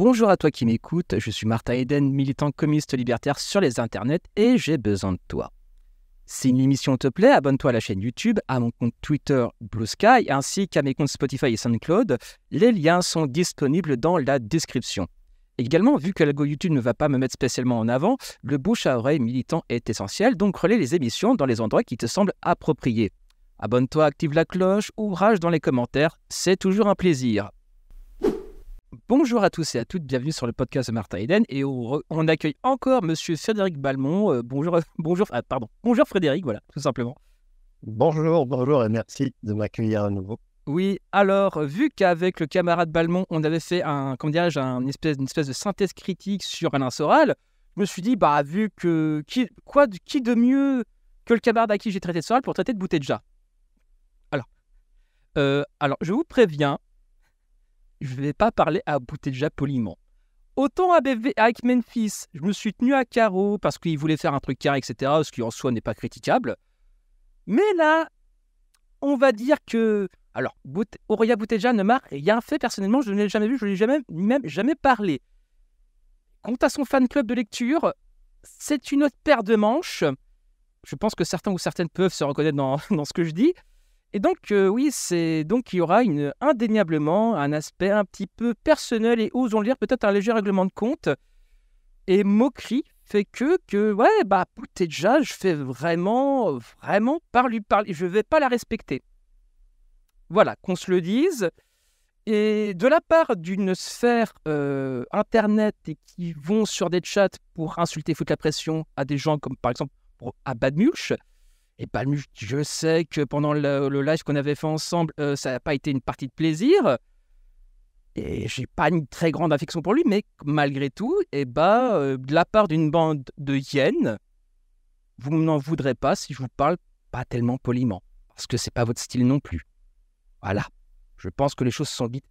Bonjour à toi qui m'écoute, je suis Martin Eden, militant communiste libertaire sur les internets et j'ai besoin de toi. Si l'émission te plaît, abonne-toi à la chaîne YouTube, à mon compte Twitter Blue Sky ainsi qu'à mes comptes Spotify et SoundCloud. Les liens sont disponibles dans la description. Également, vu que l'algo YouTube ne va pas me mettre spécialement en avant, le bouche à oreille militant est essentiel, donc relais les émissions dans les endroits qui te semblent appropriés. Abonne-toi, active la cloche ouvrage dans les commentaires, c'est toujours un plaisir. Bonjour à tous et à toutes, bienvenue sur le podcast de Martin Eden et on, accueille encore monsieur Frédéric Balmont. Euh, bonjour, bonjour, ah, pardon, bonjour Frédéric, voilà, tout simplement. Bonjour, bonjour et merci de m'accueillir à nouveau. Oui, alors, vu qu'avec le camarade Balmont, on avait fait un, comment un espèce, une espèce de synthèse critique sur Alain Soral, je me suis dit, bah, vu que, qui, quoi, qui de mieux que le camarade à qui j'ai traité Soral pour traiter de Bouteja Alors, euh, alors, je vous préviens, je ne vais pas parler à Bouteja poliment. Autant avec Memphis, je me suis tenu à carreau parce qu'il voulait faire un truc carré, etc., ce qui en soi n'est pas critiquable. Mais là, on va dire que. Alors, Aurélien Bouteja ne m'a rien fait personnellement, je ne l'ai jamais vu, je ne l'ai jamais, même jamais parlé. Quant à son fan club de lecture, c'est une autre paire de manches. Je pense que certains ou certaines peuvent se reconnaître dans, dans ce que je dis. Et donc, euh, oui, c'est donc il y aura indéniablement un aspect un petit peu personnel et osons le dire, peut-être un léger règlement de compte. Et moquerie fait que, que ouais, bah, déjà, je fais vraiment, vraiment par lui parler. Je vais pas la respecter. Voilà, qu'on se le dise. Et de la part d'une sphère euh, internet et qui vont sur des chats pour insulter, foutre la pression à des gens comme par exemple à Badmulch, et je sais que pendant le, live qu'on avait fait ensemble, euh, ça n'a pas été une partie de plaisir. Et j'ai pas une très grande affection pour lui, mais malgré tout, et eh bah, ben, euh, de la part d'une bande de hyènes, vous n'en voudrez pas si je vous parle pas tellement poliment, parce que c'est pas votre style non plus. Voilà. Je pense que les choses sont dites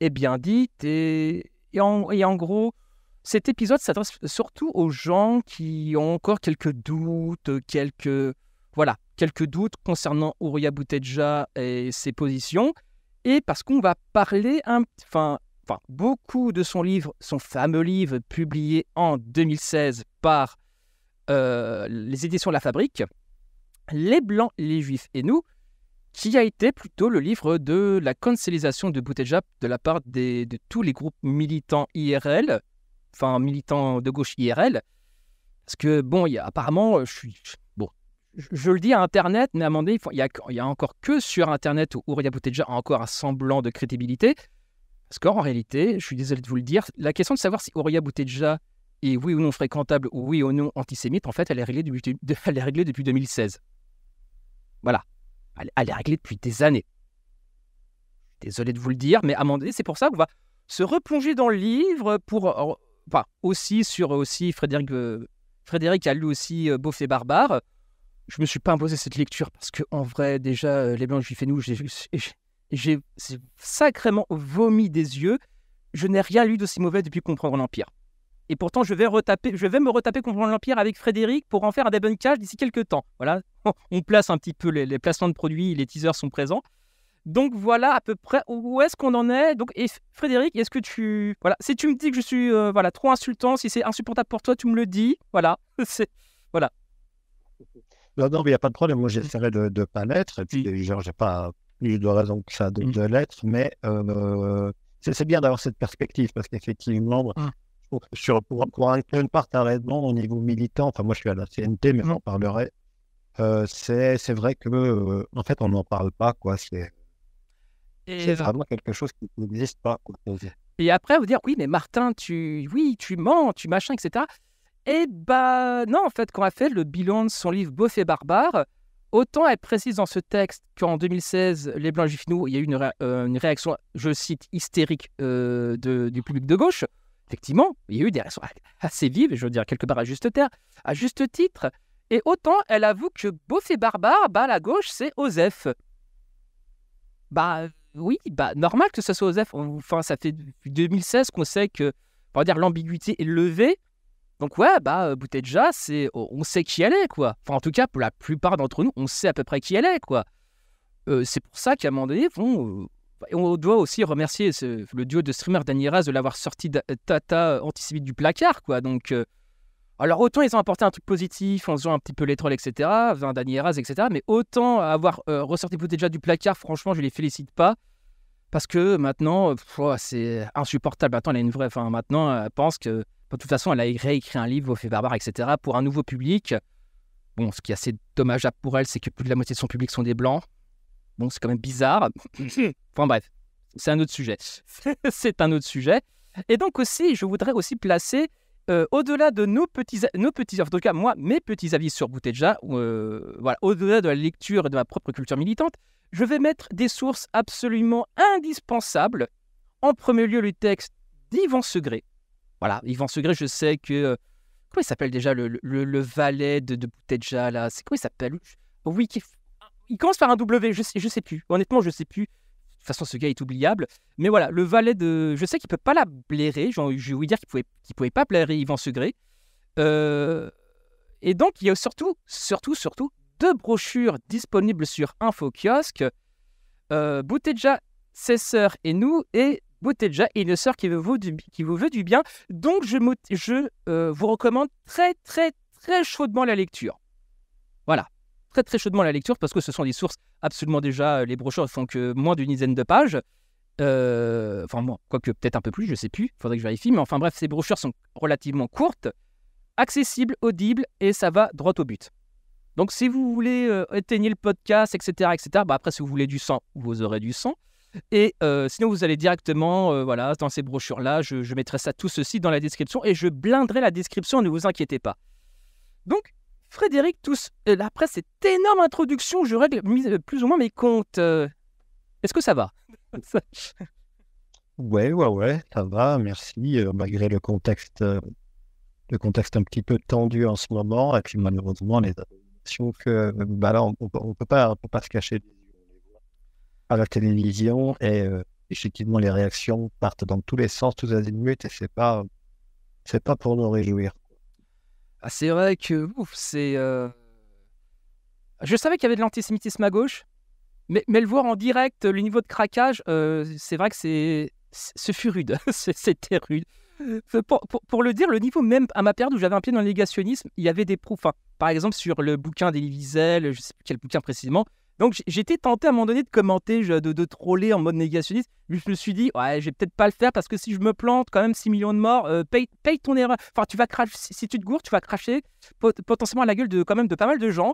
et bien dites. Et, et en gros, cet épisode s'adresse surtout aux gens qui ont encore quelques doutes, quelques voilà, quelques doutes concernant Uriah Bouteja et ses positions. Et parce qu'on va parler, enfin, enfin, beaucoup de son livre, son fameux livre publié en 2016 par euh, les éditions La Fabrique, Les Blancs, les Juifs et nous, qui a été plutôt le livre de la cancellisation de Bouteja de la part de tous les groupes militants IRL, enfin militants de gauche IRL. Parce que, bon, il y apparemment, je suis je, le dis à Internet, mais à un moment donné, il n'y a, encore que sur Internet où Ouria Bouteja a encore un semblant de crédibilité. Parce qu'en réalité, je suis désolé de vous le dire, la question de savoir si Ouria Bouteja est oui ou non fréquentable ou oui ou non antisémite, en fait, elle est réglée depuis, est depuis 2016. Voilà. Elle, est réglée depuis des années. Désolé de vous le dire, mais à c'est pour ça qu'on va se replonger dans le livre pour. Euh, enfin, aussi sur aussi Frédéric, euh, Frédéric a lu aussi euh, beau et Barbare je me suis pas imposé cette lecture parce que en vrai déjà euh, les blancs juifs et nous j'ai sacrément vomi des yeux je n'ai rien lu d'aussi mauvais depuis comprendre l'empire et pourtant je vais retaper je vais me retaper comprendre l'empire avec Frédéric pour en faire un debunkage d'ici quelques temps voilà on place un petit peu les, placements de produits les teasers sont présents donc voilà à peu près où est-ce qu'on en est donc et Frédéric est-ce que tu voilà si tu me dis que je suis euh, voilà trop insultant si c'est insupportable pour toi tu me le dis voilà c'est voilà non, il n'y a pas de problème. Moi, j'essaierai de ne pas l'être. Et puis, mm. genre, j'ai pas plus de raison que ça de, mm. de l'être. Mais euh, c'est bien d'avoir cette perspective parce qu'effectivement, mm. pour, une part, as raison au niveau militant. Enfin, moi, je suis à la CNT, mais j'en parlerai. Euh, c'est vrai que, euh, en fait, on n'en parle pas. quoi. C'est vraiment quelque chose qui n'existe pas. Et après, vous dire, oui, mais Martin, tu, oui, tu mens, tu machin, etc. Eh bah, non, en fait, quand a fait le bilan de son livre Beau et barbare, autant elle précise dans ce texte qu'en 2016, les Blancs et il y a eu une, euh, réaction, je cite, hystérique euh, du public de gauche. Effectivement, il y a eu des réactions assez vives, je veux dire quelque part à juste, terre, à juste titre. Et autant elle avoue que Beau fait barbare, bah la gauche, c'est Osef. Bah oui, bah normal que ce soit Osef. Enfin, ça fait depuis 2016 qu'on sait que, on va dire, l'ambiguïté est levée. Donc ouais, bah euh, Bouteja, c'est oh, on sait qui elle est quoi. Enfin en tout cas pour la plupart d'entre nous, on sait à peu près qui elle est quoi. Euh, c'est pour ça qu'à un moment donné, euh, on doit aussi remercier le duo de streamers Raz, de l'avoir sorti de Tata antisémite du placard quoi. Donc alors autant ils ont apporté un truc positif en faisant un petit peu les trolls etc, enfin, Raz, etc, mais autant avoir ressorti Bouteja du placard, franchement je les félicite pas. Parce que maintenant, c'est insupportable. Maintenant, elle a une vraie. Enfin, maintenant, elle pense que de toute façon, elle a réécrit un livre, au fait barbare, etc., pour un nouveau public. Bon, ce qui est assez dommageable pour elle, c'est que plus de la moitié de son public sont des blancs. Bon, c'est quand même bizarre. enfin bref, c'est un autre sujet. c'est un autre sujet. Et donc aussi, je voudrais aussi placer, euh, au-delà de nos petits, nos petits, en tout cas moi, mes petits avis sur Bouteja, ou euh, voilà, au-delà de la lecture et de ma propre culture militante, je vais mettre des sources absolument indispensables. En premier lieu, le texte d'Yvan Segré, voilà, Yvan Segré, je sais que. Euh, comment il s'appelle déjà le, valet de, Boutetja, là C'est quoi il s'appelle Oui, il commence par un W, je sais, je sais plus. Honnêtement, je sais plus. De toute façon, ce gars est oubliable. Mais voilà, le valet de. Je sais qu'il peut pas la blairer. vais vous dire qu'il pouvait, pouvait pas blairer Yvan Segré. Euh, et donc, il y a surtout, surtout, surtout deux brochures disponibles sur Info Kiosque. Euh, Bouteja, ses sœurs et nous, et êtes déjà une sœur qui, vous qui vous veut du bien. Donc, je, je euh, vous recommande très, très, très chaudement la lecture. Voilà. Très, très chaudement la lecture parce que ce sont des sources absolument déjà. Euh, les brochures ne font que moins d'une dizaine de pages. Euh, enfin, bon, quoique peut-être un peu plus, je sais plus. il Faudrait que je vérifie. Mais enfin, bref, ces brochures sont relativement courtes, accessibles, audibles et ça va droit au but. Donc, si vous voulez éteindre le podcast, etc., etc., bah, après, si vous voulez du sang, vous aurez du sang. Et euh, sinon, vous allez directement euh, voilà, dans ces brochures-là. Je, mettrai ça tout ceci dans la description et je blinderai la description, ne vous inquiétez pas. Donc, Frédéric, tous, euh, après cette énorme introduction, je règle plus ou moins mes comptes. Est-ce que ça va Ouais, ouais, ouais, ça va, merci. malgré le contexte, le contexte un petit peu tendu en ce moment, et puis malheureusement, les que, bah là, on ne peut pas se cacher à la télévision et euh, effectivement les réactions partent dans tous les sens, tous minutes, et c'est pas c'est pas pour nous réjouir. Ah, c'est vrai que c'est euh, je savais qu'il y avait de l'antisémitisme à gauche, mais, mais le voir en direct, le niveau de craquage, euh, c'est vrai que c'est ce fut rude, c'était rude. Pour, pour, le dire, le niveau même à ma période où j'avais un pied dans le négationnisme, il y avait des preuves. Hein. par exemple, sur le bouquin d'Elie Wiesel, je sais plus quel bouquin précisément, donc j'étais tenté à un moment donné de commenter, de, de, troller en mode négationniste. Mais je me suis dit, ouais, je vais peut-être pas le faire parce que si je me plante, quand même 6 millions de morts, euh, paye, ton erreur. Enfin, tu vas cracher, si tu te gourres, tu vas cracher potentiellement à la gueule de quand même de pas mal de gens.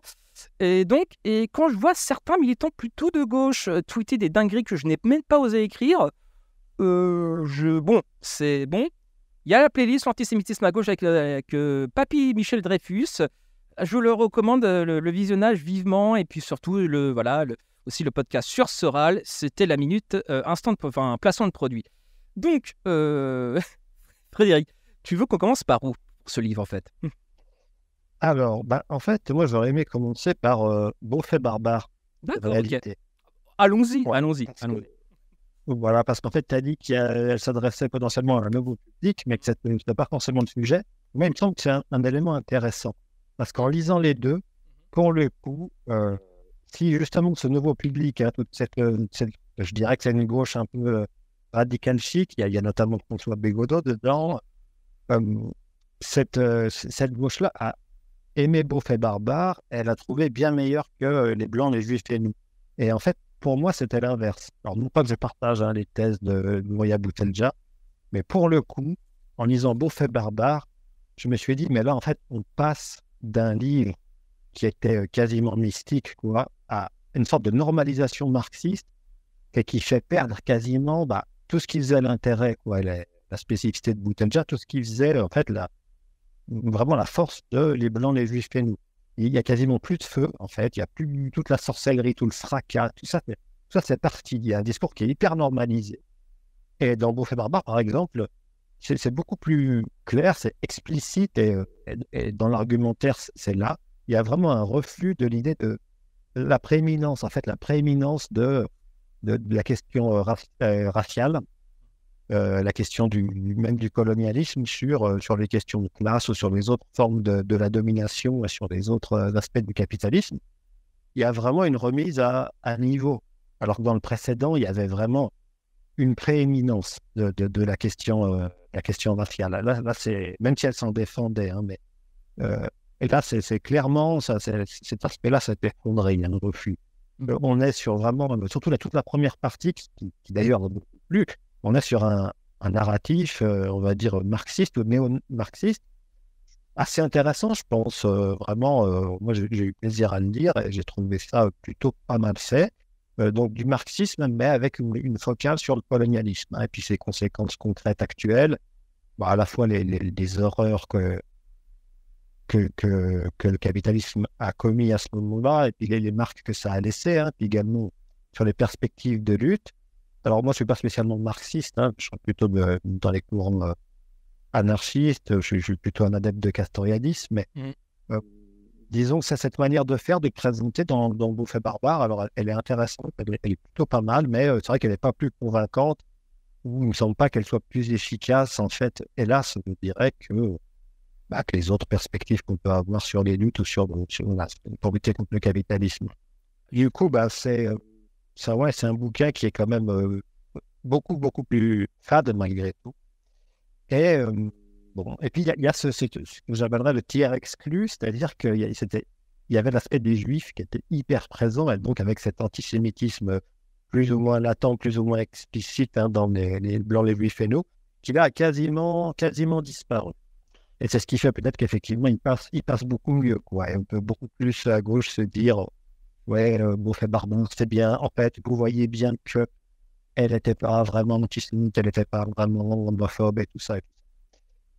Et donc, et quand je vois certains militants plutôt de gauche euh, tweeter des dingueries que je n'ai même pas osé écrire, euh, je, bon, c'est bon. Il y a la playlist l'antisémitisme à gauche avec, avec Papy Michel Dreyfus. Je le recommande, euh, le, visionnage vivement et puis surtout le voilà aussi le podcast sur Soral. C'était la minute euh, instant, de, un de produit. Donc euh, Frédéric, tu veux qu'on commence par où ce livre en fait Alors, bah, en fait, moi j'aurais aimé commencer par Beau fait barbare. Allons-y, allons-y. voilà, parce qu'en fait, tu as dit qu'elle s'adressait potentiellement à un nouveau public, mais que ce n'était pas forcément le sujet. Mais il me semble que c'est un élément intéressant. Parce qu'en lisant les deux, pour le coup, euh, si justement ce nouveau public, toute euh, cette, je dirais que c'est une gauche un peu euh, radical chic, il y, a, notamment François Bégodeau dedans, cette, cette gauche-là a aimé beaufet Barbare, elle a trouvé bien meilleur que les Blancs, les Juifs et nous. Et en fait, pour moi, c'était l'inverse. Alors, non pas que je partage hein, les thèses de Noya Boutelja, mais pour le coup, en lisant beaufet Barbare, je me suis dit, mais là, en fait, on passe d'un livre qui était euh, quasiment mystique, quoi, à une sorte de normalisation marxiste et qui fait perdre quasiment bah, tout ce qui faisait l'intérêt, quoi, la spécificité de Boutenja, tout ce qui faisait en fait la, vraiment la force de les Blancs, les Juifs et nous. Il y a quasiment plus de feu, en fait. Il n'y a plus toute la sorcellerie, tout le fracas, tout ça. Tout ça, c'est parti. Il y a un discours qui est hyper normalisé. Et dans fait Barbare, par exemple, c'est beaucoup plus clair, c'est explicite et, euh, dans l'argumentaire, c'est là. Il y a vraiment un reflux de l'idée de la prééminence, en fait, la prééminence de, la question euh, euh, raciale, la question du, même du colonialisme sur, sur les questions de classe ou sur les autres formes de, la domination ou sur les autres aspects du capitalisme. Il y a vraiment une remise à, à niveau. Alors que dans le précédent, il y avait vraiment une prééminence de, la question, euh, la question raciale. Là, c'est même si elle s'en défendait, hein, mais euh, et là c'est clairement ça, cet aspect-là ça effondré, il y a un refus. Mm. Euh, on est sur vraiment, surtout la toute la première partie, qui, qui d'ailleurs plu, on est sur un, un narratif, on va dire marxiste ou néo-marxiste, assez intéressant, je pense. vraiment, moi j'ai eu plaisir à le dire et j'ai trouvé ça plutôt pas mal fait. Euh, donc du marxisme, mais avec une, focale sur le colonialisme hein, et puis ses conséquences concrètes actuelles, bah, à la fois les, horreurs que, que, que, le capitalisme a commis à ce moment-là, et puis les, marques que ça a laissées, hein, puis également sur les perspectives de lutte. Alors moi, je ne suis pas spécialement marxiste, hein, je suis plutôt dans les courants euh, anarchistes, je, suis plutôt un adepte de castoriadisme, mais mmh. euh, disons que c'est cette manière de faire, de présenter dans, dans Bouffet Barbare. Alors, elle est intéressante, elle, est plutôt pas mal, mais euh, c'est vrai qu'elle n'est pas plus convaincante, ou il ne me semble pas qu'elle soit plus efficace, en fait, hélas, je dirais, que, bah, les autres perspectives qu'on peut avoir sur les luttes ou sur, la, pour contre le capitalisme. du coup, bah, c'est euh, ça, ouais, c'est un bouquin qui est quand même euh, beaucoup, beaucoup plus fade malgré tout. Et et puis il y a, ce, que j'appellerais le tiers exclu, c'est-à-dire qu'il y avait l'aspect des juifs qui était hyper présent, et donc avec cet antisémitisme plus ou moins latent, plus ou moins explicite hein, dans les, blancs, les juifs et qui là a quasiment, quasiment disparu. Et c'est ce qui fait peut-être qu'effectivement, il passe, il passe beaucoup mieux. Quoi. on peut beaucoup plus à gauche se dire Ouais, euh, beau fait Barbon, c'est bien. En fait, vous voyez bien que elle n'était pas vraiment antisémite, elle n'était pas vraiment homophobe et tout ça.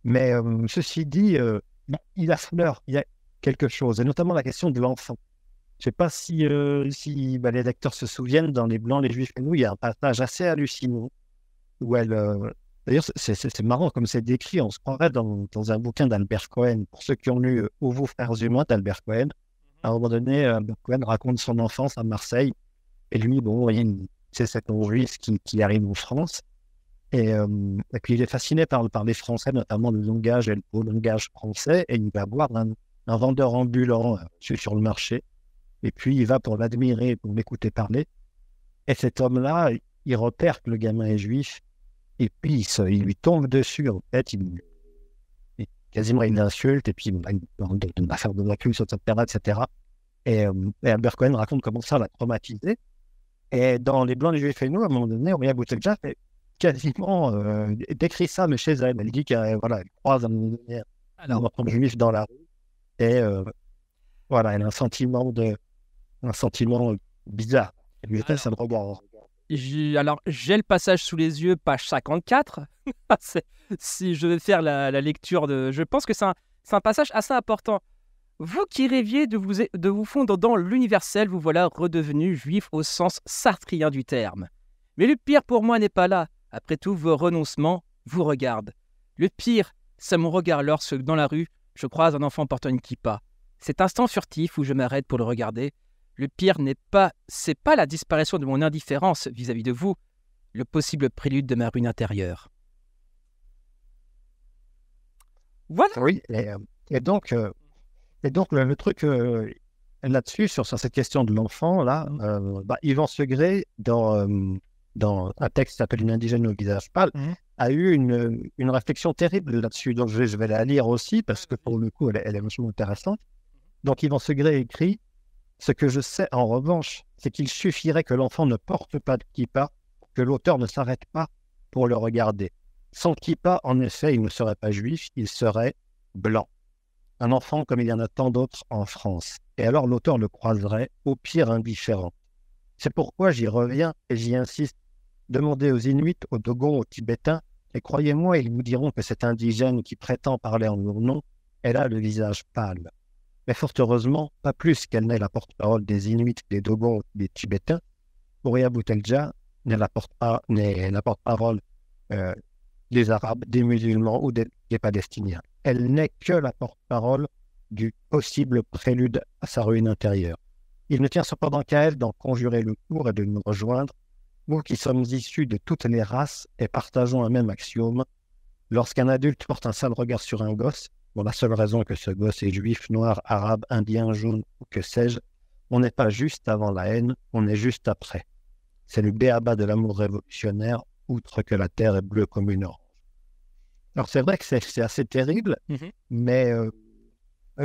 Mais euh, ceci dit, euh, il il affleure, il y a quelque chose, et notamment la question de l'enfant. Je ne sais pas si, euh, bah, les lecteurs se souviennent, dans Les Blancs, les Juifs et nous, il y a un passage assez hallucinant où elle. D'ailleurs, c'est marrant comme c'est décrit, on se croirait dans, un bouquin d'Albert Cohen. Pour ceux qui ont lu Au vous frères humains d'Albert Cohen, mhm. à un moment donné, Albert Cohen raconte son enfance à Marseille. Et lui, bon, c'est cette juive qui, qui arrive en France euh, et, puis il est fasciné par, par les Français, notamment le langage le langage français, et il va voir un, vendeur ambulant euh, sur, le marché, et puis il va pour l'admirer, pour l'écouter parler. Et cet homme-là, il repère que le gamin est juif, et puis il, lui tombe dessus, en fait, il, quasiment il insulte et puis il va de faire de la cette sur etc. Et, euh, et, Albert Cohen raconte comment ça l'a traumatisé. Et dans Les Blancs, les Juifs et nous, à un moment donné, on vient goûter le quasiment euh, décrit ça, mais chez elle. Elle dit qu'elle voilà, croise un, juif dans la rue et euh, voilà, elle a un sentiment, de, un sentiment bizarre. Elle lui Alors, j'ai le passage sous les yeux, page 54. Ah, si je vais faire la, lecture de. Je pense que c'est un, un, passage assez important. Vous qui rêviez de vous, de vous fondre dans l'universel, vous voilà redevenu juif au sens sartrien du terme. Mais le pire pour moi n'est pas là. Après tout, vos renoncements vous regardent. Le pire, c'est mon regard lorsque, dans la rue, je croise un enfant portant une kippa. Cet instant furtif où je m'arrête pour le regarder, le pire n'est pas, c'est pas la disparition de mon indifférence vis-à-vis de vous, le possible prélude de ma ruine intérieure. Voilà. Oui, et, euh, donc, euh, et donc le, truc euh, là-dessus, sur, cette question de l'enfant, là, bah, Segré, dans, dans un texte qui s'appelle Une indigène au visage pâle, mmh. a eu une, réflexion terrible là-dessus. Donc je, vais la lire aussi parce que pour le coup, elle, elle est vachement intéressante. Donc Yvan Segré écrit Ce que je sais en revanche, c'est qu'il suffirait que l'enfant ne porte pas de kippa, que l'auteur ne s'arrête pas pour le regarder. Sans kippa, en effet, il ne serait pas juif, il serait blanc. Un enfant comme il y en a tant d'autres en France. Et alors l'auteur le croiserait, au pire indifférent. C'est pourquoi j'y reviens et j'y insiste. Demandez aux Inuits, aux Dogons, aux Tibétains, et croyez-moi, ils vous diront que cette indigène qui prétend parler en leur nom elle a le visage pâle. Mais fort heureusement, pas plus qu'elle n'est la porte-parole des Inuits, des Dogons, des Tibétains. Bouria Boutelja n'est la porte-parole euh, des Arabes, des musulmans ou des Palestiniens. Elle n'est que la porte-parole du possible prélude à sa ruine intérieure. Il ne tient cependant qu'à elle d'en conjurer le cours et de nous rejoindre, nous qui sommes issus de toutes les races et partageons un même axiome. Lorsqu'un adulte porte un sale regard sur un gosse, pour la seule raison que ce gosse est juif, noir, arabe, indien, jaune ou que sais-je, on n'est pas juste avant la haine, on est juste après. C'est le béaba de l'amour révolutionnaire, outre que la terre est bleue comme une orange. Alors c'est vrai que c'est assez terrible, mm-hmm. mais euh,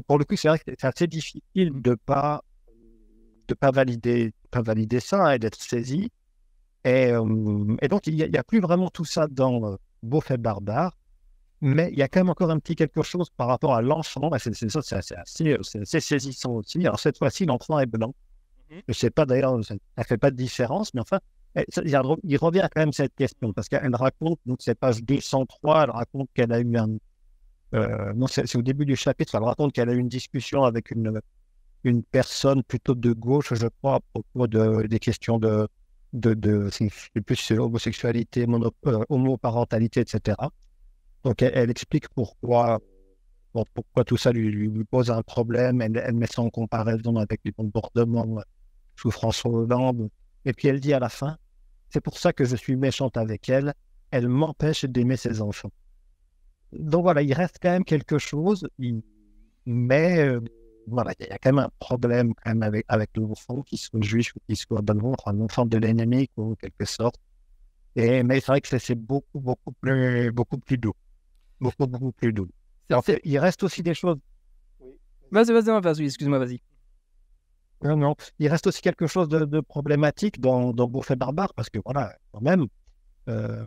pour le coup, c'est vrai que c'est assez difficile de pas de pas valider, pas valider ça hein, et d'être saisi. Et, euh, donc, il n'y a, plus vraiment tout ça dans euh, Beau fait barbare, mais il y a quand même encore un petit quelque chose par rapport à l'enfant. C'est, c'est, assez, euh, c'est saisissant aussi. Alors, cette fois-ci, l'enfant est blanc. Mhm. Je ne sais pas d'ailleurs, ça ne fait pas de différence, mais enfin, eh, il revient quand même cette question parce qu'elle raconte, donc c'est page 203, elle raconte qu'elle a eu un. non, c'est, au début du chapitre, elle raconte qu'elle a eu une discussion avec une, une personne plutôt de gauche, je crois, à propos de, des questions de, de, de, plus homosexualité, euh, homoparentalité, etc. Donc elle, explique pourquoi, pourquoi tout ça lui, lui, pose un problème. Elle, met ça en comparaison avec les comportements euh, sous François Hollande. Et puis elle dit à la fin, c'est pour ça que je suis méchante avec elle. Elle m'empêche d'aimer ses enfants. Donc voilà, il reste quand même quelque chose, mais voilà, il y a quand même un problème quand même avec, avec l'enfant, qui soit juif ou qu'il soit un enfant de l'ennemi, en quelque sorte. Et, mais c'est vrai que c'est beaucoup, beaucoup plus, beaucoup plus doux. Beaucoup, beaucoup plus doux. En fait, il reste aussi des choses. Vas-y, vas-y, vas-y, excuse-moi, vas-y. Non, non. Il reste aussi quelque chose de, problématique dans, dans Bouffet Barbare, parce que voilà, quand même, euh,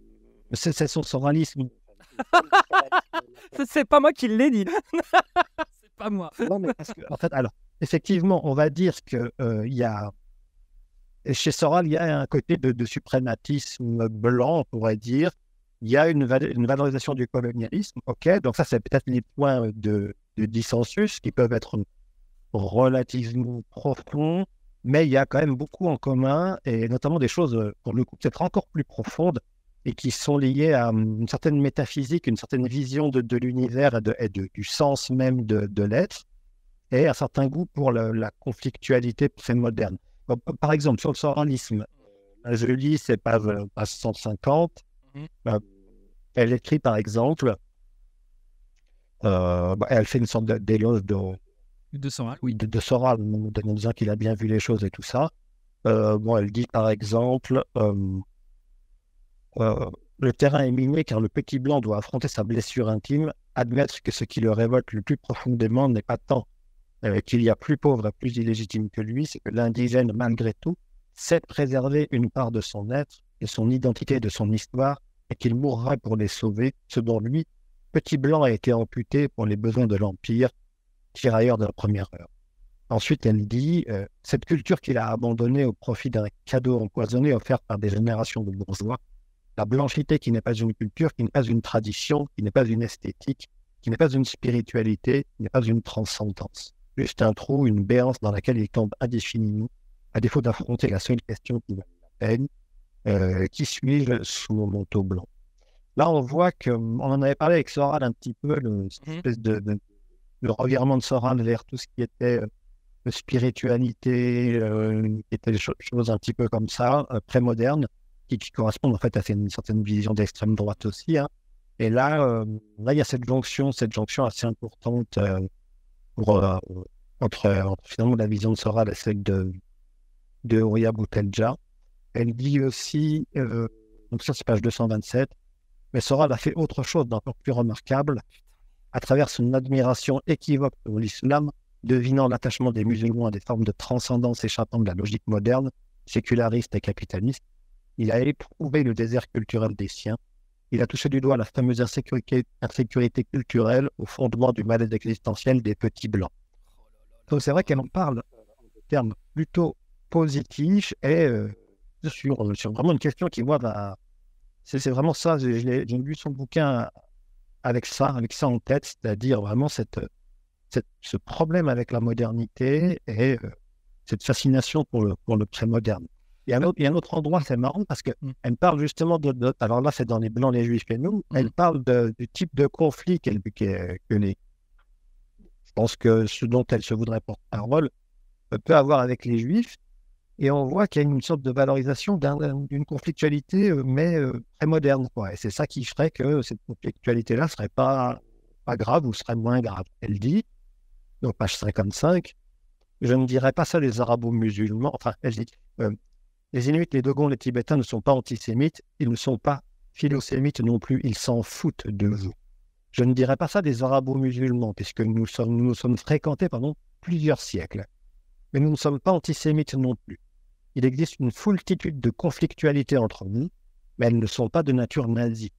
c'est son oralisme c'est pas moi qui l'ai dit. pas moi. non, mais parce que, en fait, alors, effectivement, on va dire que euh, il y a. Chez Soral, il y a un côté de, suprématisme blanc, on pourrait dire. Il y a une, valorisation du colonialisme, ok. Donc ça, c'est peut-être les points de, de dissensus qui peuvent être relativement profonds, mais il y a quand même beaucoup en commun, et notamment des choses, pour le coup, peut-être encore plus profondes et qui sont liées à hum, une certaine métaphysique, une certaine vision de, l'univers et, de, du sens même de, l'être, et un certain goût pour la, conflictualité très moderne. Par exemple, sur le soralisme, je euh, lis c'est pas 150. Euh, mmh euh, elle écrit, par exemple, bah, elle fait une sorte d'éloge de, de Soral. Oui, de, en disant qu'il a bien vu les choses et tout ça. bon, elle dit, par exemple, hum, euh, le terrain est miné car le petit blanc doit affronter sa blessure intime, admettre que ce qui le révolte le plus profondément n'est pas tant euh, qu'il y a plus pauvre et plus illégitime que lui, c'est que l'indigène, malgré tout, sait préserver une part de son être, de son identité, de son histoire, et qu'il mourra pour les sauver, ce dont lui, petit blanc, a été amputé pour les besoins de l'Empire, tirailleur de la première heure. Ensuite, elle dit euh, cette culture qu'il a abandonnée au profit d'un cadeau empoisonné offert par des générations de bourgeois la blanchité qui n'est pas une culture, qui n'est pas une tradition, qui n'est pas une esthétique, qui n'est pas une spiritualité, qui n'est pas une transcendance. Juste un trou, une béance dans laquelle il tombe indéfiniment, à défaut d'affronter la seule question qui vaut la peine, qui suis-je sous mon manteau blanc Là, on voit que, on en avait parlé avec Soral un petit peu, le, cette mmh espèce de, revirement de Soral vers tout ce qui était euh, spiritualité, euh, qui était des choses un petit peu comme ça, euh, moderne qui, correspond correspondent en fait à une certaine vision d'extrême droite aussi. Hein. Et là, euh, là, il y a cette jonction, cette jonction assez importante euh, euh, entre, la vision de Soral et celle de, de Boutelja. Elle dit aussi, donc ça c'est page 227, mais Soral a fait autre chose d'encore plus remarquable à travers son admiration équivoque de l'islam, devinant l'attachement des musulmans à des formes de transcendance échappant de la logique moderne, séculariste et capitaliste il a éprouvé le désert culturel des siens. Il a touché du doigt la fameuse insécurité, insécurité culturelle au fondement du malaise existentiel des petits blancs. Donc c'est vrai qu'elle en parle en termes plutôt positifs et euh, euh, sur, vraiment une question qui, voit c'est vraiment ça. J'ai lu son bouquin avec ça, avec ça en tête, c'est-à-dire vraiment cette, cette, ce problème avec la modernité et euh, cette fascination pour le, pour le pré-moderne. Il y a un autre, endroit, c'est marrant parce qu'elle mmh. elle parle justement de, Alors là, c'est dans les Blancs, les Juifs et nous. Mmh. Elle parle du type de conflit qu'elle, est. Je pense que ce dont elle se voudrait porter un rôle peut avoir avec les Juifs. Et on voit qu'il y a une sorte de valorisation d'une conflictualité, euh, mais euh, très moderne. Quoi. Et c'est ça qui ferait que cette conflictualité-là ne serait pas, grave ou serait moins grave. Elle dit, donc page 55, je ne dirais pas ça les arabo-musulmans, enfin, elle dit, euh, les Inuits, les Dogons, les Tibétains ne sont pas antisémites, ils ne sont pas philo-sémites non plus, ils s'en foutent de vous. Je ne dirais pas ça des arabo-musulmans, puisque nous, nous nous sommes fréquentés pendant plusieurs siècles. Mais nous ne sommes pas antisémites non plus. Il existe une foultitude de conflictualités entre nous, mais elles ne sont pas de nature nazie.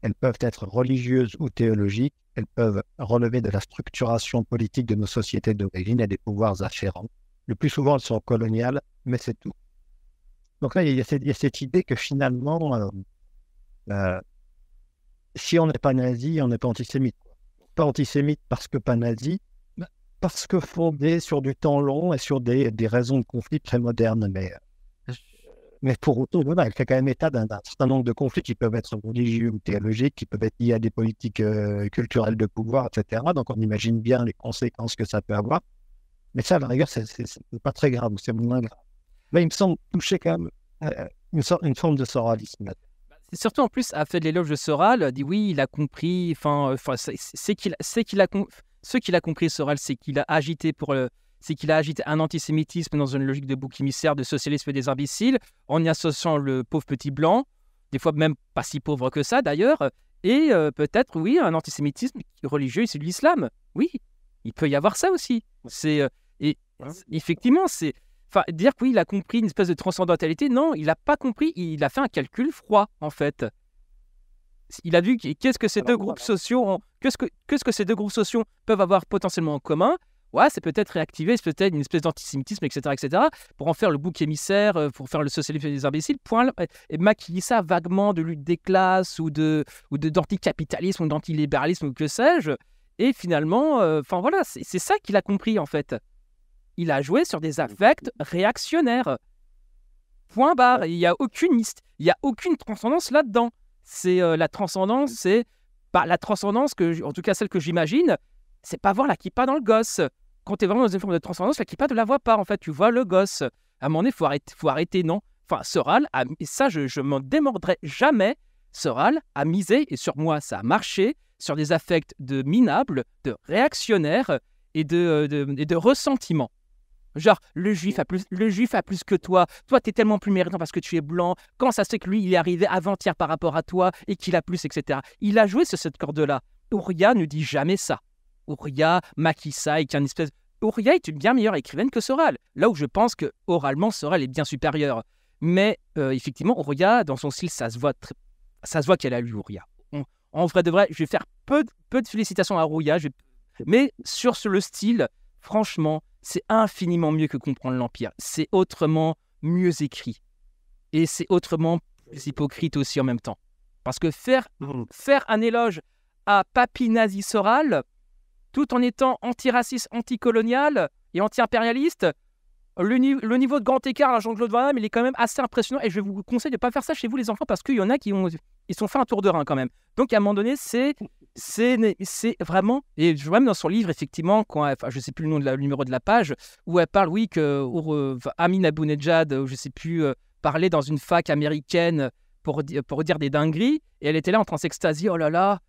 Elles peuvent être religieuses ou théologiques, elles peuvent relever de la structuration politique de nos sociétés d'origine et des pouvoirs afférents. Le plus souvent, elles sont coloniales, mais c'est tout. Donc là, il y, a cette, idée que finalement, euh, euh, si on n'est pas nazi, on n'est pas antisémite. Pas antisémite parce que pas nazi, parce que fondé sur du temps long et sur des, raisons de conflit très modernes. Mais, euh, mais pour autant, voilà, il fait quand même état d'un certain nombre de conflits qui peuvent être religieux ou théologiques, qui peuvent être liés à des politiques culturelles de pouvoir, etc. Donc on imagine bien les conséquences que ça peut avoir. Mais ça, à la rigueur, c'est pas très grave, c'est moins grave. Mais ben, il me semble toucher quand même euh, euh, une, sorte, une forme de soralisme. Bah, surtout en plus, a fait de l'éloge de Soral, euh, dit oui, il a compris, enfin, c'est qu'il qu'il a, ce qu'il a compris Soral, c'est qu'il a agité pour le, c'est qu'il a agité un antisémitisme dans une logique de bouc émissaire, de socialisme des imbéciles, en y associant le pauvre petit blanc, des fois même pas si pauvre que ça d'ailleurs, et peut-être, oui, un antisémitisme religieux issu de l'islam. Oui, il peut y avoir ça aussi. C'est et, effectivement, c'est Enfin, dire qu'il a compris une espèce de transcendantalité, non, il n'a pas compris, il a fait un calcul froid, en fait. Il a vu qu'est-ce que ces deux groupes sociaux, que, qu'est-ce que ces deux groupes sociaux peuvent avoir potentiellement en commun Ouais, c'est peut-être réactivé, c'est peut-être une espèce d'antisémitisme, etc., etc., pour en faire le bouc émissaire, euh, pour faire le socialisme des imbéciles, point, et maquiller ça vaguement de lutte des classes ou de ou de, d'anticapitalisme ou d'antilibéralisme ou que sais-je. Et finalement, euh, enfin voilà, c'est ça qu'il a compris en fait. Il a joué sur des mmh. affects réactionnaires. Point barre. Il n'y a aucune liste. Il y a aucune transcendance là-dedans. C'est euh, la transcendance, c'est la transcendance que, en tout cas celle que j'imagine, c'est pas voir la kippa dans le gosse. Quand tu es vraiment dans une forme de transcendance, la kippa ne la voit pas. En fait, tu vois le gosse. À un moment donné, faut arrêter, faut arrêter, non. Enfin, Soral, et ça, je, m'en démordrai jamais. Soral a misé et sur moi, ça a marché sur des affects de minables, de réactionnaires et de, euh, ressentiments. de ressentiment. Genre, le juif a plus, le juif a plus que toi. Toi, t'es tellement plus méritant parce que tu es blanc. Quand ça se fait que lui, il est arrivé avant-hier par rapport à toi et qu'il a plus, etc. Il a joué sur cette corde-là. Ouria ne dit jamais ça. Ouria, Makisaï, qui est une espèce. Ouria est une bien meilleure écrivaine que Soral. Là où je pense que oralement, Soral est bien supérieur. Mais euh, effectivement, Ouria, dans son style, ça se voit, ça se voit qu'elle a lu Ouria. En vrai de vrai, je vais faire peu de, peu de félicitations à Ouria. Mais sur le style, franchement, c'est infiniment mieux que comprendre l'Empire. C'est autrement mieux écrit. Et c'est autrement plus hypocrite aussi en même temps. Parce que faire, mmh. faire un éloge à Papy Nazi Soral, tout en étant antiraciste, anticolonial et anti-impérialiste, le, niveau de grand écart à Jean-Claude Van Damme, il est quand même assez impressionnant. Et je vous conseille de ne pas faire ça chez vous, les enfants, parce qu'il y en a qui ont, ils sont fait un tour de rein quand même. Donc, à un moment donné, c'est c'est vraiment, et je vois même dans son livre, effectivement, quand je ne sais plus le numéro de la page, où elle parle, oui, que ou, Amin je ne sais plus, euh, parlait dans une fac américaine pour, pour dire des dingueries, et elle était là en train de oh là là,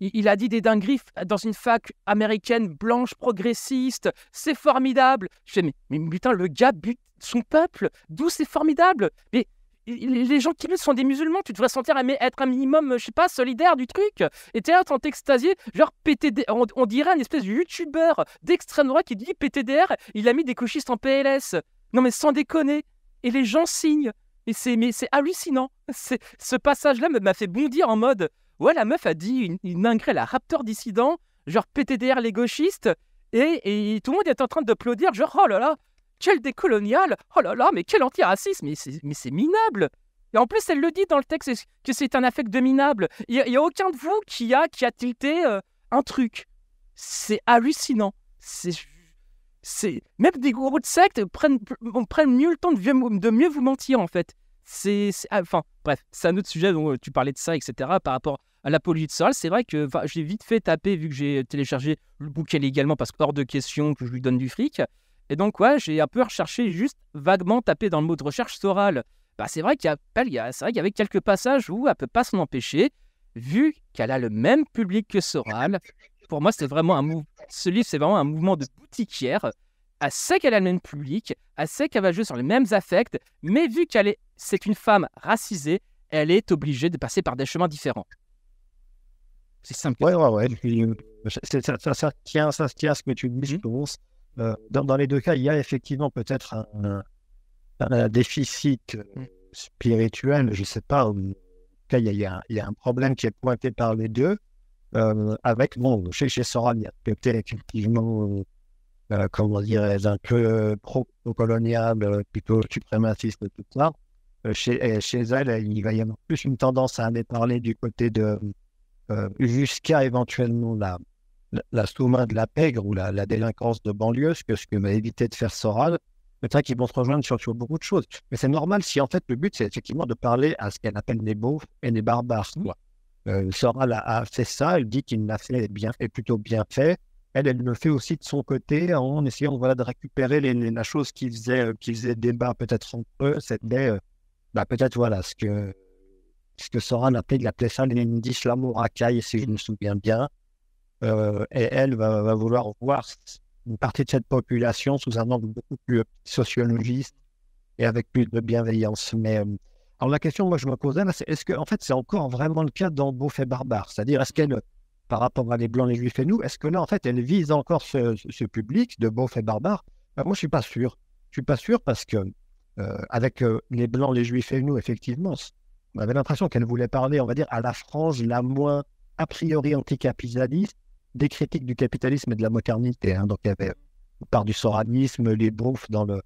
il, a dit des dingueries dans une fac américaine blanche progressiste, c'est formidable. Je fais, mais, mais putain, le gars bute son peuple, d'où c'est formidable. Mais les gens qui le sont des musulmans. Tu devrais sentir être un minimum, euh, je sais pas, solidaire du truc. Et t'es là, en extasié, genre PTDR, On, dirait un espèce de youtubeur d'extrême droite qui dit PTDR, il a mis des gauchistes en PLS. Non mais sans déconner. Et les gens signent. Et c'est, mais c'est hallucinant. C'est, ce passage-là m'a fait bondir en mode Ouais, la meuf a dit une, ingré la raptor dissident, genre PTDR les gauchistes. Et, et, tout le monde est en train d'applaudir, genre oh là là, quel décolonial Oh là là, mais quel antiracisme Mais c'est minable et en plus, elle le dit dans le texte que c'est un affect dominable. Il n'y a, aucun de vous qui a, qui a tilté euh, un truc. C'est hallucinant. C'est, Même des gourous de secte prennent, prennent mieux le temps de, mieux vous mentir, en fait. C'est, ah, enfin, bref, c'est un autre sujet dont euh, tu parlais de ça, etc. Par rapport à l'apologie de Soral, c'est vrai que j'ai vite fait taper, vu que j'ai téléchargé le bouquet légalement, parce que hors de question que je lui donne du fric. Et donc, ouais, j'ai un peu recherché, juste vaguement tapé dans le mot de recherche Soral. Bah, c'est vrai qu'il y, a, y avait quelques passages où elle ne peut pas s'en empêcher, vu qu'elle a le même public que Soral. Pour moi, c'est vraiment un ce livre, c'est vraiment un mouvement de boutiquière. à sait qu'elle a le même public, assez sait qu'elle va jouer sur les mêmes affects, mais vu qu'elle est, c'est une femme racisée, elle est obligée de passer par des chemins différents. C'est simple. Ouais, ouais, ouais. Euh, ça, tient, ça tient à ce que tu dis, mmh. je pense. Euh, dans, les deux cas, il y a effectivement peut-être un, déficit euh, mm. spirituel, je ne sais pas. il y, a, un problème qui est pointé par les deux. Euh, avec, bon, chez, chez il y a peut-être effectivement, comment dire, un peu pro-colonial, plutôt suprématiste, tout ça. Chez, chez, elle, il y a plus une tendance à aller parler du côté de. jusqu'à éventuellement la, la sous de la pègre ou la, délinquance de banlieue, ce que, ce m'a évité de faire Soral, peut-être qu'ils vont se rejoindre sur, beaucoup de choses. Mais c'est normal si en fait le but c'est effectivement de parler à ce qu'elle appelle les beaux et les barbares. Euh, Soral a, fait ça, elle dit qu'il l'a fait bien, et plutôt bien fait. Elle, elle le fait aussi de son côté en essayant voilà, de récupérer la chose qui faisait, euh, qui débat peut-être entre eux. C'était euh, bah, peut-être voilà, ce que, ce que Soral appelait, il appelait ça les, les, si je me souviens bien. Euh, et elle va, vouloir voir une partie de cette population sous un angle beaucoup plus euh, sociologiste et avec plus de bienveillance. Mais euh, alors la question, moi, je me posais, c'est est-ce que, en fait, c'est encore vraiment le cas dans Beau fait Barbare C'est-à-dire, est-ce qu'elle, par rapport à les Blancs, les Juifs et nous, est-ce que là, en fait, elle vise encore ce, public de Beau fait Barbare ben, Moi, je suis pas sûr. Je suis pas sûr parce que, avec les Blancs, les Juifs et nous, effectivement, on avait l'impression qu'elle voulait parler, on va dire, à la frange la moins a priori anticapitaliste, des critiques du capitalisme et de la modernité. Hein. Donc il y avait par du soranisme, les broufs dans le,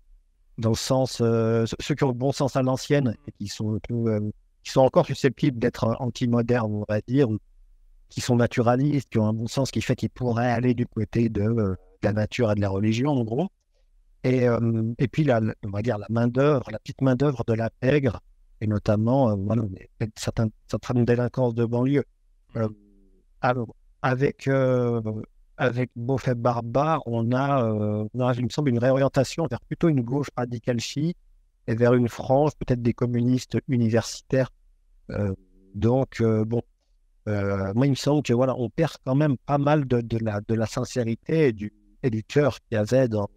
dans le sens, euh, ceux qui ont le bon sens à l'ancienne et qui sont, euh, qui sont encore susceptibles d'être euh, anti-modernes, on va dire, ou qui sont naturalistes, qui ont un bon sens qui fait qu'ils pourraient aller du côté de, la nature et de la religion, en gros. Et, et puis, la, on va dire la main-d'œuvre, la petite main-d'œuvre de la pègre, et notamment certains, certaines délinquances de banlieue. alors, avec, euh, avec Beaufet Barba, euh, on a, il me semble, une réorientation vers plutôt une gauche radicale chi et vers une France peut-être des communistes universitaires. Euh, donc, bon, moi, il me semble que voilà, on perd quand même pas mal de, de la, de la sincérité et du, et du cœur qu'il y avait dans,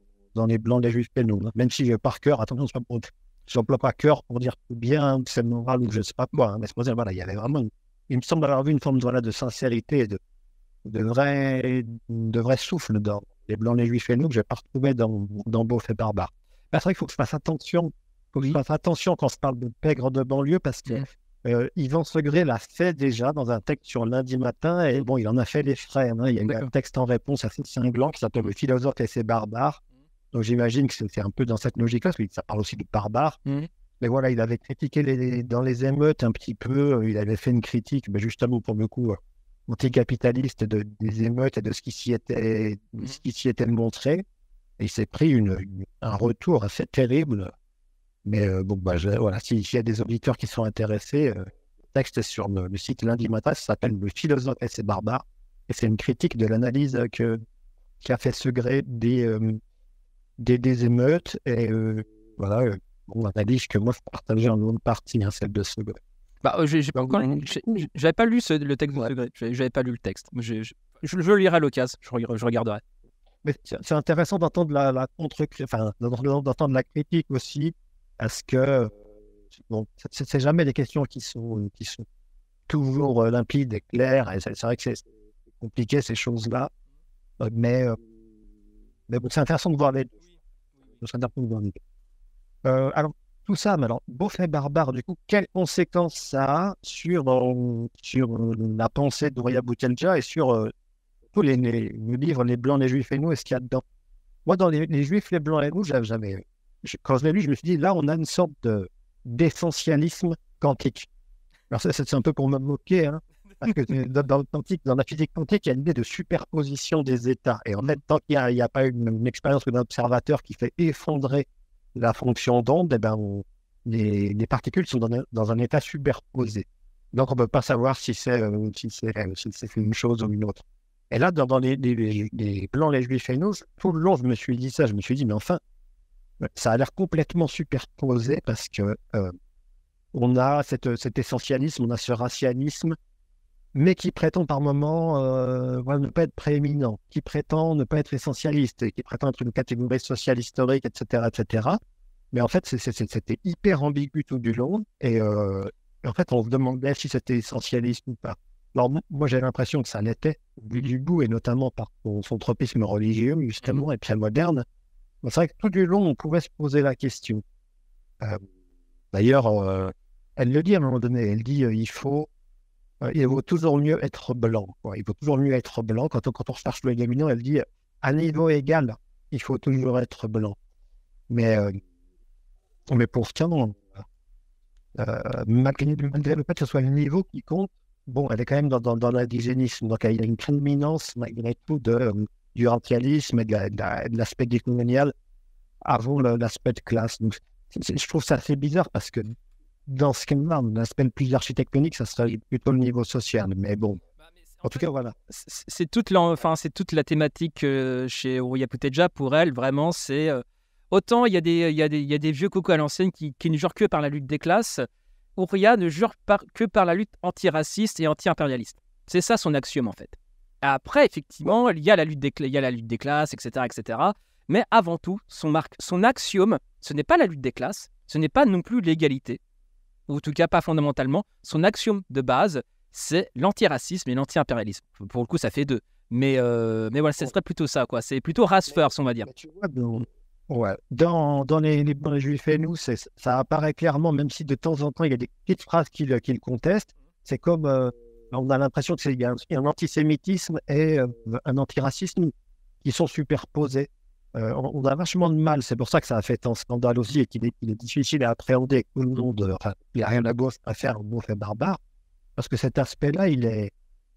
les Blancs, des Juifs et hein. Même si par cœur, attention, je n'emploie pas cœur pour dire tout bien, hein, c'est moral ou je ne sais pas quoi. Hein, mais voilà, il y avait vraiment, il me semble avoir vu une forme voilà, de sincérité et de de vrais de dans les Blancs, les Juifs et nous que je n'ai pas retrouvé dans, dans Beauf et Barbare. Ben, c'est vrai qu'il faut que je fasse attention. Faut que je fasse attention quand parle de pègre de banlieue parce que mmh. euh, Yvan Segré l'a fait déjà dans un texte sur lundi matin et mmh. bon, il en a fait les frais. Hein. Il y a un texte en réponse assez cinglant qui s'appelle Le philosophe et ses barbares. Mmh. Donc j'imagine que c'est un peu dans cette logique-là, parce que ça parle aussi de barbares. Mais voilà, il avait critiqué dans les émeutes un petit peu. Euh, il avait fait une critique, mais justement pour le coup, euh, anticapitaliste de, des émeutes et de ce qui s'y était, mhm. ce qui s'y était montré. Et il s'est pris une, un retour assez terrible. Mais euh, bon, bah, voilà, s'il y a des auditeurs qui sont intéressés, euh, le texte sur le, site lundi matin, ça s'appelle Le philosophe et ses barbares. Et c'est une critique de l'analyse que, a fait secret des, euh, des, des, émeutes. Et voilà, bon, l'analyse que moi je partageais en grande partie, hein, celle de Segré. Bah, j'avais pas lu le texte, Je j'avais pas lu le texte. Je, lirai à l'occasion, je, regarderai. Mais c'est intéressant d'entendre la, d'entendre la critique aussi, parce que euh, c'est jamais des questions qui sont qui sont toujours euh, limpides et claires. c'est vrai que c'est compliqué ces choses-là, euh, mais mais c'est intéressant de voir les. C'est intéressant de voir les. alors, tout ça. Mais alors, beau fait barbare, du coup, quelles conséquences ça a sur, euh, sur euh, la pensée d'Ouria Boutelja et sur euh, tous les, livres Les Blancs, les Juifs et nous et ce qu'il y a dedans Moi, dans les, Juifs, les Blancs et nous, j'avais jamais. quand je l'ai lu, je me suis dit, là, on a une sorte de, d'essentialisme quantique. Alors, ça, c'est un peu pour me moquer, hein, parce que dans, dans la physique quantique, il y a une idée de superposition des états. Et en fait, tant qu'il n'y a, pas une, expérience d'observateur observateur qui fait effondrer la fonction d'onde, eh ben, les, particules sont dans un, état superposé. Donc, on ne peut pas savoir euh, euh, si c'est une chose ou une autre. Et là, dans, les, plans les juifs et tout le long, je me suis dit ça. Je me suis dit, mais enfin, ça a l'air complètement superposé parce que euh, on a cet essentialisme, on a ce racialisme, mais qui prétend par moments euh, ne pas être prééminent, qui prétend ne pas être essentialiste, qui prétend être une catégorie sociale historique, etc. etc. Mais en fait, c'était hyper ambigu tout du long, euh, et en fait, on se demandait si c'était essentialiste ou pas. Alors, moi, j'ai l'impression que ça l'était du bout, et notamment par son, tropisme religieux, justement, mmh. et très moderne. C'est vrai que tout du long, on pouvait se poser la question. Euh, d'ailleurs, elle le dit à un moment donné, elle dit il faut euh, il vaut toujours mieux être blanc. Il vaut toujours mieux être blanc. Quand on, quand on cherche le elle dit à niveau égal, il faut toujours être blanc. Mais, euh, mais pourtant, euh, malgré, le fait que ce soit le niveau qui compte, bon, elle est quand même dans, dans, l'indigénisme. Donc, il y a une prédominance, malgré tout, de, euh, du racialisme et de, l'aspect décolonial avant l'aspect de classe. Donc, je trouve ça assez bizarre parce que dans ce qu'il demande, l'aspect plus architectonique, ça serait plutôt le niveau social. Mais bon, en, tout cas, voilà. C'est toute, enfin, toute la thématique euh, chez Ourya Puteja. Pour elle, vraiment, c'est. Euh, autant il y, a des, y des, y a des vieux cocos à l'ancienne qui, ne jurent que par la lutte des classes. Ouria ne jure que par la lutte antiraciste et anti-impérialiste. C'est ça son axiome, en fait. Après, effectivement, il y a la lutte des, il y a la lutte des classes, etc., etc. Mais avant tout, son, marque, son axiome, ce n'est pas la lutte des classes, ce n'est pas non plus l'égalité, ou en tout cas pas fondamentalement. Son axiome de base, c'est l'antiracisme et l'anti-impérialisme. Pour le coup, ça fait deux. Mais, euh, mais voilà, ce serait plutôt ça, quoi. C'est plutôt race first, on va dire. Bah, tu vois, ouais. dans, dans les, les, juifs et nous, ça apparaît clairement, même si de temps en temps, il y a des petites phrases qu'il qu conteste. C'est comme, euh, on a l'impression qu'il y, a un antisémitisme et euh, un antiracisme qui sont superposés. Euh, on a vachement de mal. C'est pour ça que ça a fait un scandale aussi et qu'il est, difficile à appréhender au nom de. il n'y a rien à gauche à faire un fait barbare. Parce que cet aspect-là, il est.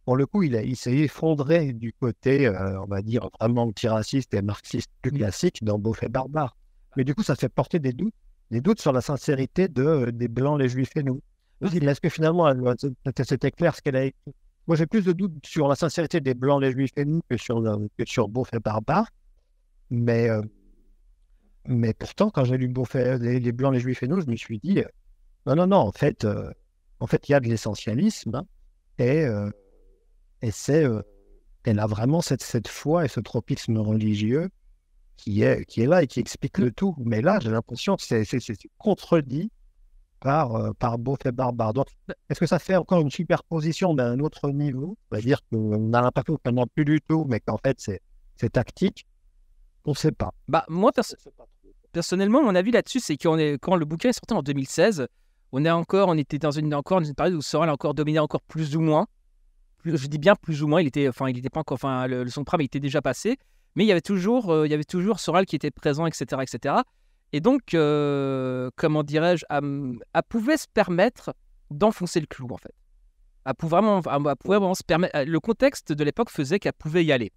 Pour le coup, il, s'est effondré du côté, euh, on va dire, vraiment antiraciste et marxiste plus mm. classique dans fait barbare. Mais du coup, ça fait porter des doutes, des doutes sur la sincérité de, des Blancs, les Juifs et nous. Est-ce que finalement, c'était clair ce qu'elle a écrit Moi, j'ai plus de doutes sur la sincérité des Blancs, les Juifs et nous que sur, euh, que sur barbare. Mais, euh, mais pourtant, quand j'ai lu les, Blancs, les Juifs et nous, je me suis dit, euh, non, non, non, en fait, euh, en fait, il y a de l'essentialisme hein, et, et c'est elle a vraiment cette, cette foi et ce tropisme religieux qui est, qui est là et qui explique le tout. Mais là, j'ai l'impression que c'est, contredit par, par Barbare. est-ce que ça fait encore une superposition d'un autre niveau on va dire qu'on a l'impression qu'on n'en plus du tout, mais qu'en fait, c'est, c'est tactique. On ne sait pas. Bah, moi, personnellement, mon avis là-dessus, c'est qu'on est quand le bouquin est sorti en 2016, on est encore, on était dans une encore dans une période où Soral a encore dominé encore plus ou moins. je dis bien plus ou moins. Il était, enfin, il était pas encore, enfin, le, son de était déjà passé, mais il y avait toujours, euh, il y avait toujours Soral qui était présent, etc., etc. Et donc, euh, comment dirais-je, elle pouvait se permettre d'enfoncer le clou en fait. vraiment, à vraiment se permettre. Le contexte de l'époque faisait qu'elle pouvait y aller.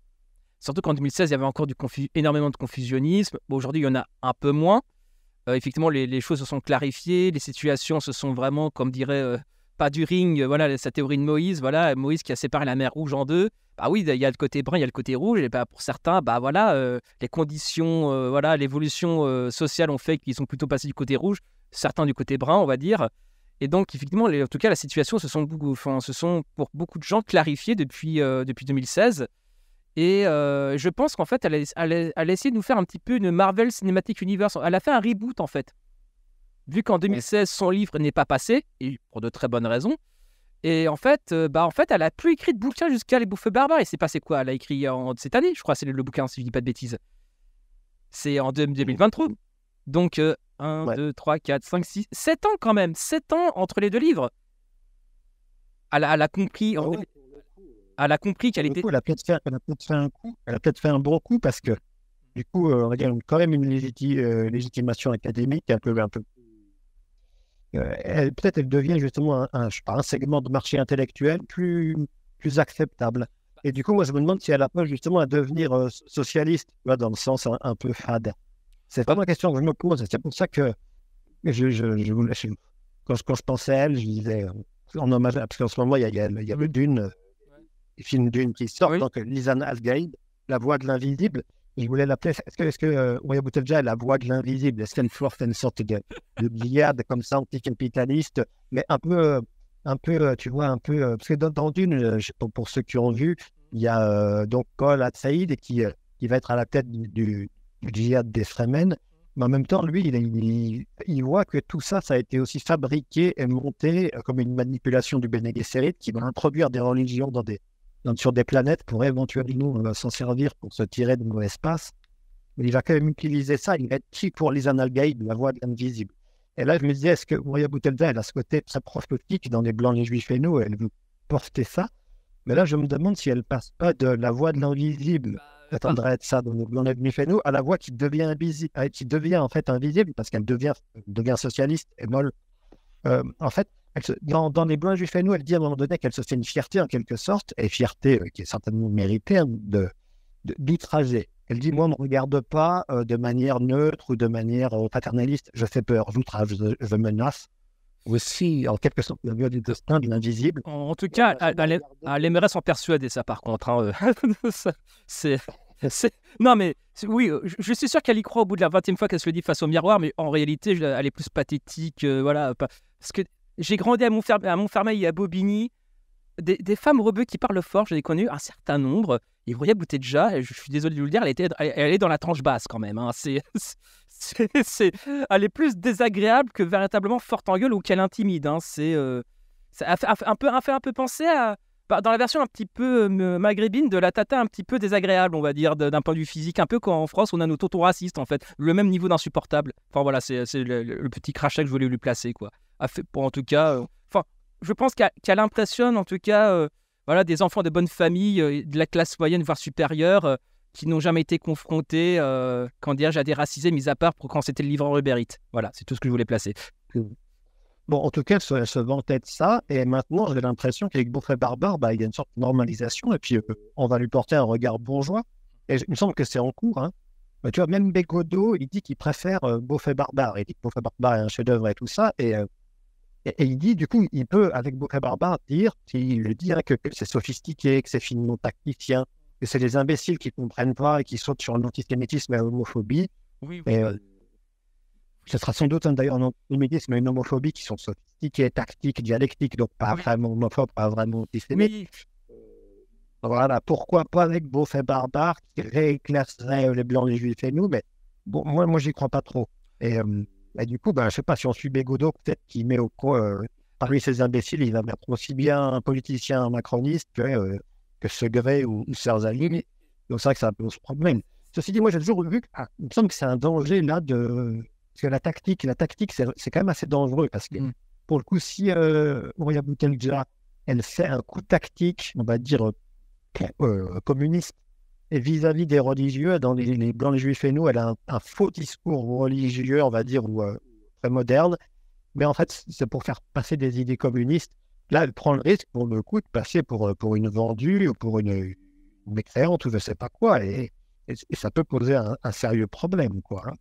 Surtout qu'en 2016, il y avait encore du énormément de confusionnisme. Aujourd'hui, il y en a un peu moins. Euh, effectivement, les, choses se sont clarifiées, les situations se sont vraiment, comme dirait euh, pas du ring, euh, voilà, sa théorie de Moïse, voilà, Moïse qui a séparé la mer rouge en deux. Bah oui, il y a le côté brun, il y a le côté rouge, et pas bah, pour certains, bah voilà, les conditions, voilà, l'évolution sociale ont fait qu'ils sont plutôt passés du côté rouge, certains du côté brun, on va dire. Et donc, effectivement, en tout cas, la situation se sont, pour beaucoup de gens clarifiées depuis, depuis 2016. Et je pense qu'en fait, elle a, essayé de nous faire un petit peu une Marvel Cinematic Universe. Elle a fait un reboot, en fait. Vu qu'en 2016, son livre n'est pas passé, et pour de très bonnes raisons. Et en fait, bah, en fait elle a plus écrit de bouquin jusqu'à Les Bouffes Barbares. Et c'est passé quoi Elle a écrit en, cette année, je crois, c'est le, bouquin, si je dis pas de bêtises. C'est en 2023. Mmh. Donc, 1, 2, 3, 4, 5, 6, 7 ans quand même. 7 ans entre les deux livres. Elle a, compris. Ah elle a compris qu'elle était. Coup, elle a peut-être fait, un coup, elle a peut-être fait un bon coup parce que du coup, euh, on va dire quand même une euh, légitimation académique un peu, un peu. Euh, elle peut-être elle devient justement un, je un, segment de marché intellectuel plus, plus acceptable. Et du coup, moi, je me demande si elle a pas justement à devenir socialiste, dans le sens un, peu fade. C'est vraiment ma question que je me pose. C'est pour ça que je, je, je, quand, je, quand je pensais à elle, je disais, en hommage, parce qu'en ce moment, il y avait il y il y a le Dune Film d'une qui sort, donc Lisan Asgaïb, La voix de l'invisible. Il voulait l'appeler. Est-ce que, est-ce que euh, la voix de l'invisible Est-ce qu'elle force une sorte de, de billard comme ça, anticapitaliste, mais un peu, euh, un peu, euh, tu vois, un peu. Parce que dans, Dune, pour, ceux qui ont vu, il y a donc Paul Atsaïd qui, qui va être à la tête du, du djihad des Fremen. Mais en même temps, lui, il, voit que tout ça, ça a été aussi fabriqué et monté comme une manipulation du Bene Gesserit qui va introduire des religions dans des, donc sur des planètes pour éventuellement euh, s'en servir pour se tirer de nos espaces, Mais il va quand même utiliser ça. Il va être qui pour les analgaïdes la voie de l'invisible Et là, je me disais, est-ce que Maria Boutelda, elle a ce côté prophétique dans les Blancs, les Juifs et nous, elle veut porter ça Mais là, je me demande si elle passe pas de la voie bah, de l'invisible attendrait à être ça dans et nous, à la voix qui devient invisible, euh, qui devient en fait invisible parce qu'elle devient, devient socialiste et molle. Euh, en fait, dans, les blancs juifs et nous, elle dit à un moment donné qu'elle se fait une fierté en quelque sorte, et fierté euh, qui est certainement méritée, hein, de, d'outrager. Elle dit Moi, on ne regarde pas euh, de manière neutre ou de manière euh, paternaliste. Je fais peur, j'outrage, je, menace. Aussi, en quelque sorte, le du destin, de l'invisible. En, tout cas, elle, aimerait s'en persuader, ça, par contre. Hein, c'est. Non, mais oui, je, suis sûr qu'elle y croit au bout de la 20e fois qu'elle se le dit face au miroir, mais en réalité, elle est plus pathétique. voilà, parce que j'ai grandi à, Montfermeil, à et à Bobigny. Des, femmes rebeux qui parlent fort, j'en ai connu un certain nombre. Et Roya Boutedja, je suis désolé de vous le dire, elle, était, elle, est dans la tranche basse quand même. Hein. C'est, elle est plus désagréable que véritablement forte en gueule ou qu'elle intimide. Hein. C'est, euh, ça fait un peu, fait un peu penser à, bah, dans la version un petit peu euh, maghrébine de la tata un petit peu désagréable, on va dire, d'un point de vue physique, un peu comme en France on a nos tontons racistes en fait, le même niveau d'insupportable. Enfin voilà, c'est le, le, petit crachat que je voulais lui placer quoi en tout cas. Euh, enfin, je pense qu'elle impressionne en tout cas euh, voilà, des enfants de bonne famille, euh, de la classe moyenne voire supérieure, qui n'ont jamais été confrontés, quand dire, à des racisés, mis à part pour quand c'était le livre en rubérite. Voilà, c'est tout ce que je voulais placer. Mm. Bon, en tout cas, elle se vantait de ça. Et maintenant, j'ai l'impression qu'avec Beaufray Barbare, bah, il y a une sorte de normalisation. Et puis, on va lui porter un regard bourgeois. Et il me semble que c'est en cours. Hein. Bah, tu vois, même Bégodeau, il dit qu'il préfère euh, Barbare. Il dit que Barbare est un chef-d'œuvre et tout ça. Et et, il dit, du coup, il peut, avec fait Barbare, dire, il dit que, c'est sophistiqué, que c'est finement tacticien, que c'est des imbéciles qui ne comprennent pas et qui sautent sur l'antisémitisme et l'homophobie. Oui, euh, ce sera sans doute d'ailleurs un antisémitisme et une homophobie qui sont sophistiqués, tactiques, dialectiques, donc pas vraiment homophobes, pas vraiment antisémites. Euh, voilà, pourquoi pas avec Beauf Barbare qui rééclasserait les Blancs, les Juifs et nous, mais bon, moi, moi j'y crois pas trop. Et, euh, et bah, du coup, ben, je sais pas si on suit Bégodeau, peut-être qu'il met au coin, euh, parmi ces imbéciles, il va mettre aussi bien un politicien macroniste que, euh, que ou, ou Donc c'est vrai que ça pose problème. Ceci dit, moi j'ai toujours vu, ah, il me semble que c'est un danger là de. Parce que la tactique, la tactique c'est quand même assez dangereux parce que mm. pour le coup, si euh, elle fait un coup tactique, on va dire euh, communiste, vis-à-vis des religieux, dans les, blancs, les juifs et nous, elle a un, faux discours religieux, on va dire, ou euh, très moderne. Mais en fait, c'est pour faire passer des idées communistes. Là, elle prend le risque, pour le coup, de passer pour, euh, pour une vendue ou pour une mécréante ou je ne sais pas quoi. Et, ça peut poser un, sérieux problème, quoi. Hein.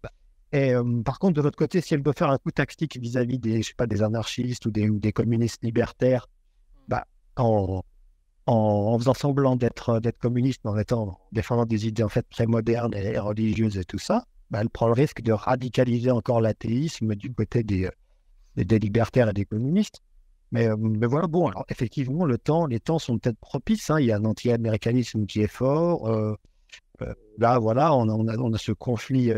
Et euh, par contre, de l'autre côté, si elle veut faire un coup tactique vis-à-vis des, je sais pas, des anarchistes ou des, ou des communistes libertaires, bah, en, en, faisant semblant d'être communiste, mais en étant défendant des idées en fait très modernes et religieuses et tout ça, bah, elle prend le risque de radicaliser encore l'athéisme du côté des, des, libertaires et des communistes. Mais, euh, voilà, bon, effectivement, le temps, les temps sont peut-être propices. Hein. Il y a un anti-américanisme qui est fort. Euh, euh, là, voilà, on a, ce conflit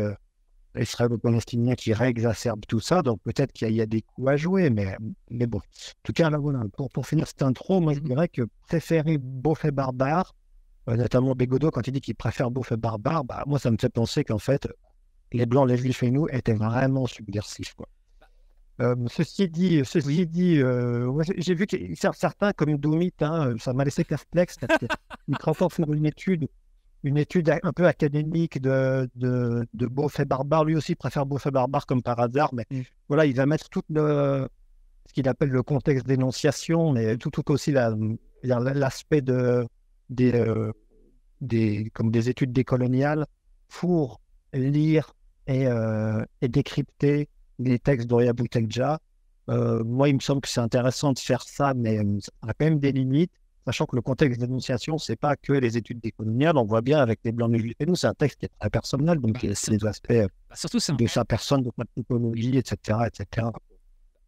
le palestinien qui réexacerbe tout ça. Donc peut-être qu'il y, a des coups à jouer, mais, mais bon. En tout cas, pour, pour finir cette intro, moi je mm-hmm. dirais que préférer beau barbare, euh, notamment Bégodeau, quand il dit qu'il préfère beau barbare, bah, moi ça me fait penser qu'en fait, les Blancs, les Juifs chez nous étaient vraiment subversifs. Quoi. Euh, ceci dit, ceci dit euh, j'ai vu que certains, comme Doumit, hein, ça m'a laissé perplexe. parce que en faire une étude une étude un peu académique de, de, de Barbare. Lui aussi préfère Beauf Barbare comme par hasard, mais mm. voilà, il va mettre tout le, ce qu'il appelle le contexte d'énonciation, mais tout, tout aussi l'aspect de, des, euh, des, comme des études décoloniales pour lire et, euh, et décrypter les textes d'Oria euh, moi, il me semble que c'est intéressant de faire ça, mais ça a quand même des limites sachant que le contexte ce c'est pas que les études d'économie. On voit bien avec les blancs Et nous, c'est un texte qui est très personnel, donc y a les bah, aspects euh, bah, surtout de sa personne, de sa typologie, etc., etc.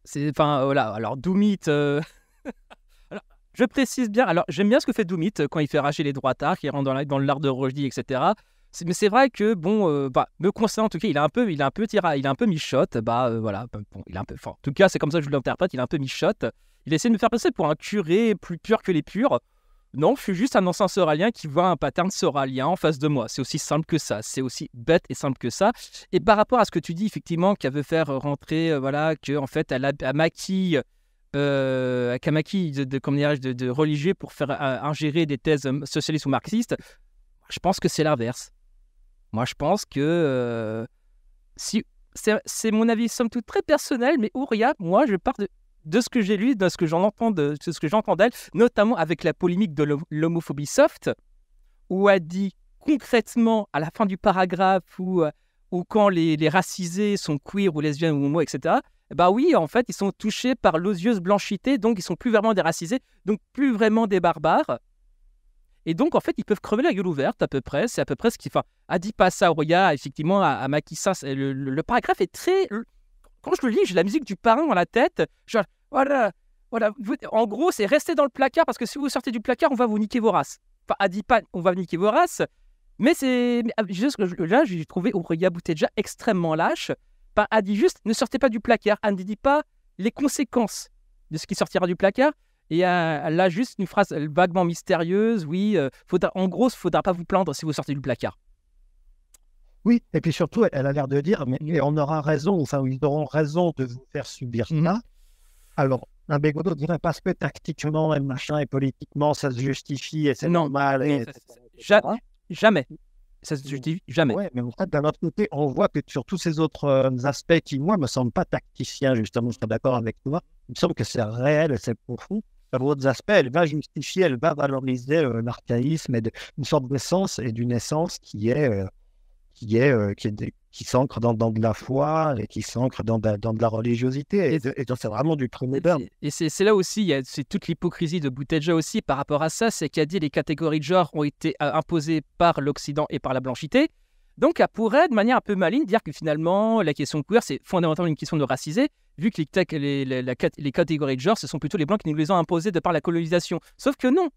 C'est enfin voilà. Oh alors Doumit. Euh, je précise bien. Alors j'aime bien ce que fait Doumit euh, quand il fait rager les droits d'art, qu'il rentre dans, dans l'art de etc. Mais c'est vrai que bon, bah, me concernant en tout cas, il a un peu, il a un peu tira, il est un peu michotte. Bah voilà, bah, il a un peu. en tout cas, c'est comme ça que je l'interprète. Il a un peu michotte. Il essaie de me faire passer pour un curé plus pur que les purs. Non, je suis juste un ancien soralien qui voit un pattern soralien en face de moi. C'est aussi simple que ça. C'est aussi bête et simple que ça. Et par rapport à ce que tu dis, effectivement, qu'elle veut faire rentrer, euh, voilà, que en fait, elle, a, elle maquille, euh, de, de, de, de religieux pour faire euh, ingérer des thèses socialistes ou marxistes. Je pense que c'est l'inverse. Moi, je pense que si c'est mon avis, somme toute très personnel, mais Ouria, moi, je pars de de ce que j'ai lu, de ce que j'en entends, de, ce que j'entends d'elle, notamment avec la polémique de l'homophobie soft, où elle dit concrètement à la fin du paragraphe ou euh, ou quand les, racisés sont queer ou lesbiennes ou homo, etc., eh bah ben oui, en fait, ils sont touchés par l'osieuse blanchité, donc ils sont plus vraiment des racisés, donc plus vraiment des barbares. Et donc, en fait, ils peuvent crever la gueule ouverte à peu près. C'est à peu près ce qui. Enfin, a dit pas Roya, effectivement, à, à le, paragraphe est très. Quand je le lis, j'ai la musique du parrain dans la tête. Genre, voilà, voilà. en gros, c'est rester dans le placard parce que si vous sortez du placard, on va vous niquer vos races. Enfin, à dit pas, on va vous niquer vos races. Mais c'est ah, là, j'ai trouvé Ourya Boutéja extrêmement lâche. Pas a dit juste, ne sortez pas du placard. Elle ne dit pas les conséquences de ce qui sortira du placard. Et là, juste une phrase vaguement mystérieuse. Oui, euh, en gros, il faudra pas vous plaindre si vous sortez du placard. Oui, et puis surtout, elle a l'air de dire, mais, on aura raison, enfin, ils auront raison de vous faire subir mmh. ça. Alors, un Bégodeau dirait parce que tactiquement et machin et politiquement, ça se justifie et c'est normal. jamais. Ça se mmh. justifie jamais. Oui, mais en fait, d'un autre côté, on voit que sur tous ces autres euh, aspects qui, moi, me semblent pas tacticiens, justement, je suis d'accord avec toi, il me semble que c'est réel et c'est profond. Sur d'autres aspects, elle va justifier, elle va valoriser euh, l'archaïsme et de, une sorte d'essence et d'une essence qui est, euh, qui est, qui est qui s'ancrent dans, de la foi et qui s'ancre dans, de la religiosité. Et, et c'est vraiment du premier bain. Et c'est là aussi, c'est toute l'hypocrisie de Bouteja aussi par rapport à ça, c'est qu'il a dit les catégories de genre ont été euh, imposées par l'Occident et par la blanchité. Donc, elle pourrait, de manière un peu maligne, dire que finalement, la question queer, c'est fondamentalement une question de racisé, vu que les, catégories de genre, ce sont plutôt les blancs qui nous les ont imposées de par la colonisation. Sauf que non,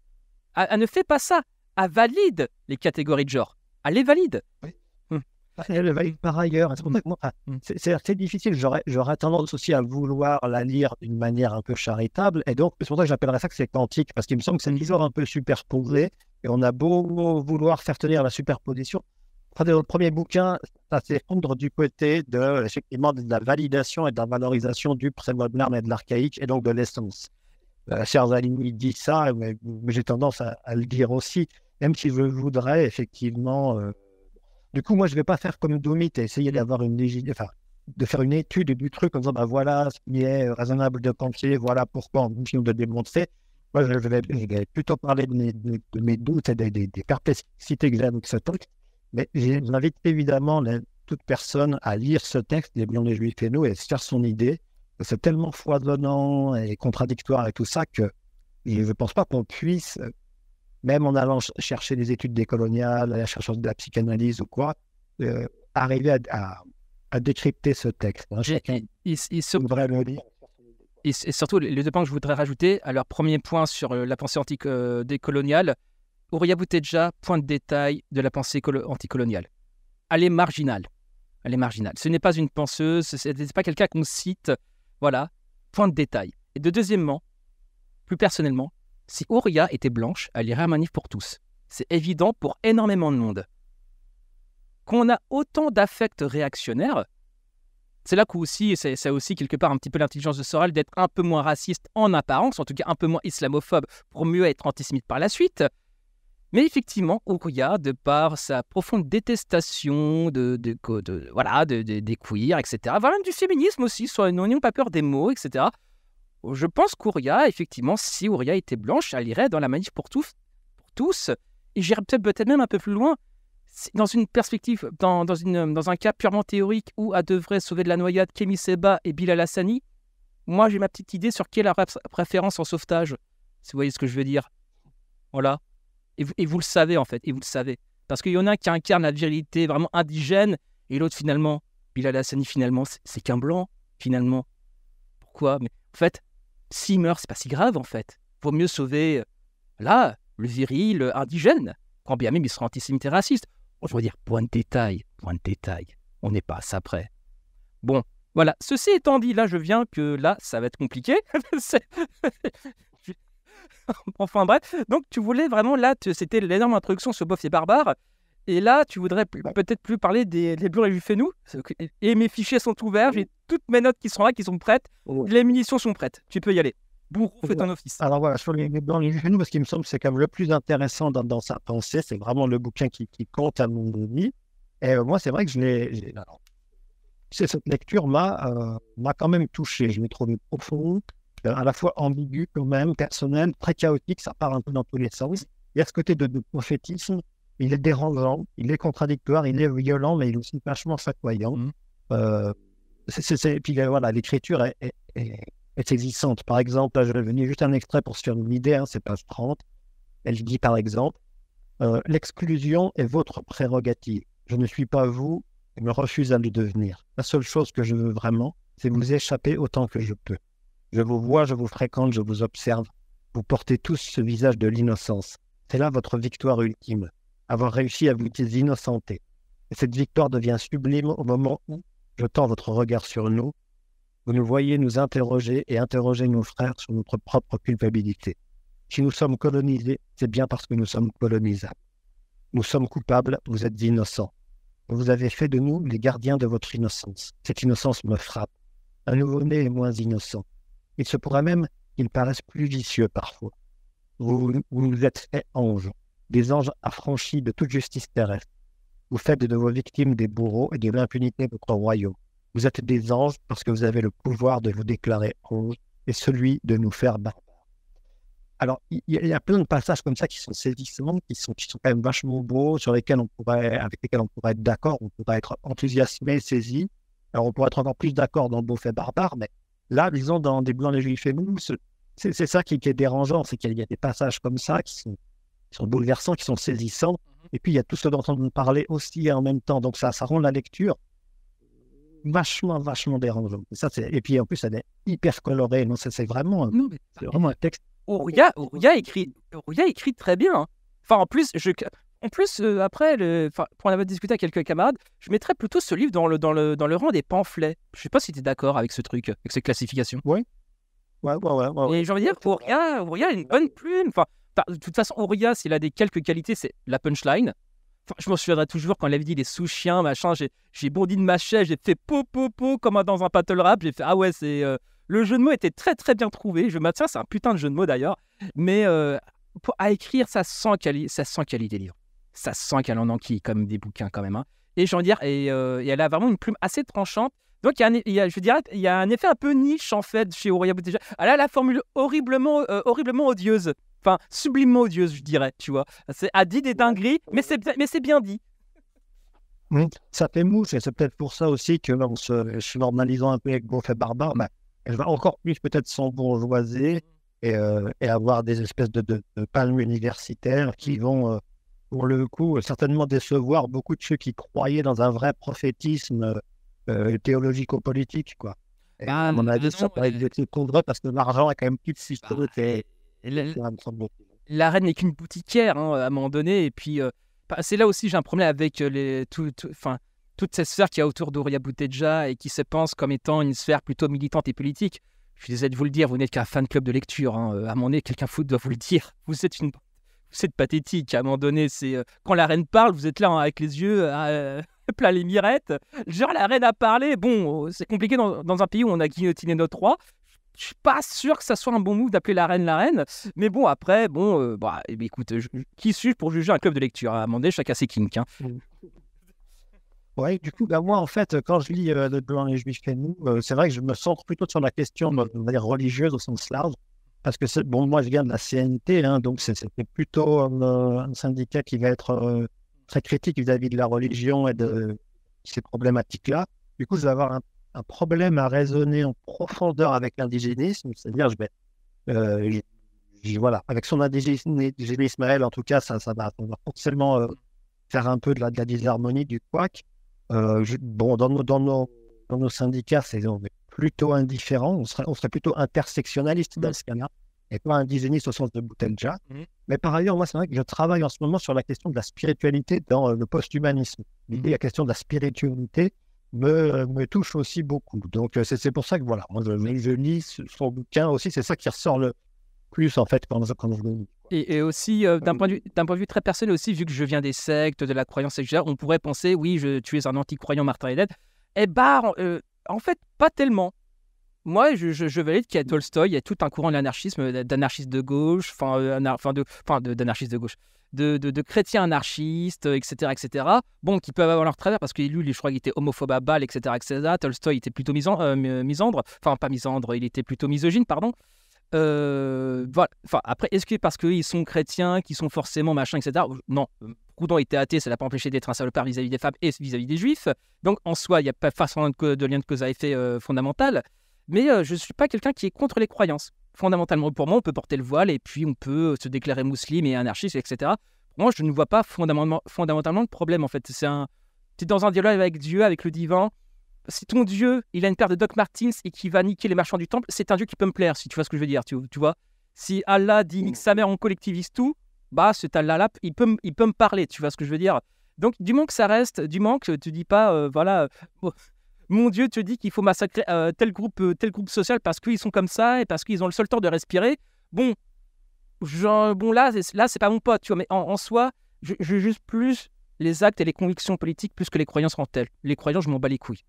elle, ne fait pas ça. Elle valide les catégories de genre. Elle les valide elle par ailleurs. Mm. C'est difficile. J'aurais tendance aussi à vouloir la lire d'une manière un peu charitable. Et donc, c'est pour ça que j'appellerais ça que c'est quantique, parce qu'il me semble que c'est une mm. histoire un peu superposée. Et on a beau vouloir faire tenir la superposition. dans le premier bouquin, ça s'effondre du côté de, effectivement, de la validation et de la valorisation du prémoderne et de l'archaïque, et donc de l'essence. Euh, Cher dit ça, mais, j'ai tendance à, le dire aussi, même si je voudrais effectivement. Euh, du coup, moi, je ne vais pas faire comme Domit et essayer d'avoir une enfin, de faire une étude du truc en disant bah, voilà ce qui est euh, raisonnable de penser, voilà pourquoi on continue de démontrer. Moi, je vais, plutôt parler de mes, doutes et des, des, perplexités que j'ai avec ce texte. Mais j'invite évidemment toute personne à lire ce texte, des Blancs, de Juifs et nous, et se faire son idée. C'est tellement foisonnant et contradictoire et tout ça que je ne pense pas qu'on puisse euh, même en allant chercher des études décoloniales, la chercher de la psychanalyse ou quoi, euh, arriver à, décrypter ce texte. Hein, et, et, et, et, surtout, les deux points que je voudrais rajouter, alors premier point sur euh, la pensée antique euh, décoloniale, Ouria déjà point de détail de la pensée anticoloniale. Elle est marginale. Elle est marginale. Ce n'est pas une penseuse, ce n'est pas quelqu'un qu'on cite. Voilà, point de détail. Et de deuxièmement, plus personnellement, si Ouria était blanche, elle irait à Manif pour tous. C'est évident pour énormément de monde. Qu'on a autant d'affects réactionnaires, c'est là que aussi, c'est aussi quelque part un petit peu l'intelligence de Sorel d'être un peu moins raciste en apparence, en tout cas un peu moins islamophobe pour mieux être antisémite par la suite. Mais effectivement, Ouria, de par sa profonde détestation de, voilà, des queers, etc., voilà, du féminisme aussi, soit n'ayons pas peur des mots, etc., je pense qu'Ouria, effectivement, si Ouria était blanche, elle irait dans la manif pour tous. et j'irais peut-être même un peu plus loin. Dans une perspective, dans, un cas purement théorique où elle devrait sauver de la noyade Kemi Seba et Bilal Hassani, moi j'ai ma petite idée sur quelle est la préférence en sauvetage, si vous voyez ce que je veux dire. Voilà. Et vous, le savez en fait, et vous le savez. Parce qu'il y en a un qui incarne la virilité vraiment indigène, et l'autre finalement, Bilal Hassani finalement, c'est qu'un blanc, finalement. Pourquoi Mais en fait, s'il meurt, c'est pas si grave en fait. Vaut mieux sauver, euh, là, le viril euh, indigène, quand bien même il sera antisémite et raciste. Oh, je veux dire, point de détail, point de détail. On n'est pas à ça près. Bon, voilà. Ceci étant dit, là, je viens que là, ça va être compliqué. enfin bref. Donc, tu voulais vraiment, là, c'était l'énorme introduction sur Bof et Barbare. Et là, tu voudrais peut-être plus parler des, des et ray du nous Et mes fichiers sont ouverts, j'ai toutes mes notes qui sont là, qui sont prêtes. Les munitions sont prêtes. Tu peux y aller. Bourreau fais ton un office. Alors voilà, sur les blu et du nous parce qu'il me semble c'est quand même le plus intéressant dans, sa pensée, c'est vraiment le bouquin qui, compte à mon avis. Et euh, moi, c'est vrai que je l'ai. Cette lecture m'a euh, m'a quand même touché. Je l'ai trouvé profond, euh, à la fois ambigu quand même, personnel, très chaotique, ça part un peu dans tous les sens. Il y a ce côté de prophétisme il est dérangeant, il est contradictoire, il est violent, mais il est aussi vachement fatoyant. Mmh. Euh, et c'est, puis euh, voilà, l'écriture est, est, existante. Par exemple, là, je vais venir juste un extrait pour se faire une idée, hein, c'est page 30. Elle dit par exemple euh, L'exclusion est votre prérogative. Je ne suis pas vous et me refuse à le devenir. La seule chose que je veux vraiment, c'est vous échapper autant que je peux. Je vous vois, je vous fréquente, je vous observe. Vous portez tous ce visage de l'innocence. C'est là votre victoire ultime avoir réussi à vous innocenter. Et cette victoire devient sublime au moment où, jetant votre regard sur nous, vous nous voyez nous interroger et interroger nos frères sur notre propre culpabilité. Si nous sommes colonisés, c'est bien parce que nous sommes colonisables. Nous sommes coupables, vous êtes innocents. Vous avez fait de nous les gardiens de votre innocence. Cette innocence me frappe. Un nouveau-né est moins innocent. Il se pourrait même qu'il paraisse plus vicieux parfois. Vous nous êtes fait ange des anges affranchis de toute justice terrestre. Vous faites de vos victimes des bourreaux et de l'impunité votre royaume. Vous êtes des anges parce que vous avez le pouvoir de vous déclarer ange et celui de nous faire barbares. Alors, il y, a plein de passages comme ça qui sont saisissants, qui sont, qui sont quand même vachement beaux, sur lesquels on pourrait, avec lesquels on pourrait être d'accord, on pourrait être enthousiasmé, saisi. Alors, on pourrait être encore plus d'accord dans Beau fait barbare, mais là, disons, dans Des Blancs, les Juifs et nous, c'est ça qui est dérangeant, c'est qu'il y a des passages comme ça qui sont qui sont bouleversants, qui sont saisissants. Mhm. Et puis, il y a tout ce dont on parlait aussi en même temps. Donc, ça, ça rend la lecture vachement, vachement dérangeante. Et, ça, et puis, en plus, elle est hyper colorée. Non, c'est vraiment, c'est vraiment un texte. Oh, Ouria, écrit, écrit très bien. Hein. Enfin, en plus, je, en plus, euh, après, le, enfin, pour en avoir discuté avec quelques camarades, je mettrais plutôt ce livre dans le, dans le, dans le rang des pamphlets. Je ne sais pas si tu es d'accord avec ce truc, avec cette classification. Oui. Ouais, ouais, Et j'ai envie de dire, Ouria, Ouria a une bonne plume. Enfin, de toute façon, Aurias, s'il a des quelques qualités, c'est la punchline. Enfin, je m'en souviendrai toujours quand elle avait dit les sous-chiens, machin. J'ai bondi de ma chaise, j'ai fait po po po comme dans un battle rap. J'ai fait ah ouais, c'est. Euh, le jeu de mots était très très bien trouvé. Je maintiens, c'est un putain de jeu de mots d'ailleurs. Mais euh, à écrire, ça sent qu'elle ça sent Ça sent qu'elle en enquille comme des bouquins quand même. Hein. Et j'en envie dire, euh, et, elle a vraiment une plume assez tranchante. Donc, il y, a un, je dirais, il y a un effet un peu niche en fait chez Aurélien Boutéja. Elle a la formule horriblement, horriblement odieuse enfin, sublimement odieuse, je dirais, tu vois. C'est, à dire des dingueries, mais c'est, mais c'est bien dit. Oui, ça fait mouche, et c'est peut-être pour ça aussi que en se, normalisant un peu avec fait Barbare, bah, elle va encore plus peut-être s'embourgeoiser et, euh, et avoir des espèces de, de, palmes universitaires qui vont, euh, pour le coup, certainement décevoir beaucoup de ceux qui croyaient dans un vrai prophétisme euh, théologico-politique, quoi. Bah, On a ça par être parce que l'argent est quand même plus de bah, et, la, reine n'est qu'une boutiquière hein, à un moment donné. Et puis, euh, c'est là aussi j'ai un problème avec euh, les, tout, tout, toute qu'il y a autour d'Ouria Bouteja et qui se pensent comme étant une sphère plutôt militante et politique. Je suis désolé de vous le dire, vous n'êtes qu'un fan club de lecture. Hein, euh, à un moment donné, quelqu'un fou doit vous le dire. Vous êtes une. Vous pathétique. À un moment donné, c'est. Quand la reine parle, vous êtes là hein, avec les yeux. plein les mirettes. Genre, la reine a parlé. Bon, oh, c'est compliqué dans, dans, un pays où on a guillotiné notre roi je suis pas sûr que ça soit un bon move d'appeler la reine la reine. Mais bon, après, bon, euh, bah, eh ben, écoute, qui suis-je pour juger un club de lecture À demander chacun ses kinks. Hein. Mm. Ouais, du coup, bah, moi, en fait, quand je lis euh, Le Blanc et Juif euh, c'est vrai que je me centre plutôt sur la question mm. de religieuse au sens large. Parce que, bon, moi, je viens de la CNT, hein, donc c'était mm. plutôt un syndicat qui va être très critique vis-à-vis de la religion et de ces problématiques-là. Du coup, je vais avoir un un problème à raisonner en profondeur avec l'indigénisme, c'est-à-dire, je euh, voilà, avec son indigénisme réel, en tout cas, ça, ça va, on va forcément euh, faire un peu de la, de la disharmonie du quack. Euh, bon, dans nos, dans nos, dans nos syndicats, c'est on est plutôt indifférent, on serait, on plutôt intersectionnaliste dans ce cas-là, et pas indigéniste au sens de Boutelja. Mmh. Mais par ailleurs, moi, c'est vrai que je travaille en ce moment sur la question de la spiritualité dans le post-humanisme. Mmh. L'idée, la question de la spiritualité euh, me, touche aussi beaucoup. Donc, euh, c'est pour ça que, voilà, moi, je, lis son bouquin aussi, c'est ça qui ressort le plus, en fait, quand, quand je lis. Et, aussi, euh, d'un hum. point, de vue, point de vue très personnel aussi, vu que je viens des sectes, de la croyance, etc., on pourrait penser, oui, je, tu es un anti-croyant Martin Hélène. Eh bah, ben, en fait, pas tellement. Moi, je, valide qu'il y a Tolstoy, il y a tout un courant de l'anarchisme, d'anarchistes de gauche, enfin, euh, enfin de, d'anarchistes de, gauche, de, chrétiens anarchistes, etc., etc. Bon, qui peuvent avoir leur travers parce qu'il lui, je crois qu'il était homophobe à balle, etc., etc. Tolstoy était plutôt euh, euh, misandre, enfin pas misandre, il était plutôt misogyne, pardon. voilà. Enfin, après, est-ce que parce qu'ils sont chrétiens, qu'ils sont forcément machin, etc. Non. Proudhon était athée, ça l'a pas empêché d'être un salopard vis-à-vis des femmes et vis-à-vis des juifs. Donc, en soi, il n'y a pas forcément de, lien de cause à effet fondamental mais euh, je ne suis pas quelqu'un qui est contre les croyances. Fondamentalement, pour moi, on peut porter le voile et puis on peut euh, se déclarer musulman et anarchiste, etc. moi, je ne vois pas fondamentalement, fondamentalement le problème, en fait. C'est un... Es dans un dialogue avec Dieu, avec le divan. Si ton Dieu, il a une paire de Doc Martins et qui va niquer les marchands du temple, c'est un Dieu qui peut me plaire, si tu vois ce que je veux dire, tu, tu vois. Si Allah dit hmm. que sa mère, on collectivise tout, bah, cet Allah-là, il peut, il peut me parler, tu vois ce que je veux dire. Donc, du moins que ça reste, du moins que tu dis pas, euh, voilà, mon Dieu, tu dis qu'il faut massacrer euh, tel, groupe, euh, tel groupe social parce qu'ils sont comme ça et parce qu'ils ont le seul tort de respirer. Bon, bon là, là c'est pas mon pote, tu vois, mais en, soi, je, juste plus les actes et les convictions politiques plus que les croyances en telles. Les croyants, je m'en bats les couilles.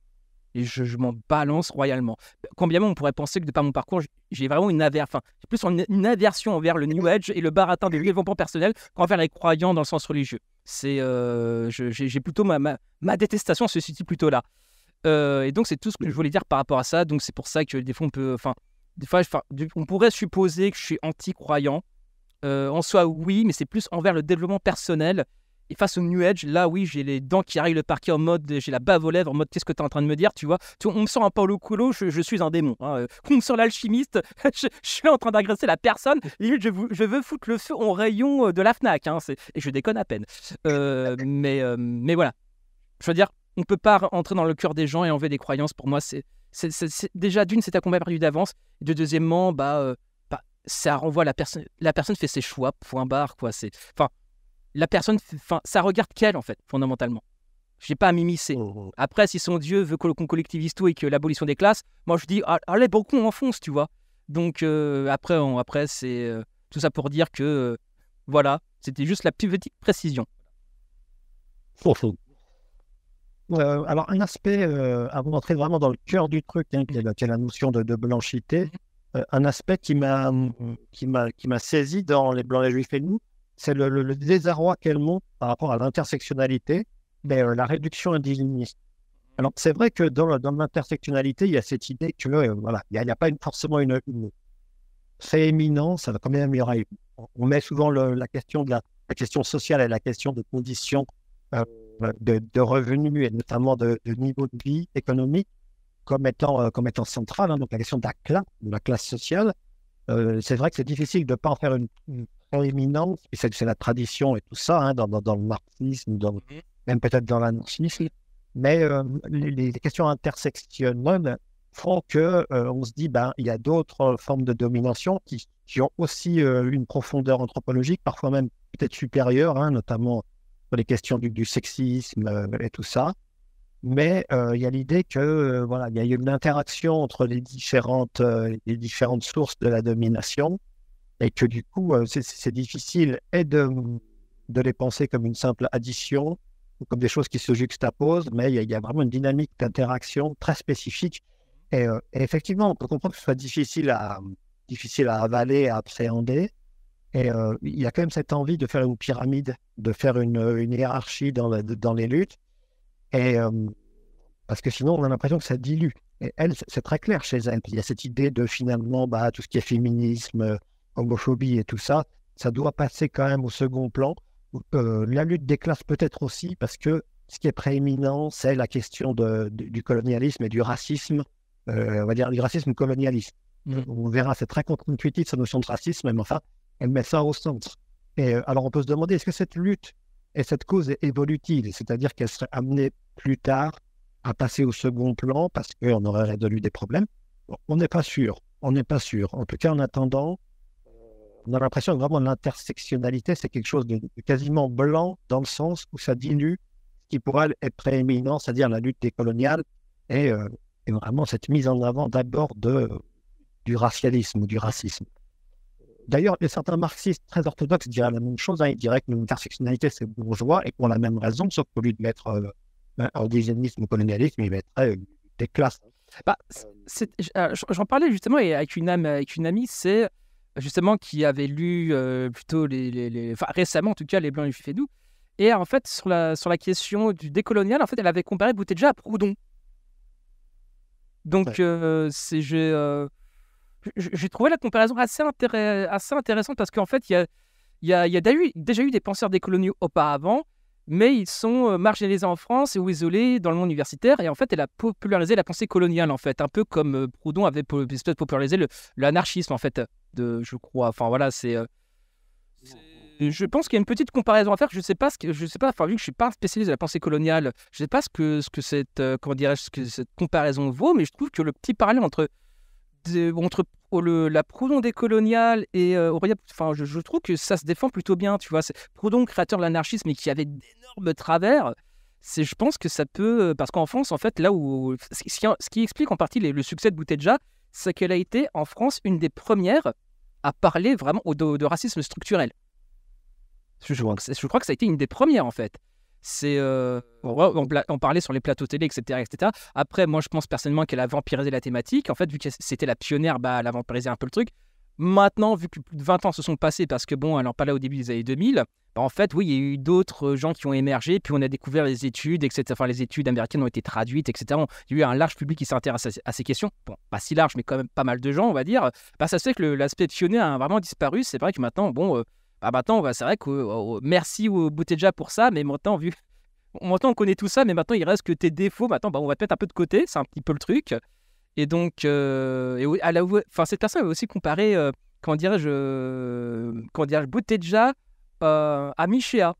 Et je, m'en balance royalement. Combien même on pourrait penser que de par mon parcours, j'ai vraiment une, aversion, enfin, plus une, aversion envers le New Age et le baratin des développements personnels qu'envers les croyants dans le sens religieux. C'est, euh, j'ai plutôt ma, ma, détestation se situe plutôt là. Euh, et donc, c'est tout ce que je voulais dire par rapport à ça. Donc, c'est pour ça que des fois, on peut. Enfin, des fois, on pourrait supposer que je suis anti-croyant. Euh, en soi, oui, mais c'est plus envers le développement personnel. Et face au New Age, là, oui, j'ai les dents qui arrivent le parquet en mode, j'ai la bave aux lèvres en mode, qu'est-ce que tu es en train de me dire, tu vois tu, On me sent un Paolo coulo, je, je, suis un démon. Hein. Euh, on me sent l'alchimiste, je, suis en train d'agresser la personne, et je, veux foutre le feu en rayon de la Fnac. Hein, et je déconne à peine. mais, mais voilà. Je veux dire, on peut pas entrer dans le cœur des gens et enlever des croyances. Pour moi, c'est déjà d'une, c'est un combat perdu d'avance. de deuxièmement, bah, euh, bah ça renvoie la personne. La personne fait ses choix. Point barre, quoi. C'est enfin la personne. Enfin, ça regarde qu'elle en fait, fondamentalement. J'ai pas à m'immiscer. Mmh, mmh. Après, si son Dieu veut qu'on collectivise tout et que l'abolition des classes, moi je dis, allez, ah, ah, bon, on enfonce, tu vois. Donc euh, après, on, après c'est euh, tout ça pour dire que voilà, c'était juste la petite précision. Euh, alors, un aspect, avant euh, d'entrer vraiment dans le cœur du truc, hein, qui, est la, notion de, blanchité, mhm. euh, un aspect qui m'a, qui, m'a, qui m'a saisi dans Les Blancs, les Juifs et nous, c'est le, désarroi qu'elle montre par rapport à l'intersectionnalité mais la réduction indigéniste. Alors, c'est vrai que dans, dans l'intersectionnalité, il y a cette idée que, voilà, il n'y a, a, pas forcément une, une prééminence. on met souvent la question de la, la, question sociale et la question de conditions euh, de, revenus et notamment de, niveau de vie économique comme étant, euh, comme étant centrale. Hein, donc la question de la classe, de la classe sociale, euh, c'est vrai que c'est difficile de ne pas en faire une, prééminence, c'est la tradition et tout ça, hein, dans, dans, le marxisme, mm-hmm. même peut-être dans l'anarchisme, mais les, les, questions intersectionnelles font que on se dit ben il y a d'autres formes de domination qui, qui ont aussi une profondeur anthropologique, parfois même peut-être supérieure, hein, notamment les questions du, sexisme euh, et tout ça. Mais euh, il y a l'idée que euh, voilà, il y a une interaction entre les différentes, les différentes sources de la domination et que du coup, c'est difficile et de, les penser comme une simple addition ou comme des choses qui se juxtaposent, mais il y, a, vraiment une dynamique d'interaction très spécifique. Et, effectivement, on peut comprendre que ce soit difficile à, difficile à avaler, à appréhender, et euh, il y a quand même cette envie de faire une pyramide, de faire une, hiérarchie dans, dans, les luttes. Et, euh, parce que sinon, on a l'impression que ça dilue. Et elle, c'est très clair chez elle. Il y a cette idée de finalement, bah, tout ce qui est féminisme, homophobie et tout ça, ça doit passer quand même au second plan. Euh, la lutte des classes peut-être aussi, parce que ce qui est prééminent, c'est la question du colonialisme et du racisme, on va dire du racisme colonialiste. Mmh. On verra, c'est très contre-intuitif, cette notion de racisme, mais enfin, elle met ça au centre. Et euh, alors on peut se demander, est-ce que cette lutte et cette cause est évolutive, c'est-à-dire qu'elle serait amenée plus tard à passer au second plan parce qu'on aurait résolu des problèmes On n'est pas sûr, on n'est pas sûr. En tout cas, en attendant, euh, on a l'impression que vraiment l'intersectionnalité, c'est quelque chose de quasiment blanc dans le sens où ça dilue ce qui pour elle est prééminent, c'est-à-dire la lutte décoloniale et, euh, et, vraiment cette mise en avant d'abord de, du racialisme ou du racisme. D'ailleurs, certains marxistes très orthodoxes diraient la même chose. Hein. ils diraient que l'intersectionnalité, c'est bourgeois, et pour la même raison, sauf qu'au lieu de mettre euh, indigénisme ou colonialisme, ils mettraient euh, des classes. Bah, euh, J'en parlais justement avec, une avec une amie, c'est justement qui avait lu euh, plutôt les, enfin, récemment en tout cas Les Blancs, les Juifs et Et en fait, sur la, sur la question du décolonial, en fait, elle avait comparé Boutéja à Proudhon. Donc, ouais. c'est j'ai trouvé la comparaison assez, assez intéressante parce qu'en fait, il y a, y, a, y a, déjà eu des penseurs décoloniaux auparavant, mais ils sont euh, marginalisés en France ou isolés dans le monde universitaire. Et en fait, elle a popularisé la pensée coloniale, en fait, un peu comme euh, Proudhon avait popularisé l'anarchisme, en fait, de, je crois. Enfin, voilà, euh, c'est. Je pense qu'il y a une petite comparaison à faire. Je sais pas ce que, je sais pas. Enfin, vu que je suis pas un spécialiste de la pensée coloniale, je sais pas ce que ce que cette, comment dirais ce que cette comparaison vaut, mais je trouve que le petit parallèle entre de, entre le, la Proudhon décoloniale et euh, enfin, je, trouve que ça se défend plutôt bien, tu vois. Proudhon, créateur de l'anarchisme et qui avait d'énormes travers, c'est, je pense que ça peut. Euh, parce qu'en France, en fait, là où. Ce, qui, explique en partie le succès de Bouteja, c'est qu'elle a été en France une des premières à parler vraiment de, de racisme structurel. je, crois que ça a été une des premières, en fait. C'est euh, on, parlait sur les plateaux télé, etc., etc. Après, moi, je pense personnellement qu'elle a vampirisé la thématique. En fait, vu que c'était la pionnière, bah, elle a vampirisé un peu le truc. Maintenant, vu que plus de 20 ans se sont passés, parce que bon, alors pas là au début des années 2000, bah, en fait, oui, il y a eu d'autres gens qui ont émergé, puis on a découvert les études, etc. Enfin, les études américaines ont été traduites, etc. Il y a eu un large public qui s'intéresse à, ces questions. Bon, pas si large, mais quand même pas mal de gens, on va dire. Bah, ça se fait que l'aspect pionnier a vraiment disparu. C'est vrai que maintenant, bon. Euh, ah, bah c'est vrai que oh, oh, merci au Bouteja pour ça, mais maintenant, vu. Maintenant, on connaît tout ça, mais maintenant, il reste que tes défauts. Maintenant, bah bah, on va te mettre un peu de côté. C'est un petit peu le truc. Et donc, euh, à enfin, cette personne avait aussi comparer quand euh, dirais-je, comment dirais-je, Bouteja euh, à Michéa.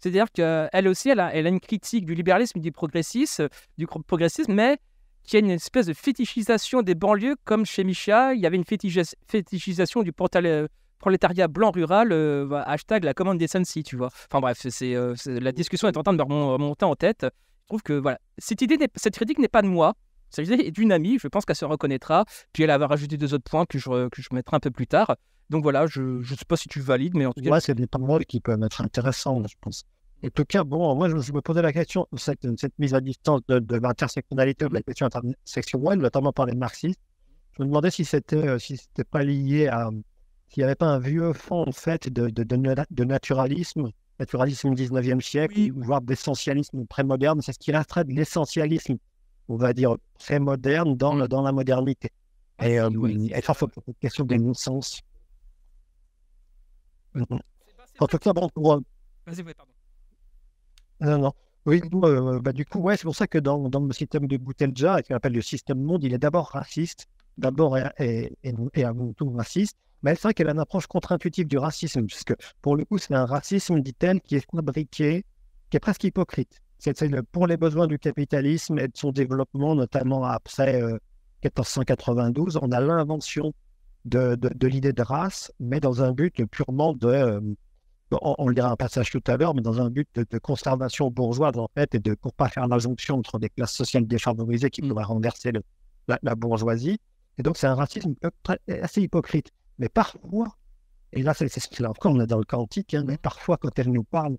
C'est-à-dire qu'elle aussi, elle a, elle a une critique du libéralisme du progressisme, du progressisme mais qui a une espèce de fétichisation des banlieues, comme chez Michéa, il y avait une fétichisation du, portail prolétariat blanc rural, euh, hashtag la commande des si tu vois. Enfin bref, euh, c'est, la discussion est en train de me remonter en tête. Je trouve que voilà, cette, idée cette critique n'est pas de moi, C'est idée d'une amie, je pense qu'elle se reconnaîtra. Puis elle avait rajouté deux autres points que je, que je mettrai un peu plus tard. Donc voilà, je ne sais pas si tu valides, mais en tout cas. Ouais, c'est pas moi qui peut être intéressant, je pense. En tout cas, bon, moi, je, me posais la question, cette, cette mise à distance de, de l'intersectionnalité de la question intersectionnelle, notamment par les marxistes. Je me demandais si c'était euh, si c'était pas lié à, s'il n'y avait pas un vieux fond en fait de, de, naturalisme, naturalisme du 19e siècle, voire d'essentialisme prémoderne, c'est ce qui resterait de l'essentialisme, on va dire prémoderne dans, mm. dans la modernité. Ah, euh, et, ça oui. et une question de non-sens. Mm. En tout cas, bon, pour. Euh, Vas-y, pardon. Non, non. Oui, euh, bah, du coup, ouais, c'est pour ça que dans, dans le système de Boutelja, qu'on appelle le système monde, il est d'abord raciste, d'abord et, avant tout raciste, mais elle sait qu'elle a une approche contre-intuitive du racisme, puisque pour le coup, c'est un racisme, dit-elle, qui est fabriqué, qui est presque hypocrite. C'est pour les besoins du capitalisme et de son développement, notamment après 1492, euh, on a l'invention de, l'idée de race, mais dans un but purement de, euh, on, le dira un passage tout à l'heure, mais dans un but de, conservation bourgeoise en fait, et de pour pas faire l'injonction entre des classes sociales défavorisées qui mm. pourraient renverser la, bourgeoisie. Et donc c'est un racisme euh, assez hypocrite. Mais parfois, et là, c'est ce encore, on est dans le quantique, hein, mais parfois, quand elle nous parle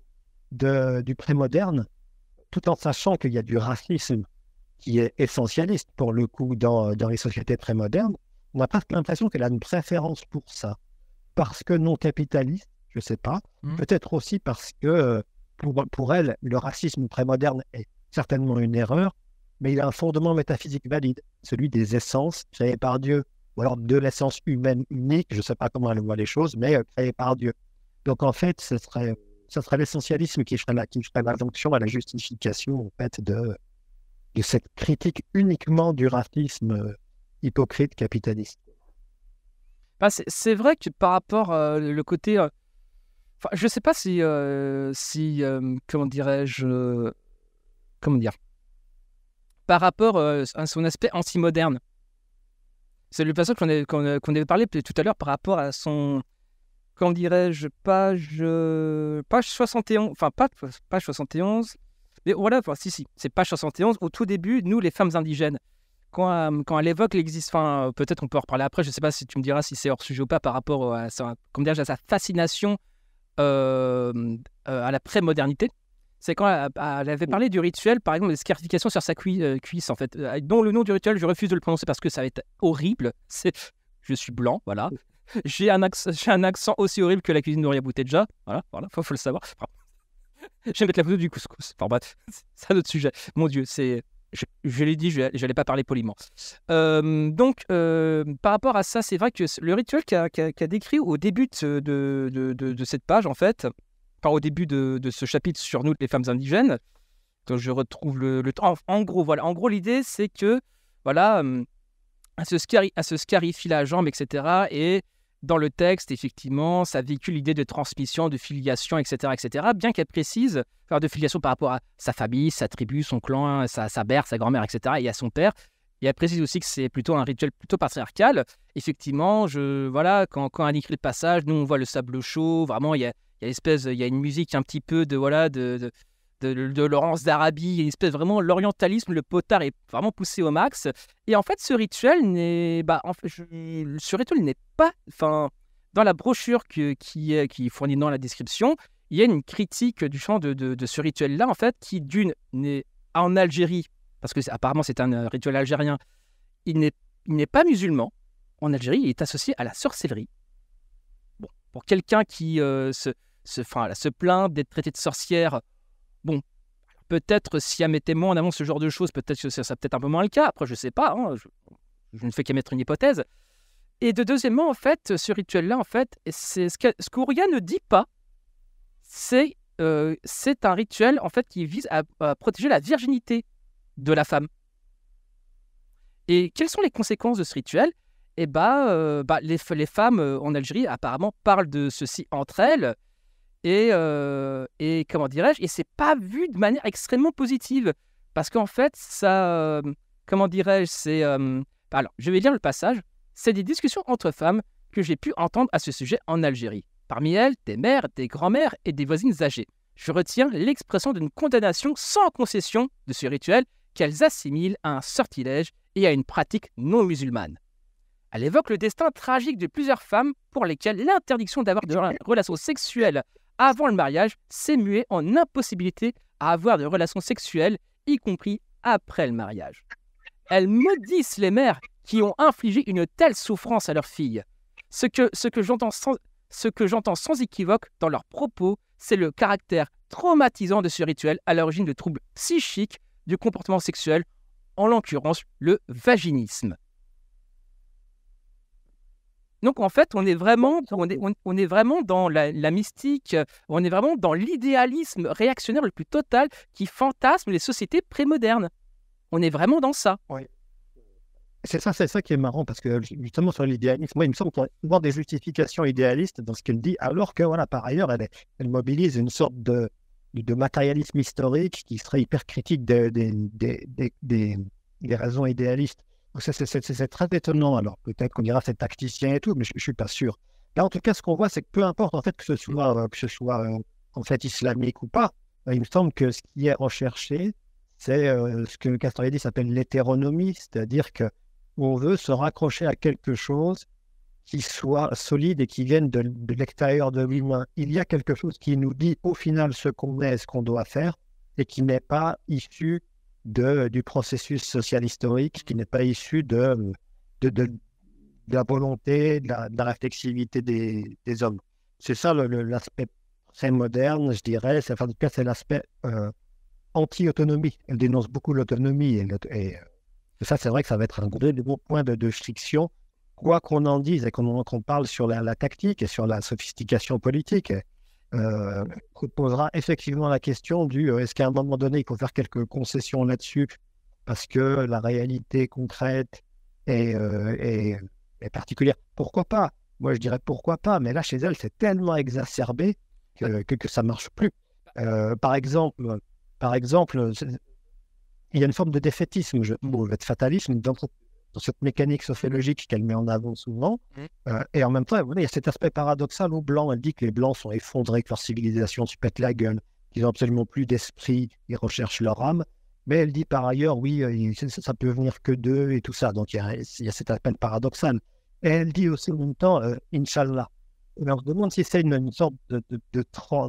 de, du prémoderne, tout en sachant qu'il y a du racisme qui est essentialiste, pour le coup, dans, les sociétés prémodernes, on a presque l'impression qu'elle a une préférence pour ça. Parce que non capitaliste, je ne sais pas, mmh. peut-être aussi parce que euh, pour, pour elle, le racisme prémoderne est certainement une erreur, mais il a un fondement métaphysique valide, celui des essences créées par Dieu ou alors de l'essence humaine unique, je ne sais pas comment elle voit les choses, mais euh, créée par Dieu. Donc en fait, ce serait, ce serait l'essentialisme qui serait la, qui à la justification en fait, de, de cette critique uniquement du racisme euh, hypocrite capitaliste. Bah, c'est vrai que par rapport euh, le côté... je ne sais pas si... si comment dirais-je... comment dire Par rapport à son aspect anti-moderne. C'est le passage euh, qu'on avait, parlé tout à l'heure par rapport à son, comment dirais-je, page, euh, page 71, enfin pas page 71, mais voilà, enfin, si, si, c'est page 71, au tout début, nous, les femmes indigènes, quand, euh, quand elle évoque l'existence, enfin, peut-être on peut en reparler après, je ne sais pas si tu me diras si c'est hors sujet ou pas par rapport à sa, comment à sa fascination à la prémodernité, c'est quand elle, avait parlé du rituel, par exemple, de scarification sur sa euh, cuisse, en fait, euh, dont le nom du rituel, je refuse de le prononcer parce que ça va être horrible. Je suis blanc, voilà. J'ai un, un, accent aussi horrible que la cuisine de Bouteja. Voilà, voilà, faut, faut le savoir. J'aime je mettre la photo du couscous. Enfin bref, c'est un autre sujet. Mon Dieu, c'est. Je, l'ai dit, je n'allais pas parler poliment. Euh, donc, par rapport à ça, c'est vrai que le rituel qu'a décrit au début de, de, cette page, en fait, au début de, ce chapitre sur nous, les femmes indigènes. Donc je retrouve le, en, gros, voilà. En gros, l'idée, c'est que, voilà, à hum, se, scarifie la jambe, etc. Et dans le texte, effectivement, ça véhicule l'idée de transmission, de filiation, etc., etc., bien qu'elle précise, faire de filiation par rapport à sa famille, sa tribu, son clan, sa, sa mère, sa grand-mère, etc., et à son père. Et elle précise aussi que c'est plutôt un rituel plutôt patriarcal. Effectivement, je, voilà, quand, quand elle écrit le passage, nous, on voit le sable chaud, vraiment, il y a, il y a une musique un petit peu de voilà de, de, de, Laurence d'Arabie, une espèce vraiment l'orientalisme, le potard est vraiment poussé au max. Et en fait, ce rituel n'est, bah, en fait, ce rituel n'est pas, enfin, dans la brochure qui est qui fournit dans la description, il y a une critique du chant de, de ce rituel-là en fait qui d'une n'est en Algérie parce que apparemment c'est un euh, rituel algérien. Il n'est il n'est pas musulman. En Algérie, il est associé à la sorcellerie. Bon, pour quelqu'un qui euh, se, se, se plaindre, d'être traitée de sorcière. Bon, peut-être si elle mettait moins en amont, ce genre de choses, peut-être que ça serait peut-être un peu moins le cas. Après, je ne sais pas, hein, je, ne fais qu'émettre une hypothèse. Et de deuxièmement, en fait, ce rituel-là, en fait, c'est ce qu'Ouria ne dit pas, c'est euh, c'est un rituel en fait qui vise à, protéger la virginité de la femme. Et quelles sont les conséquences de ce rituel Eh ben, euh, bah, les, femmes euh, en Algérie apparemment parlent de ceci entre elles. Et, euh, et comment dirais-je Et c'est pas vu de manière extrêmement positive. Parce qu'en fait, ça. Euh, comment dirais-je C'est. Euh, alors, je vais lire le passage. C'est des discussions entre femmes que j'ai pu entendre à ce sujet en Algérie. Parmi elles, des mères, des grands-mères et des voisines âgées. Je retiens l'expression d'une condamnation sans concession de ce rituel qu'elles assimilent à un sortilège et à une pratique non musulmane. Elle évoque le destin tragique de plusieurs femmes pour lesquelles l'interdiction d'avoir des relations sexuelles avant le mariage s'est muet en impossibilité à avoir de relations sexuelles, y compris après le mariage. Elles maudissent les mères qui ont infligé une telle souffrance à leurs filles. Ce que, j'entends ce que j'entends sans équivoque dans leurs propos, c'est le caractère traumatisant de ce rituel à l'origine de troubles psychiques du comportement sexuel, en l'occurrence le vaginisme. Donc en fait, on est vraiment, on est, vraiment dans la, mystique, euh, on est vraiment dans l'idéalisme réactionnaire le plus total qui fantasme les sociétés prémodernes. On est vraiment dans ça. Oui. C'est ça, c'est ça qui est marrant parce que justement sur l'idéalisme, moi il me semble qu'on voit des justifications idéalistes dans ce qu'elle dit, alors que voilà par ailleurs elle, mobilise une sorte de, matérialisme historique qui serait hyper critique des raisons idéalistes. C'est très étonnant. Alors peut-être qu'on dira c'est tacticien et tout, mais je ne suis pas sûr. Là, en tout cas, ce qu'on voit, c'est que peu importe en fait que ce soit, euh, que ce soit euh, en fait islamique ou pas, euh, il me semble que ce qui est recherché, c'est ce que Castoriadis s'appelle l'hétéronomie, c'est-à-dire que on veut se raccrocher à quelque chose qui soit solide et qui vienne de, de l'extérieur de l'humain. Il y a quelque chose qui nous dit au final ce qu'on est, ce qu'on doit faire, et qui n'est pas issu de, euh, du processus social historique qui n'est pas issu de, de, de, la volonté, de la, réflexivité des, des, hommes. C'est ça l'aspect très moderne, je dirais. Enfin, en tout cas, c'est l'aspect euh, anti-autonomie. Elle dénonce beaucoup l'autonomie. Euh, et, ça, c'est vrai que ça va être un gros, point de, friction, quoi qu'on en dise et qu'on parle sur la, la, tactique et sur la sophistication politique. Euh, posera effectivement la question du euh, est-ce qu'à un moment donné, il faut faire quelques concessions là-dessus parce que la réalité concrète est, euh, particulière. Pourquoi pas Moi, je dirais pourquoi pas, mais là, chez elle, c'est tellement exacerbé que, que, ça ne marche plus. par exemple, par exemple il y a une forme de défaitisme, je, de fatalisme dans, dans cette mécanique sociologique qu'elle met en avant souvent. Mm. Euh, et en même temps, il y a cet aspect paradoxal aux Blancs. Elle dit que les Blancs sont effondrés, que leur civilisation se pète la gueule, qu'ils n'ont absolument plus d'esprit, ils recherchent leur âme. Mais elle dit par ailleurs, oui, euh, ça peut venir que d'eux et tout ça. Donc il y a, cet aspect paradoxal. Et elle dit aussi en même temps, euh, Inch'Allah. on se demande si c'est une, sorte de,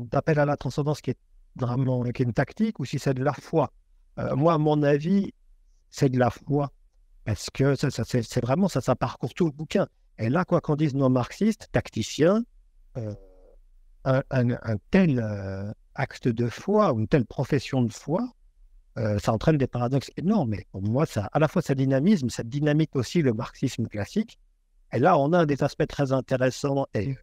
d'appel à la transcendance qui est, vraiment, une tactique ou si c'est de la foi. moi, à mon avis, c'est de la foi parce que ça, c'est vraiment ça, ça parcourt tout le bouquin. Et là, quoi qu'on dise non marxistes, tacticiens, euh, un, tel euh, acte de foi ou une telle profession de foi, euh, ça entraîne des paradoxes énormes. Mais pour moi, ça, à la fois, ça dynamisme, ça dynamique aussi le marxisme classique. Et là, on a des aspects très intéressants et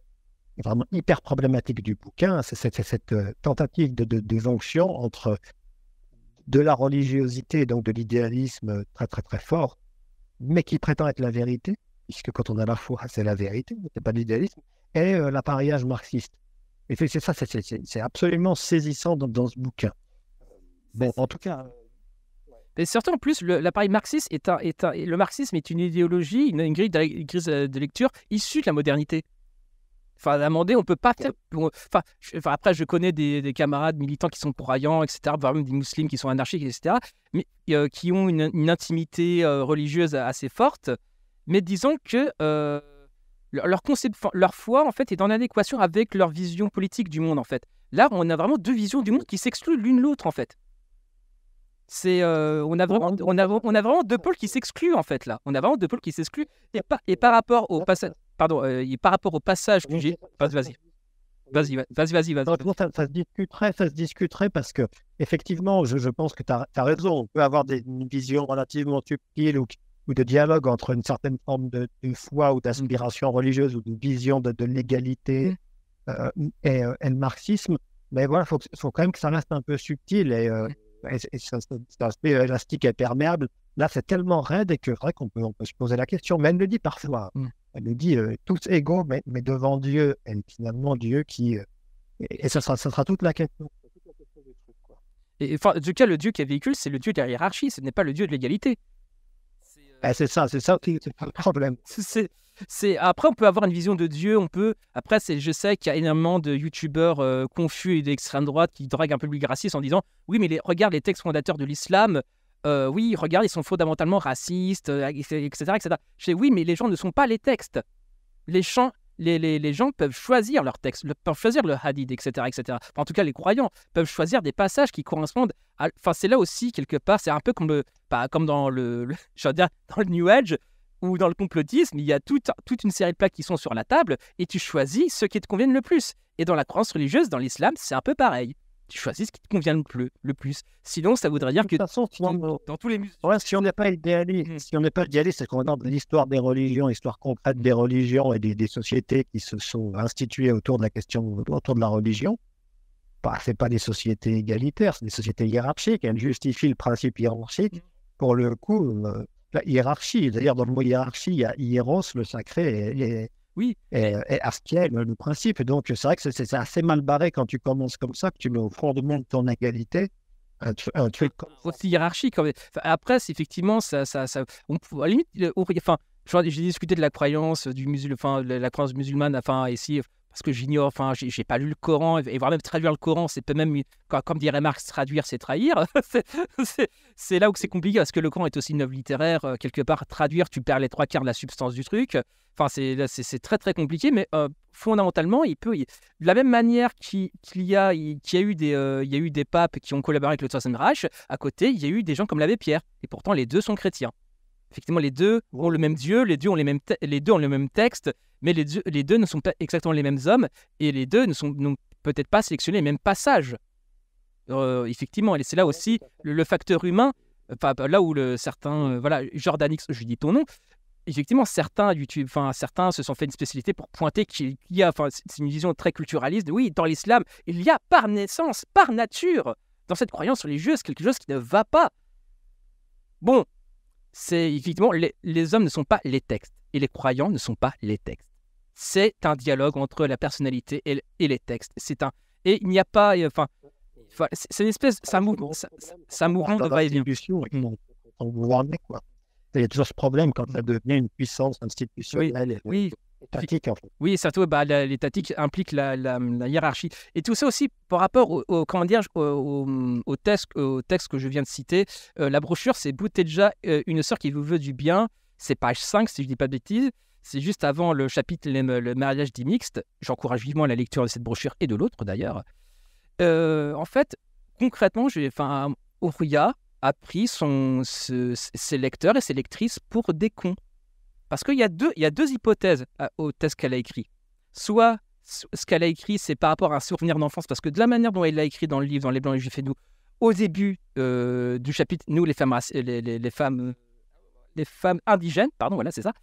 vraiment hyper problématiques du bouquin. C'est cette, tentative de, de, de jonction entre de la religiosité, donc de l'idéalisme très, très, très fort, mais qui prétend être la vérité, puisque quand on a la foi, c'est la vérité, c'est pas l'idéalisme, et euh, l'appareillage marxiste. Et c'est ça, c'est absolument saisissant dans, ce bouquin. Bon, en tout cas. Mais euh, surtout, en plus, l'appareil marxiste est, un, est le marxisme est une idéologie, une, grille euh, de, lecture issue de la modernité. Enfin, on peut pas Enfin, après, je connais des, camarades militants qui sont pour etc., voire même des musulmans qui sont anarchiques, etc., mais euh, qui ont une, intimité euh, religieuse assez forte. Mais disons que euh, leur, concept, leur foi, en fait, est en adéquation avec leur vision politique du monde, en fait. Là, on a vraiment deux visions du monde qui s'excluent l'une l'autre, en fait. C'est, on, a vraiment, on, on a vraiment deux pôles qui s'excluent, en fait, là. On a vraiment deux pôles qui s'excluent. Et, par, et par rapport au passage pardon, euh, par rapport au passage que j'ai. Vas-y, vas-y. Vas-y, vas-y, vas-y. Ça, ça, se discuterait, ça se discuterait parce que, effectivement, je, pense que tu as, raison. On peut avoir des, une vision relativement subtile ou, de dialogue entre une certaine forme de, foi ou mmh. d'aspiration religieuse ou d'une vision de, l'égalité mmh. euh, euh, et, le marxisme. Mais voilà, il faut, faut, quand même que ça reste un peu subtil et, cet mmh. aspect élastique et perméable. Là, c'est tellement raide et que vrai qu'on peut, on peut se poser la question, mais elle le dit parfois elle nous dit euh, tous égaux, mais, mais, devant Dieu. Et finalement, Dieu qui. Euh, et, ça, sera, toute la question. Et, enfin, en tout cas, le Dieu qui est véhicule, c'est le Dieu de la hiérarchie, ce n'est pas le Dieu de l'égalité. c'est euh, ben, ça, c'est ça qui le problème. C'est, après on peut avoir une vision de Dieu, on peut après c'est je sais qu'il y a énormément de youtubeurs confus et d'extrême droite qui draguent un peu lui raciste en disant oui mais les, regarde les textes fondateurs de l'islam euh, oui, regarde, ils sont fondamentalement racistes, etc., euh, etc. Je dis, oui, mais les gens ne sont pas les textes. Les, gens, les, gens peuvent choisir leurs textes, peuvent choisir le hadith, etc., etc. en tout cas, les croyants peuvent choisir des passages qui correspondent Enfin, c'est là aussi, quelque part, c'est un peu comme, bah, dans, le, dans le New Age, ou dans le complotisme, il y a toute, une série de plaques qui sont sur la table et tu choisis ce qui te conviennent le plus. Et dans la croyance religieuse, dans l'islam, c'est un peu pareil tu ce qui te convient le plus. Le plus. Sinon, ça voudrait dire que. De toute façon, dans, tous les musées. Mmh. si on n'est pas idéaliste, si on n'est pas idéaliste, c'est qu'on dans l'histoire des religions, l'histoire concrète des mmh. religions et des, sociétés qui se sont instituées autour de la question, autour de la religion. Bah, c'est pas des sociétés égalitaires, c'est des sociétés hiérarchiques. Elles justifient le principe hiérarchique. Mmh. Pour le coup, euh, la hiérarchie, d'ailleurs, dans le mot hiérarchie, il y a hieros, le sacré, et, et oui. Et, et est le, le, principe. Donc, c'est vrai que c'est assez mal barré quand tu commences comme ça, que tu mets au du de ton égalité. Un, truc ah, comme hiérarchique. après, effectivement, ça, ça, on, à la limite, j'ai discuté de la croyance du musul, enfin, la croyance musulmane, enfin, ici, parce que j'ignore, enfin, j'ai pas lu le Coran, et voire même traduire le Coran, c'est peut même, comme dirait Marx, traduire, c'est trahir. c'est là où c'est compliqué, parce que le Coran est aussi une œuvre littéraire. Euh, quelque part, traduire, tu perds les trois quarts de la substance du truc. Enfin, c'est très, très compliqué, mais euh, fondamentalement, il peut. de la même manière qu'il y, a, y, a eu des, euh, il y a eu des papes qui ont collaboré avec le Troisième Reich, à côté, il y a eu des gens comme l'abbé Pierre, et pourtant, les deux sont chrétiens effectivement, les deux ont le même Dieu, les, ont les, mêmes les deux ont le même texte, mais les, les deux ne sont pas exactement les mêmes hommes, et les deux ne sont peut-être pas sélectionnés les mêmes passages. Euh, effectivement, et c'est là aussi le, facteur humain, là où le, certains, euh, voilà, Jordanix, je dis ton nom, effectivement, certains, YouTube, enfin, certains se sont fait une spécialité pour pointer qu'il y a, enfin, c'est une vision très culturaliste, oui, dans l'islam, il y a par naissance, par nature, dans cette croyance religieuse, quelque chose qui ne va pas. Bon, c'est effectivement, les, hommes ne sont pas les textes et les croyants ne sont pas les textes. C'est un dialogue entre la personnalité et, les textes. C'est un et il n'y a pas, euh, enfin, c'est une espèce, ça mouvement, ça, de va-et-vient. Il y a toujours ce problème quand ça devient une puissance institutionnelle. oui en fait. Oui, surtout, bah, les tactiques impliquent la, la, hiérarchie. Et tout ça aussi, par rapport au, comment dire, au, au, texte, au texte que je viens de citer, euh, la brochure, c'est Bouteja, euh, une sœur qui vous veut du bien. C'est page 5, si je ne dis pas de bêtises. C'est juste avant le chapitre Le, mariage dit mixte. J'encourage vivement la lecture de cette brochure et de l'autre, d'ailleurs. Euh, en fait, concrètement, Oruya a pris son, ses lecteurs et ses lectrices pour des cons. Parce qu'il y, a deux, hypothèses euh, au test qu'elle a écrit. Soit ce qu'elle a écrit, c'est par rapport à un souvenir d'enfance, parce que de la manière dont elle l'a écrit dans le livre, dans Les Blancs, les Juifs et nous, au début euh, du chapitre, nous, les femmes, les, femmes, les femmes indigènes, pardon, voilà, c'est ça.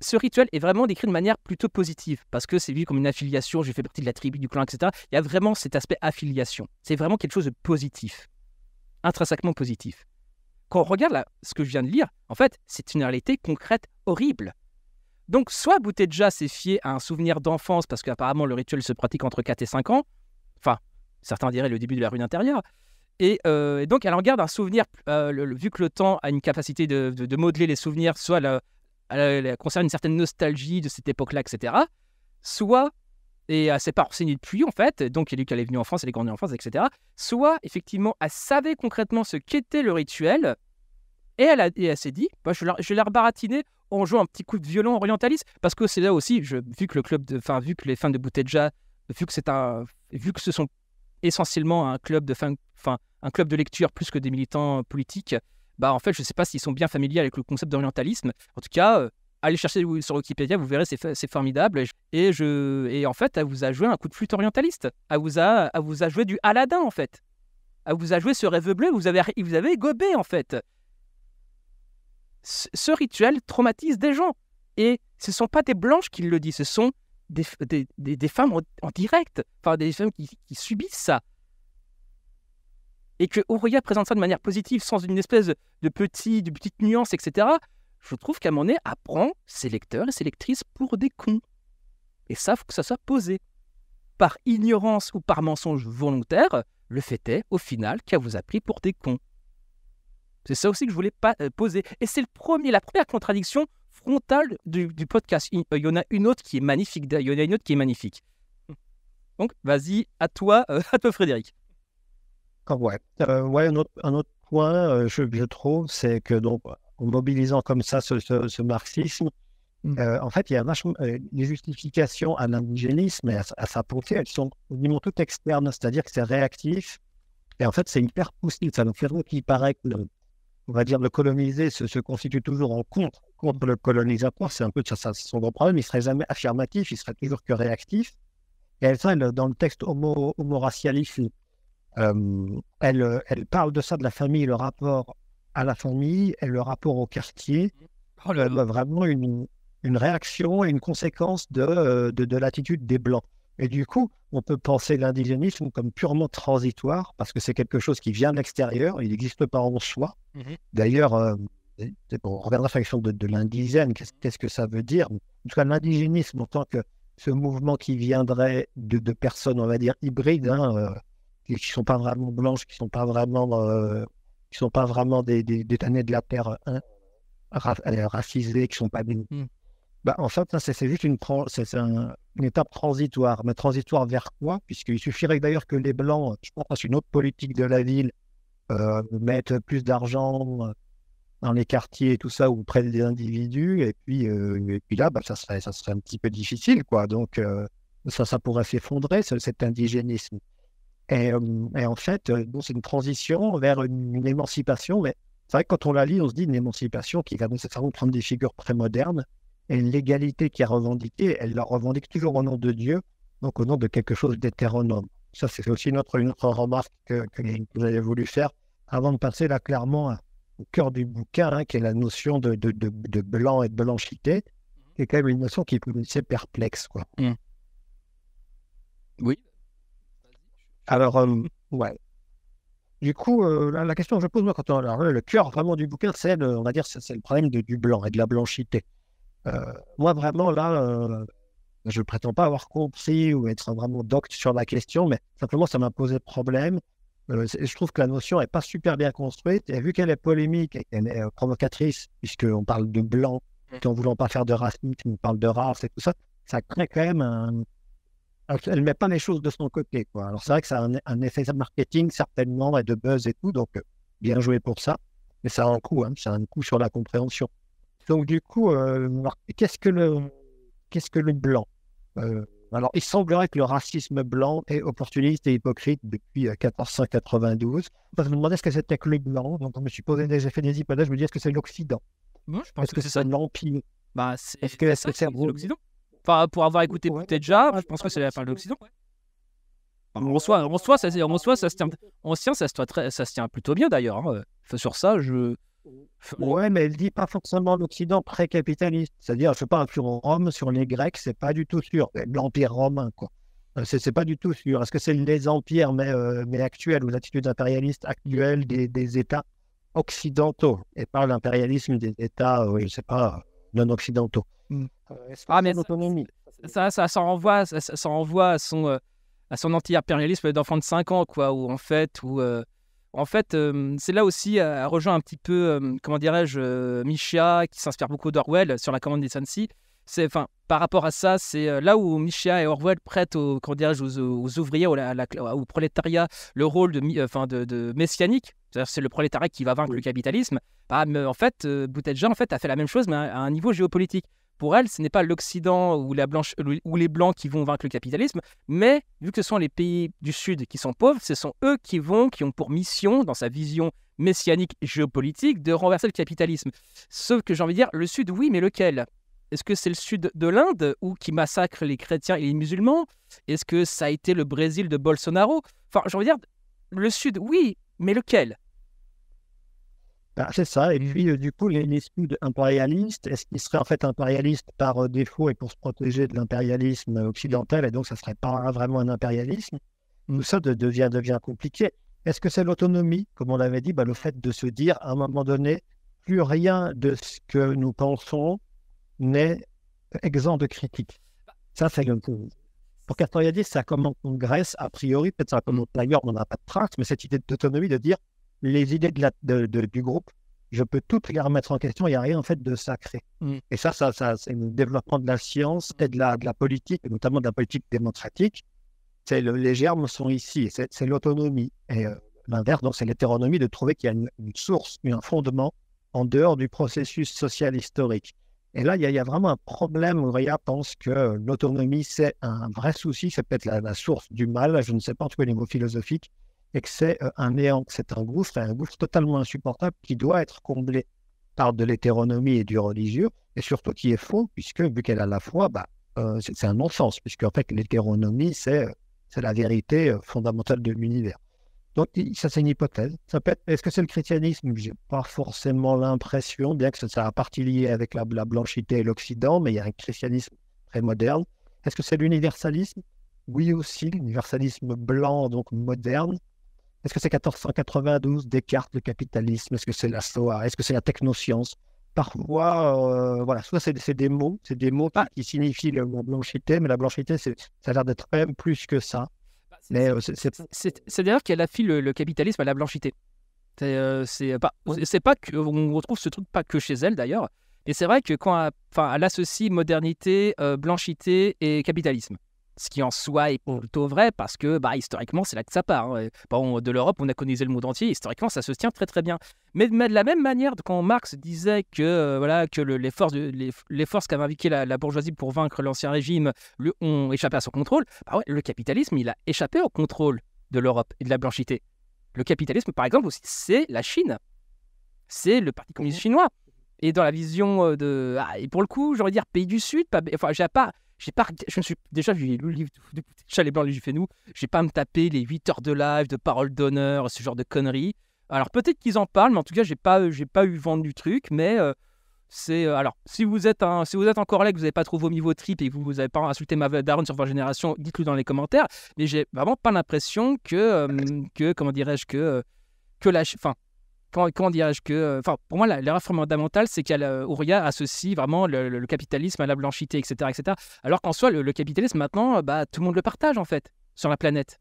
Ce rituel est vraiment décrit de manière plutôt positive, parce que c'est vu comme une affiliation, j'ai fait partie de la tribu, du clan, etc. Il y a vraiment cet aspect affiliation. C'est vraiment quelque chose de positif, intrinsèquement positif quand on regarde ce que je viens de lire, en fait, c'est une réalité concrète horrible. Donc, soit Bouteja s'est fié à un souvenir d'enfance parce qu'apparemment le rituel se pratique entre 4 et 5 ans, enfin, certains diraient le début de la rue intérieure, euh, et, donc elle en garde un souvenir, euh, vu que le temps a une capacité de, modeler les souvenirs, soit elle, elle, concerne une certaine nostalgie de cette époque-là, etc., soit et elle euh, s'est pas renseignée depuis en fait, donc elle est venue en France, elle est grandie en France, etc. Soit effectivement, elle savait concrètement ce qu'était le rituel, et elle, a, et elle s'est dit, bah, je, vais la rebaratiner en jouant un petit coup de violon orientaliste, parce que c'est là aussi, je, vu que le club, enfin vu que les fans de Bouteja, vu que c'est un, vu que ce sont essentiellement un club de fin, fin, un club de lecture plus que des militants politiques, bah en fait je sais pas s'ils sont bien familiers avec le concept d'orientalisme. En tout cas, euh, allez chercher sur Wikipédia, vous verrez, c'est formidable. Et, je, et en fait, elle vous a joué un coup de flûte orientaliste. Elle vous a, vous a joué du Aladdin, en fait. Elle vous a joué ce rêve bleu, vous avez, vous avez gobé, en fait. Ce, rituel traumatise des gens. Et ce ne sont pas des blanches qui le disent, ce sont des, femmes en, direct, enfin des femmes qui, subissent ça et que Ouria présente ça de manière positive, sans une espèce de, petit, de petite nuance, etc., je trouve qu'à nez apprend ses lecteurs et ses lectrices pour des cons. Et ça, faut que ça soit posé. Par ignorance ou par mensonge volontaire, le fait est, au final, qu'elle vous a pris pour des cons. C'est ça aussi que je voulais pas euh, poser. Et c'est le premier, la première contradiction frontale du, podcast. Euh, il, y en a une autre qui est magnifique. Il y en a une autre qui est magnifique. Donc, vas-y, à toi, euh, à toi, Frédéric. Ouais, ouais un, autre, point, je, je trouve, c'est que donc en mobilisant comme ça ce, marxisme, mm. euh, en fait, il y a vachement, justification euh, justifications à l'indigénisme et à, sa pensée, elles sont niveau tout externe, c'est-à-dire que c'est réactif. Et en fait, c'est hyper poussif. Ça nous fait qu'il paraît que, le, on va dire, le colonisé se, constitue toujours en contre, contre le colonisateur. C'est un peu ça, son gros problème. Il serait jamais affirmatif, il serait toujours que réactif. Et elle, dans le texte Homo, homo euh, elle parle de ça, de la famille, le rapport à la famille et le rapport au quartier. Oh euh, vraiment une, une réaction et une conséquence euh, de, de, l'attitude des Blancs. Et du coup, on peut penser l'indigénisme comme purement transitoire, parce que c'est quelque chose qui vient de l'extérieur, il n'existe pas en soi. Mhm. D'ailleurs, euh, on regardera la question de, de l'indigène, qu'est-ce que ça veut dire En tout cas, l'indigénisme en tant que ce mouvement qui viendrait de, personnes, on va dire, hybrides, hein, qui ne sont pas vraiment blanches, qui ne sont pas vraiment qui sont pas vraiment des, des, des de la Terre hein, euh, racisés racisées, qui sont pas hmm. Bah, en fait, hein, c'est juste une, c'est un, une étape transitoire. Mais transitoire vers quoi Puisqu'il suffirait d'ailleurs que les Blancs, je pense, fassent une autre politique de la ville, euh, mettent plus d'argent euh, dans les quartiers et tout ça, ou prennent des individus. Et puis, euh, et puis là, bah, ça, serait, ça serait un petit peu difficile. quoi. Donc, ça, ça pourrait s'effondrer, cet indigénisme. Euh, et, en fait, euh, bon, c'est une transition vers une, émancipation, mais c'est vrai que quand on la lit, on se dit une émancipation qui va nécessairement prendre des figures très modernes. Et l'égalité qui est revendiquée, elle la revendique toujours au nom de Dieu, donc au nom de quelque chose d'hétéronome. Ça, c'est aussi une autre, remarque que, vous avez voulu faire avant de passer là clairement au cœur du bouquin, hein, qui est la notion de, blanc et de blanchité, C'est est quand même une notion qui peut laisser perplexe. Quoi. Mmh. Oui, alors, euh, ouais. Du coup, euh, la, question que je pose, moi, quand on alors, le cœur vraiment du bouquin, c'est le, on va dire, c'est, le problème du blanc et de la blanchité. Euh, moi, vraiment, là, je ne prétends pas avoir compris ou être vraiment docte sur la question, mais simplement, ça m'a posé problème. je trouve que la notion n'est pas super bien construite. Et vu qu'elle est polémique et qu'elle est provocatrice, puisqu'on parle de blanc, mmh. qu'en voulant pas faire de racisme, on parle de race et tout ça, ça crée quand même un, elle ne met pas les choses de son côté. Quoi. Alors c'est vrai que ça a un, effet effet marketing certainement et de buzz et tout, donc euh, bien joué pour ça. Mais ça a un coût, hein, un coût sur la compréhension. Donc du coup, euh, qu'est-ce que le qu'est-ce que le blanc euh, Alors il semblerait que le racisme blanc est opportuniste et hypocrite depuis 1492. je me demandais ce que c'était que le blanc, donc je me suis posé des effets des hypothèses, je me dis est-ce que c'est l'Occident bon, je pense Est-ce que, c'est ça l'Empire bah, Est-ce que c'est l'Occident Enfin, pour avoir écouté peut-être déjà, je pense que c'est la fin de l'Occident. En soi, ça, ça se tient, ça se tient, ça se tient plutôt bien d'ailleurs. Hein. sur ça, je. Ouais, mais elle dit pas forcément l'Occident pré-capitaliste. C'est-à-dire, je parle sur Rome, sur les Grecs, c'est pas du tout sûr. L'Empire romain, quoi. Euh, c'est pas du tout sûr. Est-ce que c'est les empires, mais, euh, mais actuels, ou attitudes impérialistes actuelles des, États occidentaux Et pas l'impérialisme des États, je euh, je sais pas, non occidentaux. Mm. Euh, ah, mais Ça, ça, renvoie, à son, euh, anti-impérialisme d'enfant de 5 ans, quoi, où en fait, euh, en fait c'est là aussi à, rejoint un petit peu, comment dirais-je, Michia, qui s'inspire beaucoup d'Orwell sur la commande des Sansi enfin, par rapport à ça, c'est euh, là où Michia et Orwell prêtent aux, aux, aux, ouvriers, aux, la, au prolétariat, le rôle de, euh, enfin, de, messianique. C'est-à-dire c'est le prolétariat qui va vaincre le capitalisme. Bah, mais en fait, euh, Boutelja en fait, a fait la même chose, mais à, un niveau géopolitique. Pour elle, ce n'est pas l'Occident ou, ou les Blancs qui vont vaincre le capitalisme, mais vu que ce sont les pays du Sud qui sont pauvres, ce sont eux qui vont, qui ont pour mission, dans sa vision messianique géopolitique, de renverser le capitalisme. Sauf que j'ai envie de dire, le Sud, oui, mais lequel est-ce que c'est le sud de l'Inde ou qui massacre les chrétiens et les musulmans Est-ce que ça a été le Brésil de Bolsonaro Enfin, je regarde le sud, oui, mais lequel ben, C'est ça. Et mm. puis, euh, du coup, les, une impérialistes, est-ce qu'ils seraient en fait impérialiste par euh, défaut et pour se protéger de l'impérialisme euh, occidental Et donc, ça ne serait pas vraiment un impérialisme mm. ça devient, compliqué. Est-ce que c'est l'autonomie Comme on l'avait dit, ben, le fait de se dire à un moment donné, plus rien de ce que nous pensons n'est exempt de critique. Ça, c'est le Pour Castoriadis, ça commence en Grèce, a priori, peut-être ça commence ailleurs, on n'a pas de trace, mais cette idée d'autonomie de dire les idées de la, de, du groupe, je peux toutes les remettre en question, il n'y a rien en fait de sacré. Mm. Et ça, ça, ça c'est le développement de la science et de la, de la politique, notamment de la politique démocratique. C'est le, les germes sont ici, c'est l'autonomie. Et euh, l'inverse, donc c'est l'hétéronomie de trouver qu'il y a une, une, source, un fondement en dehors du processus social historique. Et là, il y, a vraiment un problème. Ria pense que l'autonomie, c'est un vrai souci, c'est peut-être la, source du mal, je ne sais pas, en tout cas au niveau philosophique, et que c'est euh, un néant, que c'est un gouffre, un gouffre totalement insupportable qui doit être comblé par de l'hétéronomie et du religieux, et surtout qui est faux, puisque vu qu'elle a la foi, bah, euh, c'est un non-sens, puisque en fait, l'hétéronomie, c'est euh, la vérité fondamentale de l'univers. Donc, ça, c'est une hypothèse. Ça peut est-ce que c'est le christianisme J'ai pas forcément l'impression, bien que ça, a a partie lié avec la, blanchité et l'Occident, mais il y a un christianisme très moderne. Est-ce que c'est l'universalisme Oui, aussi, l'universalisme blanc, donc moderne. Est-ce que c'est 1492, Descartes, le capitalisme Est-ce que c'est la SOA Est-ce que c'est la technoscience Parfois, euh, voilà, soit c'est des mots, c'est des mots qui signifient la blanchité, mais la blanchité, ça a l'air d'être même plus que ça. Euh, cest d'ailleurs qu'elle affile le, capitalisme à la blanchité. C'est euh, pas, pas que, on retrouve ce truc pas que chez elle d'ailleurs. Et c'est vrai que quand, enfin, elle associe modernité, euh, blanchité et capitalisme. Ce qui en soi est mmh. plutôt vrai parce que bah, historiquement, c'est là que ça part. Hein, de l'Europe, on a colonisé le monde entier. Historiquement, ça se tient très très bien. Mais, de la même manière, quand Marx disait que, euh, voilà, que les forces, les, forces qu'avait indiquées la, bourgeoisie pour vaincre l'ancien régime le ont échappé à son contrôle, bah le capitalisme, il a échappé au contrôle de l'Europe et de la blanchité. Le capitalisme, par exemple, aussi, c'est la Chine. C'est le Parti communiste mmh. chinois. Et dans la vision euh, de. Ah, et pour le coup, j'aurais dire pays du Sud, enfin, j'ai pas. J'ai pas, je me suis, déjà, j'ai lu le livre de Chalet Blanc, j'ai fait nous. J'ai pas me taper les 8 heures de live, de paroles d'honneur, ce genre de conneries. Alors peut-être qu'ils en parlent, mais en tout cas, j'ai pas, j'ai pas eu vendre du truc. Mais euh, c'est, euh, alors, si vous êtes, un, si vous êtes encore là, que vous avez pas trouvé vos vos trip et que vous avez pas insulté ma daronne sur votre génération, dites-le dans les commentaires. Mais j'ai vraiment pas l'impression que, euh, bah, que, comment dirais-je, que, que la, enfin, quand, dirais-je que. Euh, enfin, pour moi, l'erreur fondamentale, c'est qu'Ouria associe vraiment le, capitalisme à la blanchité, etc. etc. alors qu'en soi, le, capitalisme, maintenant, bah, tout le monde le partage, en fait, sur la planète.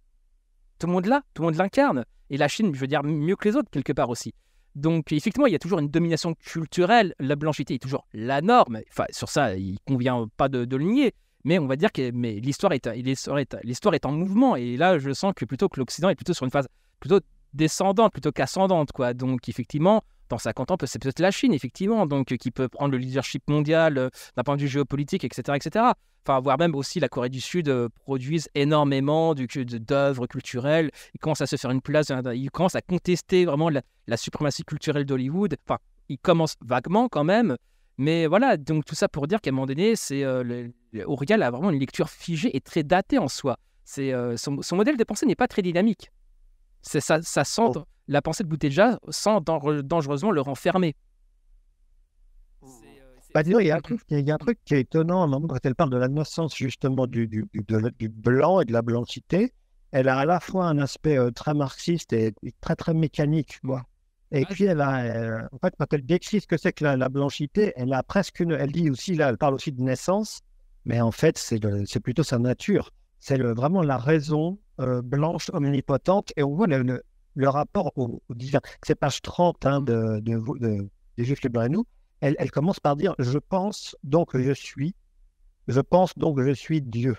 Tout le monde l'a, tout le monde l'incarne. Et la Chine, je veux dire, mieux que les autres, quelque part aussi. Donc, effectivement, il y a toujours une domination culturelle. La blanchité est toujours la norme. Enfin, sur ça, il convient pas de, le nier. Mais on va dire que l'histoire est, est, est, en mouvement. Et là, je sens que plutôt que l'Occident est plutôt sur une phase plutôt descendante plutôt qu'ascendante, quoi. Donc, effectivement, dans 50 ans, c'est peut-être la Chine, effectivement, donc euh, qui peut prendre le leadership mondial euh, d'un point de vue géopolitique, etc., etc. Enfin, voire même aussi la Corée du Sud euh, produisent énormément d'œuvres culturelles. Ils commence à se faire une place, ils commencent à contester vraiment la, suprématie culturelle d'Hollywood. Enfin, ils commencent vaguement quand même. Mais voilà, donc tout ça pour dire qu'à un moment donné, c'est a vraiment une lecture figée et très datée en soi. C'est son modèle de pensée n'est pas très dynamique. C'est ça, ça sent oh. la pensée de Bouteja sans dangereusement le renfermer. Euh, bah, il y, a un truc qui est étonnant quand elle parle de la naissance justement du, blanc et de la blanchité. Elle a à la fois un aspect euh, très marxiste et, très très mécanique, quoi. Et puis elle a, euh, en fait, quand elle décrit ce que c'est que la, la, blanchité, elle a presque une, elle dit aussi elle parle aussi de naissance, mais en fait c'est plutôt sa nature. C'est vraiment la raison euh, blanche omnipotente. Et on voit le, rapport au, divin. C'est page 30 hein, de, de, de, de Juifs Elle, commence par dire Je pense donc je suis. Je pense donc je suis Dieu.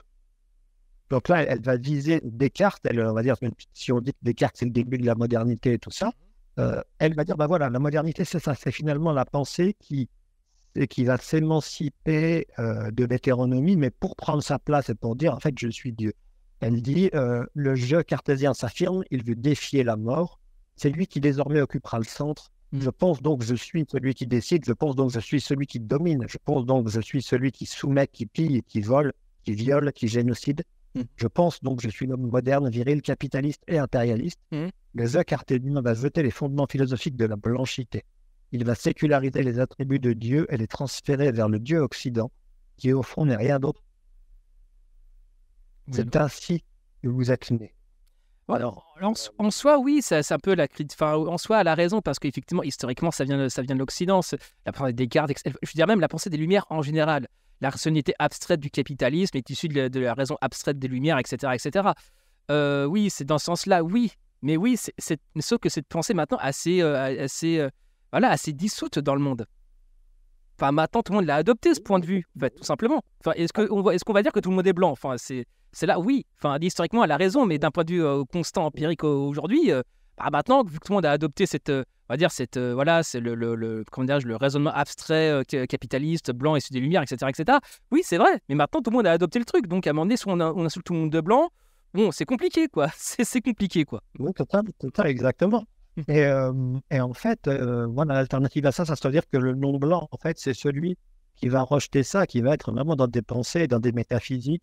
Donc là, elle, va viser Descartes. Elle, va dire, si on dit que Descartes, c'est le début de la modernité et tout ça, euh, elle va dire Ben voilà, la modernité, c'est ça. C'est finalement la pensée qui et qui va s'émanciper euh, de l'hétéronomie, mais pour prendre sa place et pour dire en fait je suis Dieu. Elle dit euh, le jeu cartésien s'affirme, il veut défier la mort. C'est lui qui désormais occupera le centre. Mm. Je pense donc je suis celui qui décide. Je pense donc je suis celui qui domine. Je pense donc je suis celui qui soumet, qui pille, qui vole, qui viole, qui génocide. Mm. Je pense donc je suis l'homme moderne, viril, capitaliste et impérialiste. Mm. Le jeu cartésien va jeter les fondements philosophiques de la blanchité il va séculariser les attributs de Dieu et les transférer vers le Dieu Occident, qui au fond n'est rien d'autre. C'est ainsi que vous êtes né. Alors, en, soi, oui, c'est un peu la critique. Enfin, en soi, la la raison, parce qu'effectivement, historiquement, ça vient de, ça vient de l'Occident. La pensée des gardes, je veux dire même la pensée des Lumières en général. La rationalité abstraite du capitalisme est issue de la, raison abstraite des Lumières, etc. etc. Euh, oui, c'est dans ce sens-là, oui. Mais oui, c'est sauf que cette pensée maintenant assez, euh, assez euh, voilà, assez dissoute dans le monde. Enfin, maintenant, tout le monde l'a adopté, ce point de vue, tout simplement. Enfin, est-ce qu'on va, est va dire que tout le monde est blanc Enfin, c'est là, oui. Enfin, historiquement, elle a raison, mais d'un point de vue euh, constant, empirique aujourd'hui, euh, bah, maintenant, vu que tout le monde a adopté cette, euh, on va dire, cette, voilà, c'est le, le, raisonnement abstrait capitaliste, blanc, issu des Lumières, etc., etc. Oui, c'est vrai, mais maintenant, tout le monde a adopté le truc. Donc, à un moment donné, soit on, insulte tout le monde de blanc, bon, c'est compliqué, quoi. C'est compliqué, quoi. Oui, exactement. Euh, et, en fait, voilà, euh, l'alternative à ça, ça veut dire que le non blanc, en fait, c'est celui qui va rejeter ça, qui va être vraiment dans des pensées, dans des métaphysiques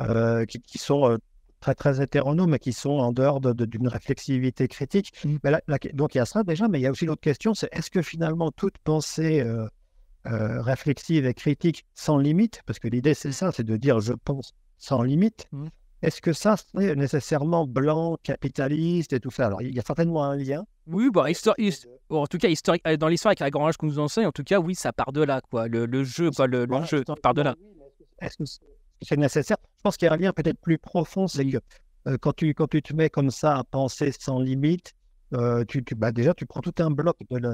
euh, qui, sont très, très hétéronomes et qui sont en dehors d'une de, réflexivité critique. Mmh. donc, il y a ça déjà, mais il y a aussi l'autre question, c'est est-ce que finalement toute pensée réflexive et critique sans limite, parce que l'idée, c'est ça, c'est de dire je pense sans limite, mmh. Est-ce que ça, serait nécessairement blanc, capitaliste et tout ça Alors, il y a certainement un lien, oui, bah, en tout cas, euh, dans l'histoire avec la qu'on nous enseigne, en tout cas, oui, ça part de là, quoi. Le, jeu, quoi, le, jeu part de là. Est-ce que c'est nécessaire Je pense qu'il y a un lien peut-être plus profond, c'est que euh, quand, tu, quand tu te mets comme ça à penser sans limite, euh, tu, bah, déjà, tu prends tout un bloc de la,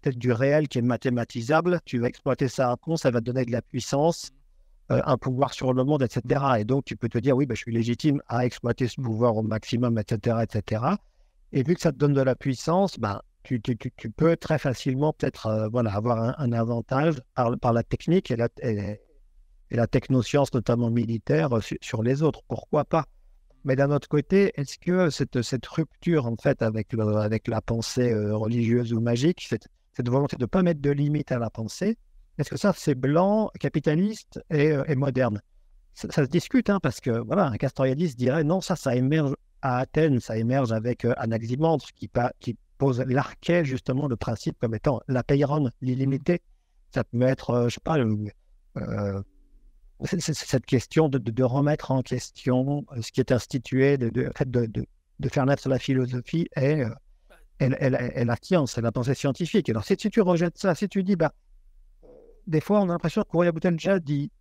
peut-être du réel qui est mathématisable, tu vas exploiter ça à fond, ça va te donner de la puissance, un pouvoir sur le monde, etc. Et donc, tu peux te dire, oui, bah, je suis légitime à exploiter ce pouvoir au maximum, etc., etc. Et vu que ça te donne de la puissance, ben tu, peux très facilement peut-être euh, voilà, avoir un, avantage par, par, la technique et la, et la technoscience, notamment militaire, sur, les autres. Pourquoi pas Mais d'un autre côté, est-ce que cette, rupture en fait avec, avec la pensée euh, religieuse ou magique, cette, volonté de ne pas mettre de limite à la pensée, est-ce que ça c'est blanc, capitaliste et, euh, moderne ça, se discute, hein, parce que voilà, un castorialiste dirait non, ça, ça émerge à Athènes, ça émerge avec euh, Anaximandre qui, qui pose l'archet, justement, le principe comme étant la payronne, l'illimité. Ça peut être, euh, je sais pas, euh, cette question de, remettre en question ce qui est institué, de, de, faire naître la philosophie et, et, la science, la pensée scientifique. Alors, si, tu rejettes ça, si tu dis, bah, des fois, on a l'impression que Kouria Boutelja dit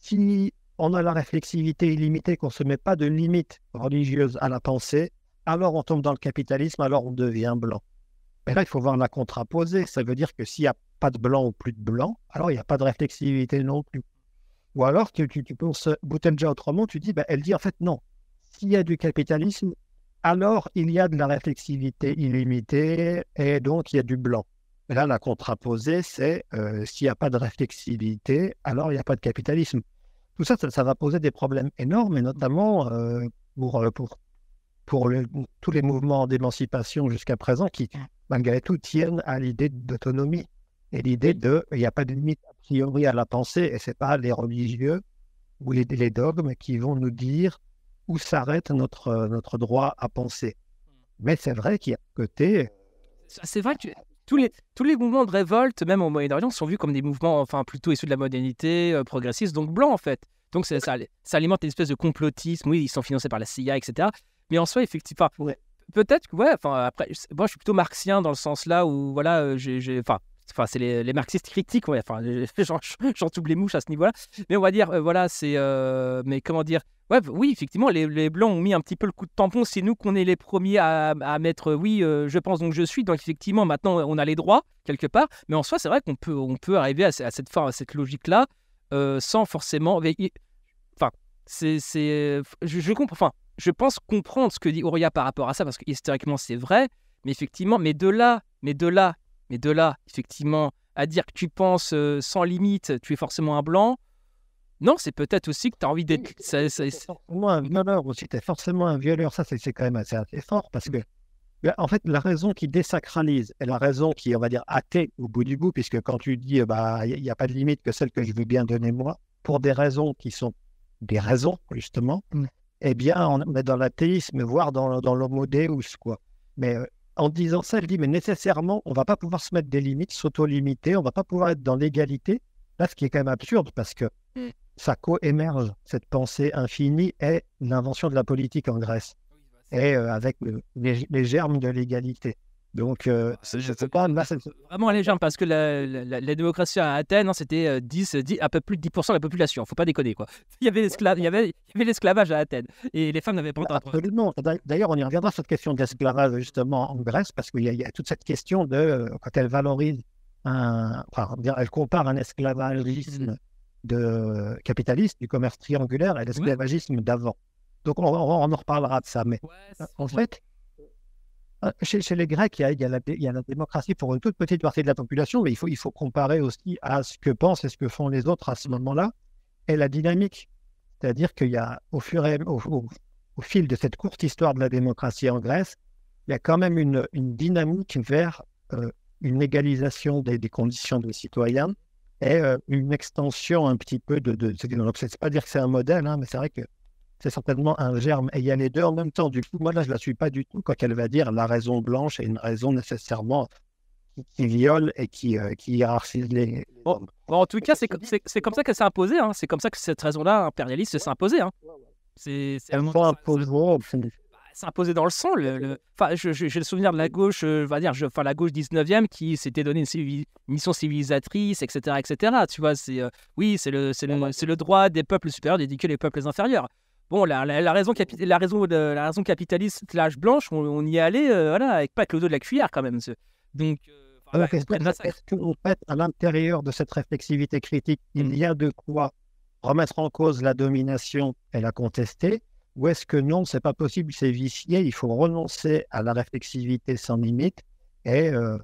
si on a la réflexivité illimitée, qu'on ne se met pas de limite religieuse à la pensée, alors on tombe dans le capitalisme, alors on devient blanc. Mais là, il faut voir la contraposée. Ça veut dire que s'il n'y a pas de blanc ou plus de blanc, alors il n'y a pas de réflexivité non plus. Ou alors, tu, tu, tu penses Boutenja autrement, tu dis, bah, elle dit en fait non. S'il y a du capitalisme, alors il y a de la réflexivité illimitée et donc il y a du blanc. Là, la contraposée, c'est euh, s'il n'y a pas de réflexivité, alors il n'y a pas de capitalisme. Tout ça, ça, va poser des problèmes énormes, et notamment euh, euh, pour, pour, pour tous les mouvements d'émancipation jusqu'à présent qui, malgré tout, tiennent à l'idée d'autonomie et l'idée de il n'y a pas de limite a priori à la pensée, et ce n'est pas les religieux ou les, les, dogmes qui vont nous dire où s'arrête notre, euh, notre droit à penser. Mm. Mais c'est vrai qu'il y a côté. C'est vrai que tous les, mouvements de révolte, même au Moyen-Orient, sont vus comme des mouvements enfin plutôt issus de la modernité, euh, progressistes, donc blancs, en fait. Donc ça, ça, alimente une espèce de complotisme. Oui, ils sont financés par la CIA, etc. Mais en soi, effectivement, peut-être que, ouais, enfin, après, moi je suis plutôt marxien dans le sens là où, voilà, euh, j'ai. Enfin, Enfin, c'est les, marxistes critiques, enfin, j'en touche les mouches à ce niveau-là. Mais on va dire, euh, voilà, c'est. Euh, mais comment dire ouais, bah, Oui, effectivement, les, Blancs ont mis un petit peu le coup de tampon. C'est nous qu'on est les premiers à, mettre, euh, oui, je pense donc je suis. Donc, effectivement, maintenant, on a les droits, quelque part. Mais en soi, c'est vrai qu'on peut, on peut arriver à, cette, à cette logique-là sans forcément. Enfin, c'est. Je, je comprends. Enfin, je pense comprendre ce que dit Auria par rapport à ça, parce que historiquement, c'est vrai. Mais effectivement, mais de là, mais de là mais de là, effectivement, à dire que tu penses euh, sans limite, tu es forcément un blanc. Non, c'est peut-être aussi que tu as envie d'être. Moi, un mmh. violeur aussi, tu es forcément un violeur. Ça, c'est quand même assez, fort parce mmh. que, bah, en fait, la raison qui désacralise et la raison qui, on va dire, athée au bout du bout, puisque quand tu dis, bah, il y n'y a pas de limite que celle que je veux bien donner moi, pour des raisons qui sont des raisons, justement, mmh. eh bien, on est dans l'athéisme, voire dans, dans Deus, quoi. Mais euh, en disant ça, elle dit, mais nécessairement, on ne va pas pouvoir se mettre des limites, s'auto-limiter, on ne va pas pouvoir être dans l'égalité. Là, ce qui est quand même absurde, parce que mm. ça co-émerge, cette pensée infinie est l'invention de la politique en Grèce, bah, et euh, avec euh, les germes de l'égalité. Donc, euh, je sais pas. vraiment gens parce que la, la, démocratie à Athènes, hein, c'était 10, euh, 10, euh, un peu plus de 10% de la population. Faut pas déconner, quoi. Il y avait l'esclavage à Athènes et les femmes n'avaient pas le bah, Absolument. D'ailleurs, on y reviendra sur cette question de l'esclavage, justement, en Grèce, parce qu'il y, a toute cette question de euh, quand elle valorise un. elle compare un esclavagisme de capitaliste, du commerce triangulaire, à l'esclavagisme d'avant. Donc, on, en reparlera de ça. Mais en fait ah, chez, les Grecs, il y, a, la, démocratie pour une toute petite partie de la population, mais il faut, il faut comparer aussi à ce que pensent et ce que font les autres à ce moment-là et la dynamique. C'est-à-dire qu'il y a, au, fur et, au, fil de cette courte histoire de la démocratie en Grèce, il y a quand même une, dynamique vers euh, une égalisation des, conditions des citoyens et euh, une extension un petit peu de. de, de c'est pas dire que c'est un modèle, hein, mais c'est vrai que c'est certainement un germe. Et il y a les deux en même temps. Du coup, moi, là, je ne la suis pas du tout Quoi qu'elle va dire la raison blanche est une raison nécessairement qui, viole et qui, euh, qui hiérarchise les. Bon, en tout cas, c'est comme ça qu'elle s'est imposée. Hein. C'est comme ça que cette raison-là impérialiste s'est imposée. Hein. C'est bah, s'imposer dans le sang. Le, le... Enfin, j'ai le souvenir de la gauche, euh, va dire, enfin la gauche 19e qui s'était donné une, mission civilisatrice, etc., etc. Tu vois, c'est euh, oui, c'est le, le, le droit des peuples supérieurs d'éduquer les peuples inférieurs. Bon, la, raison, la, la raison capitaliste l'âge blanche, on, y allait, euh, voilà, avec pas que le dos de la cuillère quand même. Donc, est-ce qu'on peut à l'intérieur de cette réflexivité critique, il mm. y a de quoi remettre en cause la domination et la contester ou est-ce que non, c'est pas possible, c'est vicié, il faut renoncer à la réflexivité sans limite et, euh,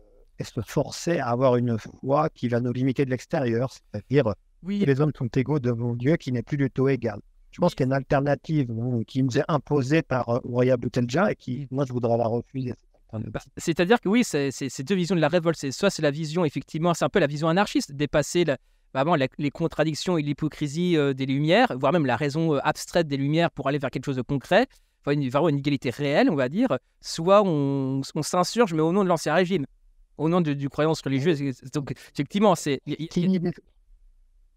se forcer à avoir une foi qui va nous limiter de l'extérieur, c'est-à-dire que les hommes sont égaux devant Dieu qui n'est plus du tout égal je pense qu'il y a une alternative qui nous est imposée par euh, Roya Boutelja et qui, moi, je voudrais la refuser. Bah, c'est-à-dire que oui, c'est deux visions de la révolte. Soit c'est la vision, effectivement, c'est un peu la vision anarchiste, dépasser la, vraiment les contradictions et l'hypocrisie euh, des Lumières, voire même la raison euh, abstraite des Lumières pour aller vers quelque chose de concret, enfin, une, égalité réelle, on va dire. Soit on, s'insurge, mais au nom de l'ancien régime, au nom de, du croyance religieuse. Donc, effectivement, c'est.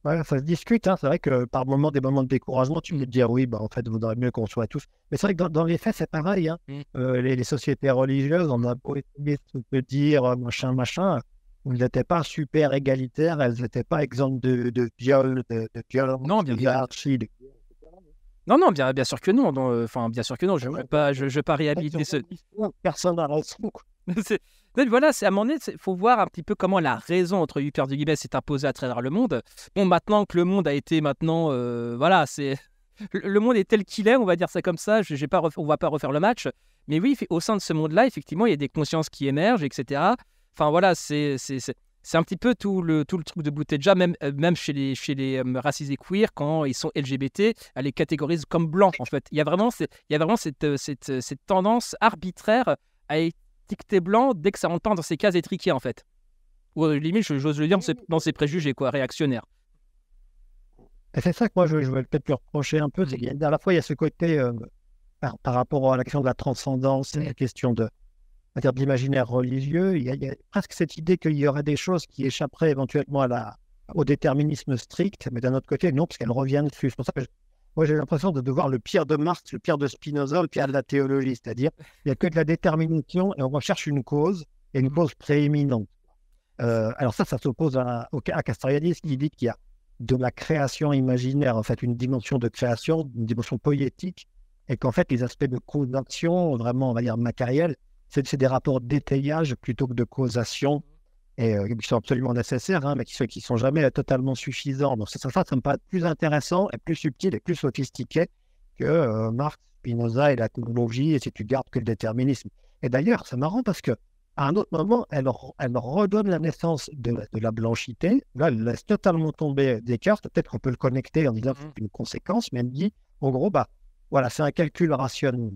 Ouais, ça se discute. Hein. C'est vrai que par moments, des moments de découragement, tu peux dis dire oui, bah, en fait, il vaudrait mieux qu'on soit tous. Mais c'est vrai que dans, les faits, c'est pareil. Hein. Mmh. Euh, les, sociétés religieuses, on a beau de dire euh, machin, machin, elles n'étaient pas super égalitaires, elles n'étaient pas exemptes de, de viol, de, de non, bien, de hiérarchie. De... Non, non, bien, sûr que non. Euh, enfin, bien sûr que non. Je ne veux pas, je, je pas réhabiliter ce. Personne n'a C'est voilà, c'est à un moment il faut voir un petit peu comment la raison, entre hyper du guillemets, s'est imposée à travers le monde. Bon, maintenant que le monde a été maintenant, euh, voilà, c'est le monde est tel qu'il est, on va dire ça comme ça, on pas on va pas refaire le match. Mais oui, au sein de ce monde-là, effectivement, il y a des consciences qui émergent, etc. Enfin voilà, c'est un petit peu tout le, tout le truc de Bouteja, même, euh, même chez les, chez les euh, racistes et queer, quand ils sont LGBT, elle les catégorise comme blancs, en fait. Il y a vraiment, il y a vraiment cette, cette, cette tendance arbitraire à dictée blanc dès que ça rentre dans ces cases étriquées, en fait. Ou euh, limite, j'ose le dire, dans ses préjugés, quoi, réactionnaires. C'est ça que moi, je, vais peut-être lui reprocher un peu. À la fois, il y a ce côté, euh, par, rapport à la question de la transcendance, la question de l'imaginaire religieux, il y, a, presque cette idée qu'il y aurait des choses qui échapperaient éventuellement à la, au déterminisme strict, mais d'un autre côté, non, parce qu'elles reviennent dessus. pour ça que moi j'ai l'impression de devoir le pire de Marx, le pire de Spinoza, le pire de la théologie, c'est-à-dire il n'y a que de la détermination et on recherche une cause et une cause prééminente. Euh, alors ça, ça s'oppose à, à Castoriadis qui dit qu'il y a de la création imaginaire, en fait une dimension de création, une dimension poétique, et qu'en fait les aspects de causation, vraiment on va dire matériels, c'est des rapports d'étayage plutôt que de causation et euh, qui sont absolument nécessaires, hein, mais qui ne sont, sont jamais totalement suffisants. Donc, ça, ça, ça, me paraît plus intéressant et plus subtil et plus sophistiqué que Marc euh, Marx, Spinoza et la technologie, et si tu gardes que le déterminisme. Et d'ailleurs, c'est marrant parce que à un autre moment, elle, elle redonne la naissance de, la blanchité. Là, elle laisse totalement tomber Descartes. Peut-être qu'on peut le connecter en disant que mmh. c'est une conséquence, mais elle dit, en gros, bah, voilà, c'est un calcul rationnel.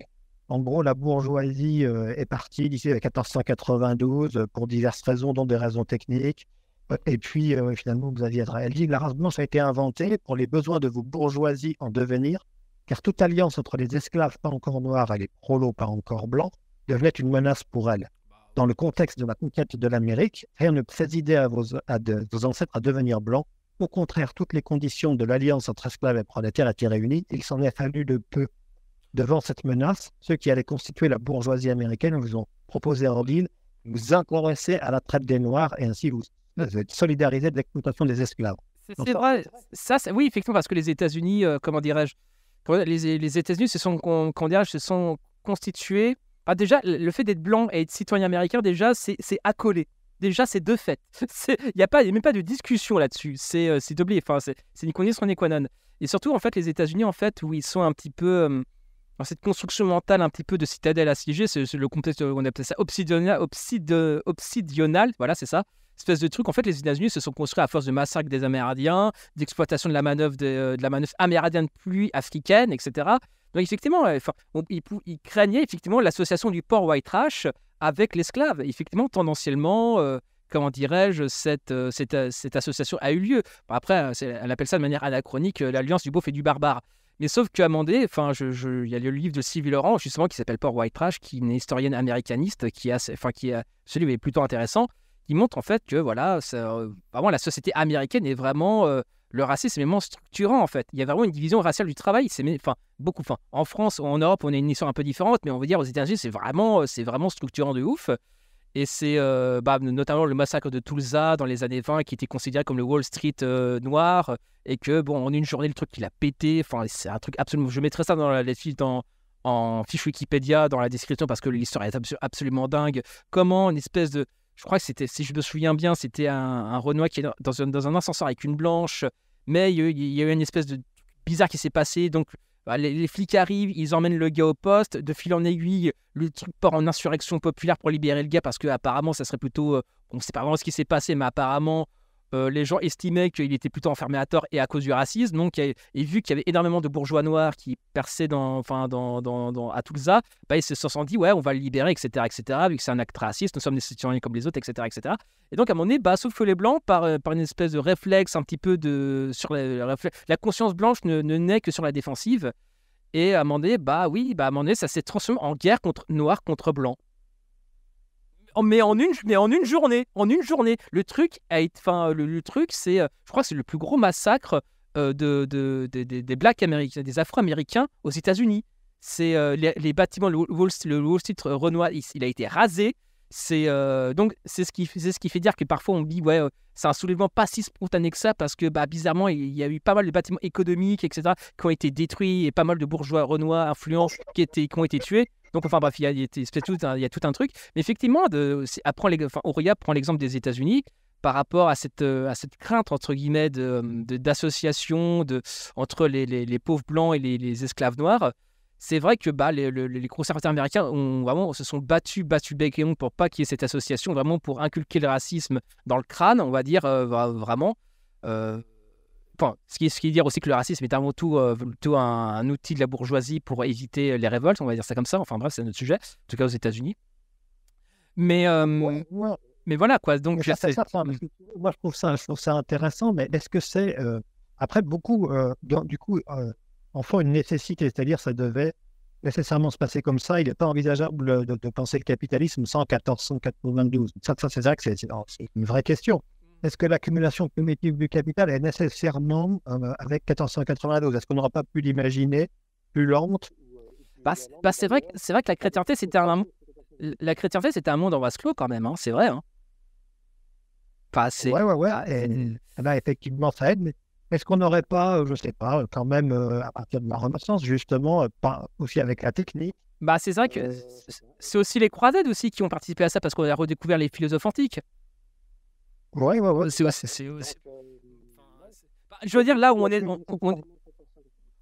En gros, la bourgeoisie euh, est partie d'ici 1492 euh, pour diverses raisons, dont des raisons techniques. Euh, et puis, finalement, vous aviez elle dit que la race blanche a été inventée pour les besoins de vos bourgeoisies en devenir, car toute alliance entre les esclaves pas encore noirs et les prolos pas encore blancs devenait une menace pour elle. Dans le contexte de la conquête de l'Amérique, rien ne présidait à, vos, à vos ancêtres à devenir blancs. Au contraire, toutes les conditions de l'alliance entre esclaves et prolétaires étaient réunies. Il s'en est fallu de peu devant cette menace, ceux qui allaient constituer la bourgeoisie américaine vous ont proposé en deal, vous intéressez à la traite des Noirs et ainsi vous, vous êtes solidarisé de l'exploitation des esclaves. C'est vrai, ça, oui, effectivement, parce que les États-Unis, euh, comment dirais-je, les, États-Unis se sont, comment dirais-je, se sont constitués. Bah, déjà, le fait d'être blanc et être citoyen américain, déjà, c'est accolé. Déjà, c'est de fait. Il n'y a, a, même pas de discussion là-dessus. C'est euh, oublié. Enfin, c'est ni condition ni qua Et surtout, en fait, les États-Unis, en fait, où ils sont un petit peu cette construction mentale un petit peu de citadelle assiégée, c'est le contexte, on appelle ça obsidional, voilà, c'est ça. Espèce de truc. En fait, les États-Unis se sont construits à force de massacres des Amérindiens, d'exploitation de la manœuvre de, euh, de, la manœuvre amérindienne pluie africaine, etc. Donc effectivement, ils, craignaient effectivement l'association du port white trash avec l'esclave. Effectivement, tendanciellement. Euh, comment dirais-je, cette, euh, cette, association a eu lieu. Après, elle appelle ça de manière anachronique l'alliance du beauf et du barbare. Mais sauf que Mandé, enfin, je, il y a le livre de Sylvie Laurent, justement, qui s'appelle Port White Trash, qui est une historienne américaniste, qui a, enfin, qui a, ce livre est plutôt intéressant, qui montre en fait que, voilà, euh, vraiment, la société américaine est vraiment, euh, le racisme est vraiment structurant, en fait. Il y a vraiment une division raciale du travail, c'est, enfin, beaucoup, enfin, en France ou en Europe, on a une histoire un peu différente, mais on veut dire aux États-Unis, c'est vraiment, euh, c'est vraiment structurant de ouf. Et c'est euh, bah, notamment le massacre de Tulsa dans les années 20 qui était considéré comme le Wall Street euh, noir. Et que, bon, en une journée, le truc, il a pété. Enfin, c'est un truc absolument. Je mettrai ça dans la, dans, en fiche Wikipédia, dans la description, parce que l'histoire est absolument dingue. Comment une espèce de. Je crois que c'était, si je me souviens bien, c'était un, un, Renoir qui est dans un, dans un ascenseur avec une blanche. Mais il y, a eu une espèce de bizarre qui s'est passé. Donc, bah, les, flics arrivent, ils emmènent le gars au poste, de fil en aiguille, le truc part en insurrection populaire pour libérer le gars parce que apparemment ça serait plutôt, euh, on ne sait pas vraiment ce qui s'est passé, mais apparemment euh, les gens estimaient qu'il était plutôt enfermé à tort et à cause du racisme. Donc, et, vu qu'il y avait énormément de bourgeois noirs qui perçaient dans, enfin, dans, dans, à Tulsa, bah, ils se sont dit, ouais, on va le libérer, etc., etc., vu que c'est un acte raciste, nous sommes des citoyens comme les autres, etc., etc. Et donc, à un moment donné, bah, sauf que les blancs, par, euh, par une espèce de réflexe un petit peu de. Sur la, la, conscience blanche ne, naît que sur la défensive. Et à un moment donné, bah oui, bah à ça s'est transformé en guerre contre noir contre blanc mais en une, mais en une journée, en une journée. Le truc, enfin, le, truc, c'est, euh, je crois, que c'est le plus gros massacre euh, de, des Blacks américains, des Afro-américains aux États-Unis. C'est euh, les, bâtiments, le Wall, le Street Renoir, il, a été rasé. C'est donc c'est ce qui c'est ce qui fait dire que parfois on dit ouais c'est un soulèvement pas si spontané que ça parce que bah bizarrement il y a eu pas mal de bâtiments économiques etc qui ont été détruits et pas mal de bourgeois renois influents qui étaient qui ont été tués donc, enfin bref, il y a, tout, un, truc. Mais effectivement, de, prend l'exemple des États-Unis par rapport à cette, euh, à cette crainte, entre guillemets, euh, d'association de, entre les, les, pauvres blancs et les, les esclaves noirs. C'est vrai que bah, les, les, conservateurs américains ont, vraiment, se sont battus, battus bec et pour pas qu'il y ait cette association, vraiment pour inculquer le racisme dans le crâne, on va dire, euh, vraiment ce qui, ce veut dire aussi que le racisme est avant tout, euh, un, outil de la bourgeoisie pour éviter les révoltes, on va dire ça comme ça. Enfin bref, c'est notre sujet, en tout cas aux États-Unis. Mais, euh, mais voilà quoi. Donc, moi je trouve ça, ça intéressant, mais est-ce que c'est euh, après beaucoup du coup en font une nécessité, c'est-à-dire ça devait nécessairement se passer comme ça. Il n'est pas envisageable de, penser le capitalisme sans 1492. Ça, ça c'est vrai que c'est une vraie question. Est-ce que l'accumulation primitive du capital est nécessairement, euh, avec 1492, est-ce qu'on n'aura pas pu l'imaginer plus lente euh, bah, bah, C'est vrai, que la chrétienté, c'était un, monde en vase clos quand même, hein, c'est vrai. Hein. Enfin, ouais, ouais, là, ah, ah bah, effectivement, ça aide, mais est-ce qu'on n'aurait pas, euh, je ne sais pas, quand même, à partir de la Renaissance, justement, aussi avec la technique bah, C'est vrai que c'est aussi les croisades aussi qui ont participé à ça parce qu'on a redécouvert les philosophes antiques. Ouais, ouais, ouais. C'est, c'est, je veux dire, là où on est,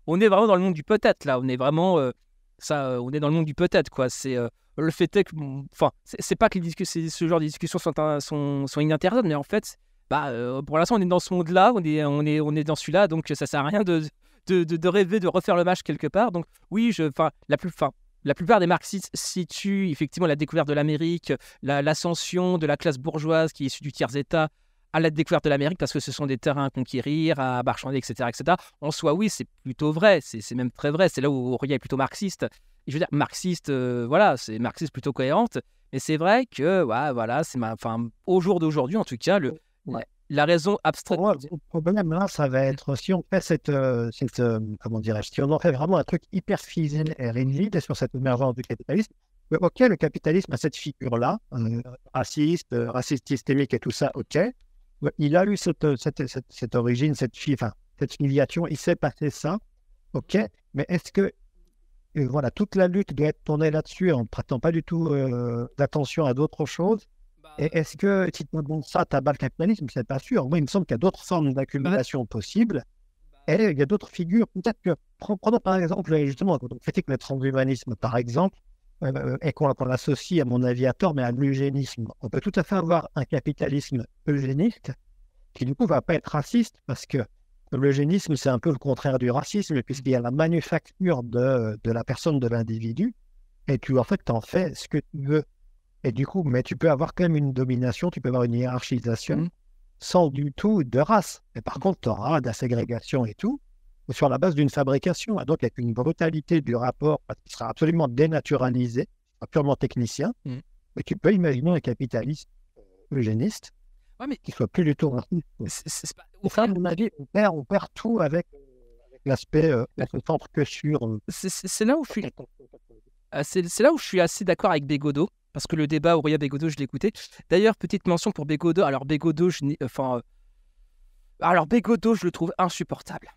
on, est vraiment dans le monde du peut-être. Là, on est vraiment, euh, ça, euh, on est dans le monde du peut-être, quoi. C'est euh, le fait que, enfin, c'est pas que les ce genre de discussions sont, sont, sont ininterdites, mais en fait, bah, pour l'instant, on est dans ce monde-là, on est, on est, on est dans celui-là, donc ça sert à rien de, de, de, de rêver de refaire le match quelque part. Donc oui, je, enfin, la plus, fin, la plupart des marxistes situent effectivement la découverte de l'Amérique, l'ascension de la classe bourgeoise qui est issue du tiers-État à la découverte de l'Amérique parce que ce sont des terrains à conquérir, à marchander, etc. etc. En soi, oui, c'est plutôt vrai, c'est même très vrai. C'est là où Aurélien est plutôt marxiste. je veux dire, marxiste, euh, voilà, c'est marxiste plutôt cohérente. Mais c'est vrai que, voilà, c'est ma. Enfin, au jour d'aujourd'hui, en tout cas, le, la raison abstraite. le problème là, ça va être si on fait cette, euh, cette euh, comment dirais-je, si on en fait vraiment un truc hyper physique et rigide sur cette émergence du capitalisme. Ok, le capitalisme a cette figure-là, euh, raciste, raciste systémique et tout ça, ok. Il a eu cette, cette, cette, origine, cette, cette filiation, il s'est passé ça, ok. Mais est-ce que voilà, toute la lutte doit être tournée là-dessus en ne prêtant pas du tout d'attention à d'autres choses est-ce que si tu demandes ça, tu le capitalisme C'est pas sûr. Moi, il me semble qu'il y a d'autres formes d'accumulation bah, possibles. Bah, et il y a d'autres figures. Peut-être que, prenons par exemple, justement, quand on critique le transhumanisme, par exemple, euh, euh, et qu'on l'associe, à mon avis, à tort, mais à l'eugénisme, on peut tout à fait avoir un capitalisme eugéniste qui, du coup, va pas être raciste parce que l'eugénisme, c'est un peu le contraire du racisme, mmh. puisqu'il y a la manufacture de, de la personne, de l'individu, et tu, en fait, fais ce que tu veux. Et du coup, mais tu peux avoir quand même une domination, tu peux avoir une hiérarchisation mmh. sans du tout de race. et par contre, tu auras de la ségrégation et tout sur la base d'une fabrication. il donc, avec une brutalité du rapport qui sera absolument dénaturalisé, purement technicien. Mmh. Mais tu peux imaginer un capitaliste euh, eugéniste ouais, mais... qui soit plus du tout raciste. pas... ça, mon avis, on perd, on perd tout avec, euh, l'aspect euh, on se centre que sur. C'est là où je suis. C'est là où je suis assez d'accord avec Bégodeau parce que le débat Aurélien Bégodeau, je l'ai écouté. D'ailleurs, petite mention pour Bégodeau. Alors, Bégodeau, je, enfin, euh, alors je le trouve insupportable.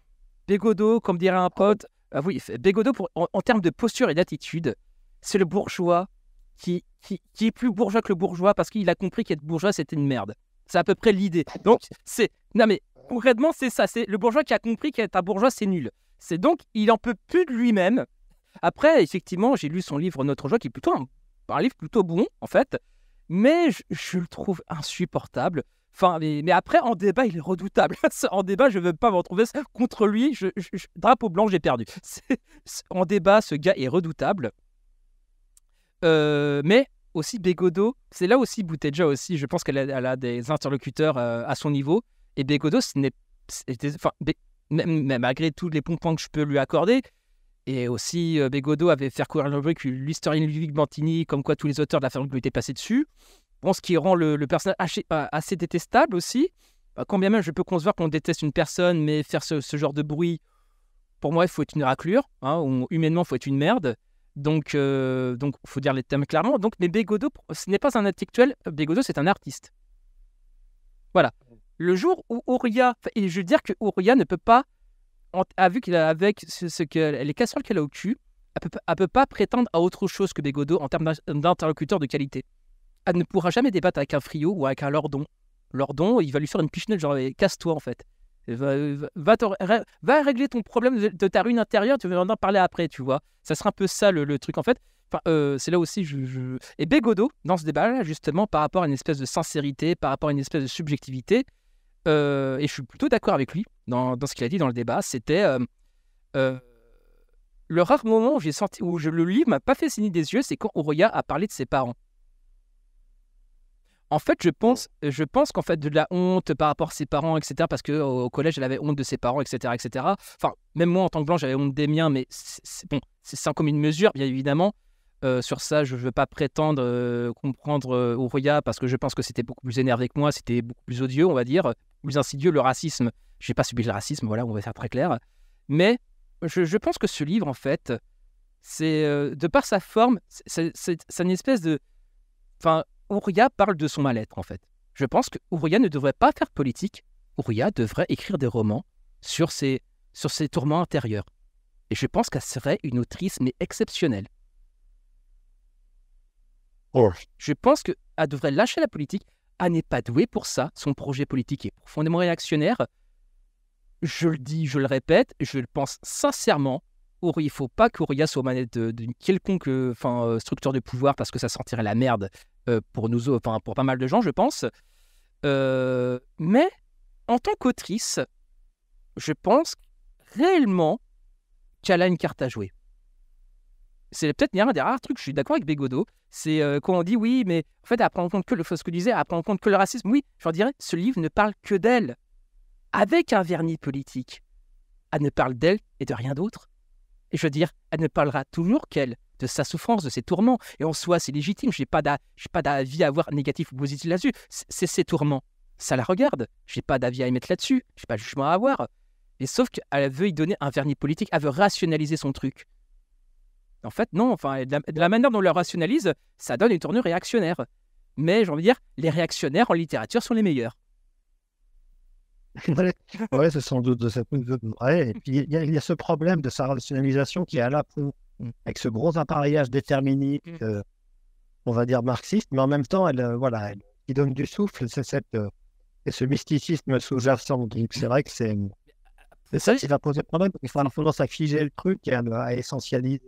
Bégodeau, comme dirait un pote, Ah oui, Bégodeau, pour, en, termes de posture et d'attitude, c'est le bourgeois qui, qui, est plus bourgeois que le bourgeois parce qu'il a compris qu'être bourgeois, c'était une merde. C'est à peu près l'idée. Donc, c'est. Non, mais concrètement, c'est ça. C'est le bourgeois qui a compris qu'être un bourgeois, c'est nul. C'est donc, il en peut plus de lui-même. Après, effectivement, j'ai lu son livre Notre joie, qui est plutôt un livre plutôt bon, en fait, mais je, le trouve insupportable. Enfin, mais, après, en débat, il est redoutable. en débat, je ne veux pas m'en trouver contre lui. Je, drapeau blanc, j'ai perdu. en débat, ce gars est redoutable. Euh, mais aussi Bégodo, c'est là aussi Bouteja aussi. Je pense qu'elle a, a, des interlocuteurs euh, à son niveau. Et Bégodo, ce n'est, enfin, malgré tous les pompons que je peux lui accorder, et aussi, euh, bégodo avait fait courir le bruit que l'historien Ludwig Bantini, comme quoi tous les auteurs de la ferme lui étaient passés dessus. Bon, ce qui rend le, personnage euh, assez, détestable aussi. Combien bah, bien même je peux concevoir qu'on déteste une personne, mais faire ce, genre de bruit, pour moi, il faut être une raclure. Hein, humainement, il faut être une merde. Donc, il euh, donc, faut dire les thèmes clairement. Donc, mais bégodo ce n'est pas un intellectuel. bégodo c'est un artiste. Voilà. Le jour où Ouria, et je veux dire que Ouria ne peut pas a vu qu'avec ce, ce que, les casseroles qu'elle a au cul, elle ne peut, pas prétendre à autre chose que des en termes d'interlocuteur de qualité. Elle ne pourra jamais débattre avec un Frio ou avec un Lordon. Lordon, il va lui faire une pichenelle, genre eh, casse-toi en fait. Va, régler ton problème de, ta ruine intérieure, tu vas en parler après, tu vois. Ça sera un peu ça le, truc en fait. Euh, c'est là aussi. Je, Et bégodo dans ce débat-là, justement, par rapport à une espèce de sincérité, par rapport à une espèce de subjectivité, euh, et je suis plutôt d'accord avec lui, dans, ce qu'il a dit dans le débat, c'était euh, euh, le rare moment où j'ai senti où je, le livre m'a pas fait signer des yeux, c'est quand Oroya a parlé de ses parents. En fait, je pense, je pense qu'en fait de la honte par rapport à ses parents, etc. Parce que au, collège, elle avait honte de ses parents, etc., etc. Enfin, même moi en tant que blanc, j'avais honte des miens, mais c'est bon, c'est comme une mesure, bien évidemment. Euh, sur ça, je ne veux pas prétendre comprendre euh, parce que je pense que c'était beaucoup plus énervé que moi, c'était beaucoup plus odieux, on va dire, plus insidieux le racisme j'ai pas subi le racisme, voilà, on va faire très clair. Mais je, pense que ce livre, en fait, c'est euh, de par sa forme, c'est une espèce de. Enfin, Ouria parle de son mal-être, en fait. Je pense que Ouria ne devrait pas faire politique. Ouria devrait écrire des romans sur ses, sur ses tourments intérieurs. Et je pense qu'elle serait une autrice, mais exceptionnelle. Oh. Je pense qu'elle devrait lâcher la politique. Elle n'est pas douée pour ça. Son projet politique est profondément réactionnaire je le dis, je le répète, je le pense sincèrement. Il ne faut pas qu'Ouria soit aux manettes d'une quelconque euh, enfin, euh, structure de pouvoir parce que ça sentirait la merde euh, pour nous, enfin, pour pas mal de gens, je pense. mais en tant qu'autrice, je pense réellement qu'elle a une carte à jouer. C'est peut-être un des rares trucs, je suis d'accord avec Bégodeau, c'est quand on dit oui, mais en fait, à prendre en compte que le, ce que disait, en compte que le racisme. Oui, je dirais, ce livre ne parle que d'elle avec un vernis politique. Elle ne parle d'elle et de rien d'autre. Et je veux dire, elle ne parlera toujours qu'elle, de sa souffrance, de ses tourments. Et en soi, c'est légitime, je n'ai pas d'avis à avoir négatif ou positif là-dessus. C'est ses tourments. Ça la regarde. Je n'ai pas d'avis à émettre là-dessus. Je n'ai pas de jugement à avoir. Et sauf qu'elle veut y donner un vernis politique, elle veut rationaliser son truc. En fait, non, enfin, de la, manière dont elle le rationalise, ça donne une tournure réactionnaire. Mais j'ai envie de dire, les réactionnaires en littérature sont les meilleurs. ouais, c'est sans doute de cette. et puis il y, a ce problème de sa rationalisation qui est à la avec ce gros appareillage déterministe, mm. euh, on va dire marxiste, mais en même temps, elle, euh, voilà, elle, qui donne du souffle, c'est cette. Euh, et ce mysticisme sous-jacent. c'est vrai que c'est. C'est ça qui va poser problème, il qu'il faudra tendance à figer le truc et à, essentialiser.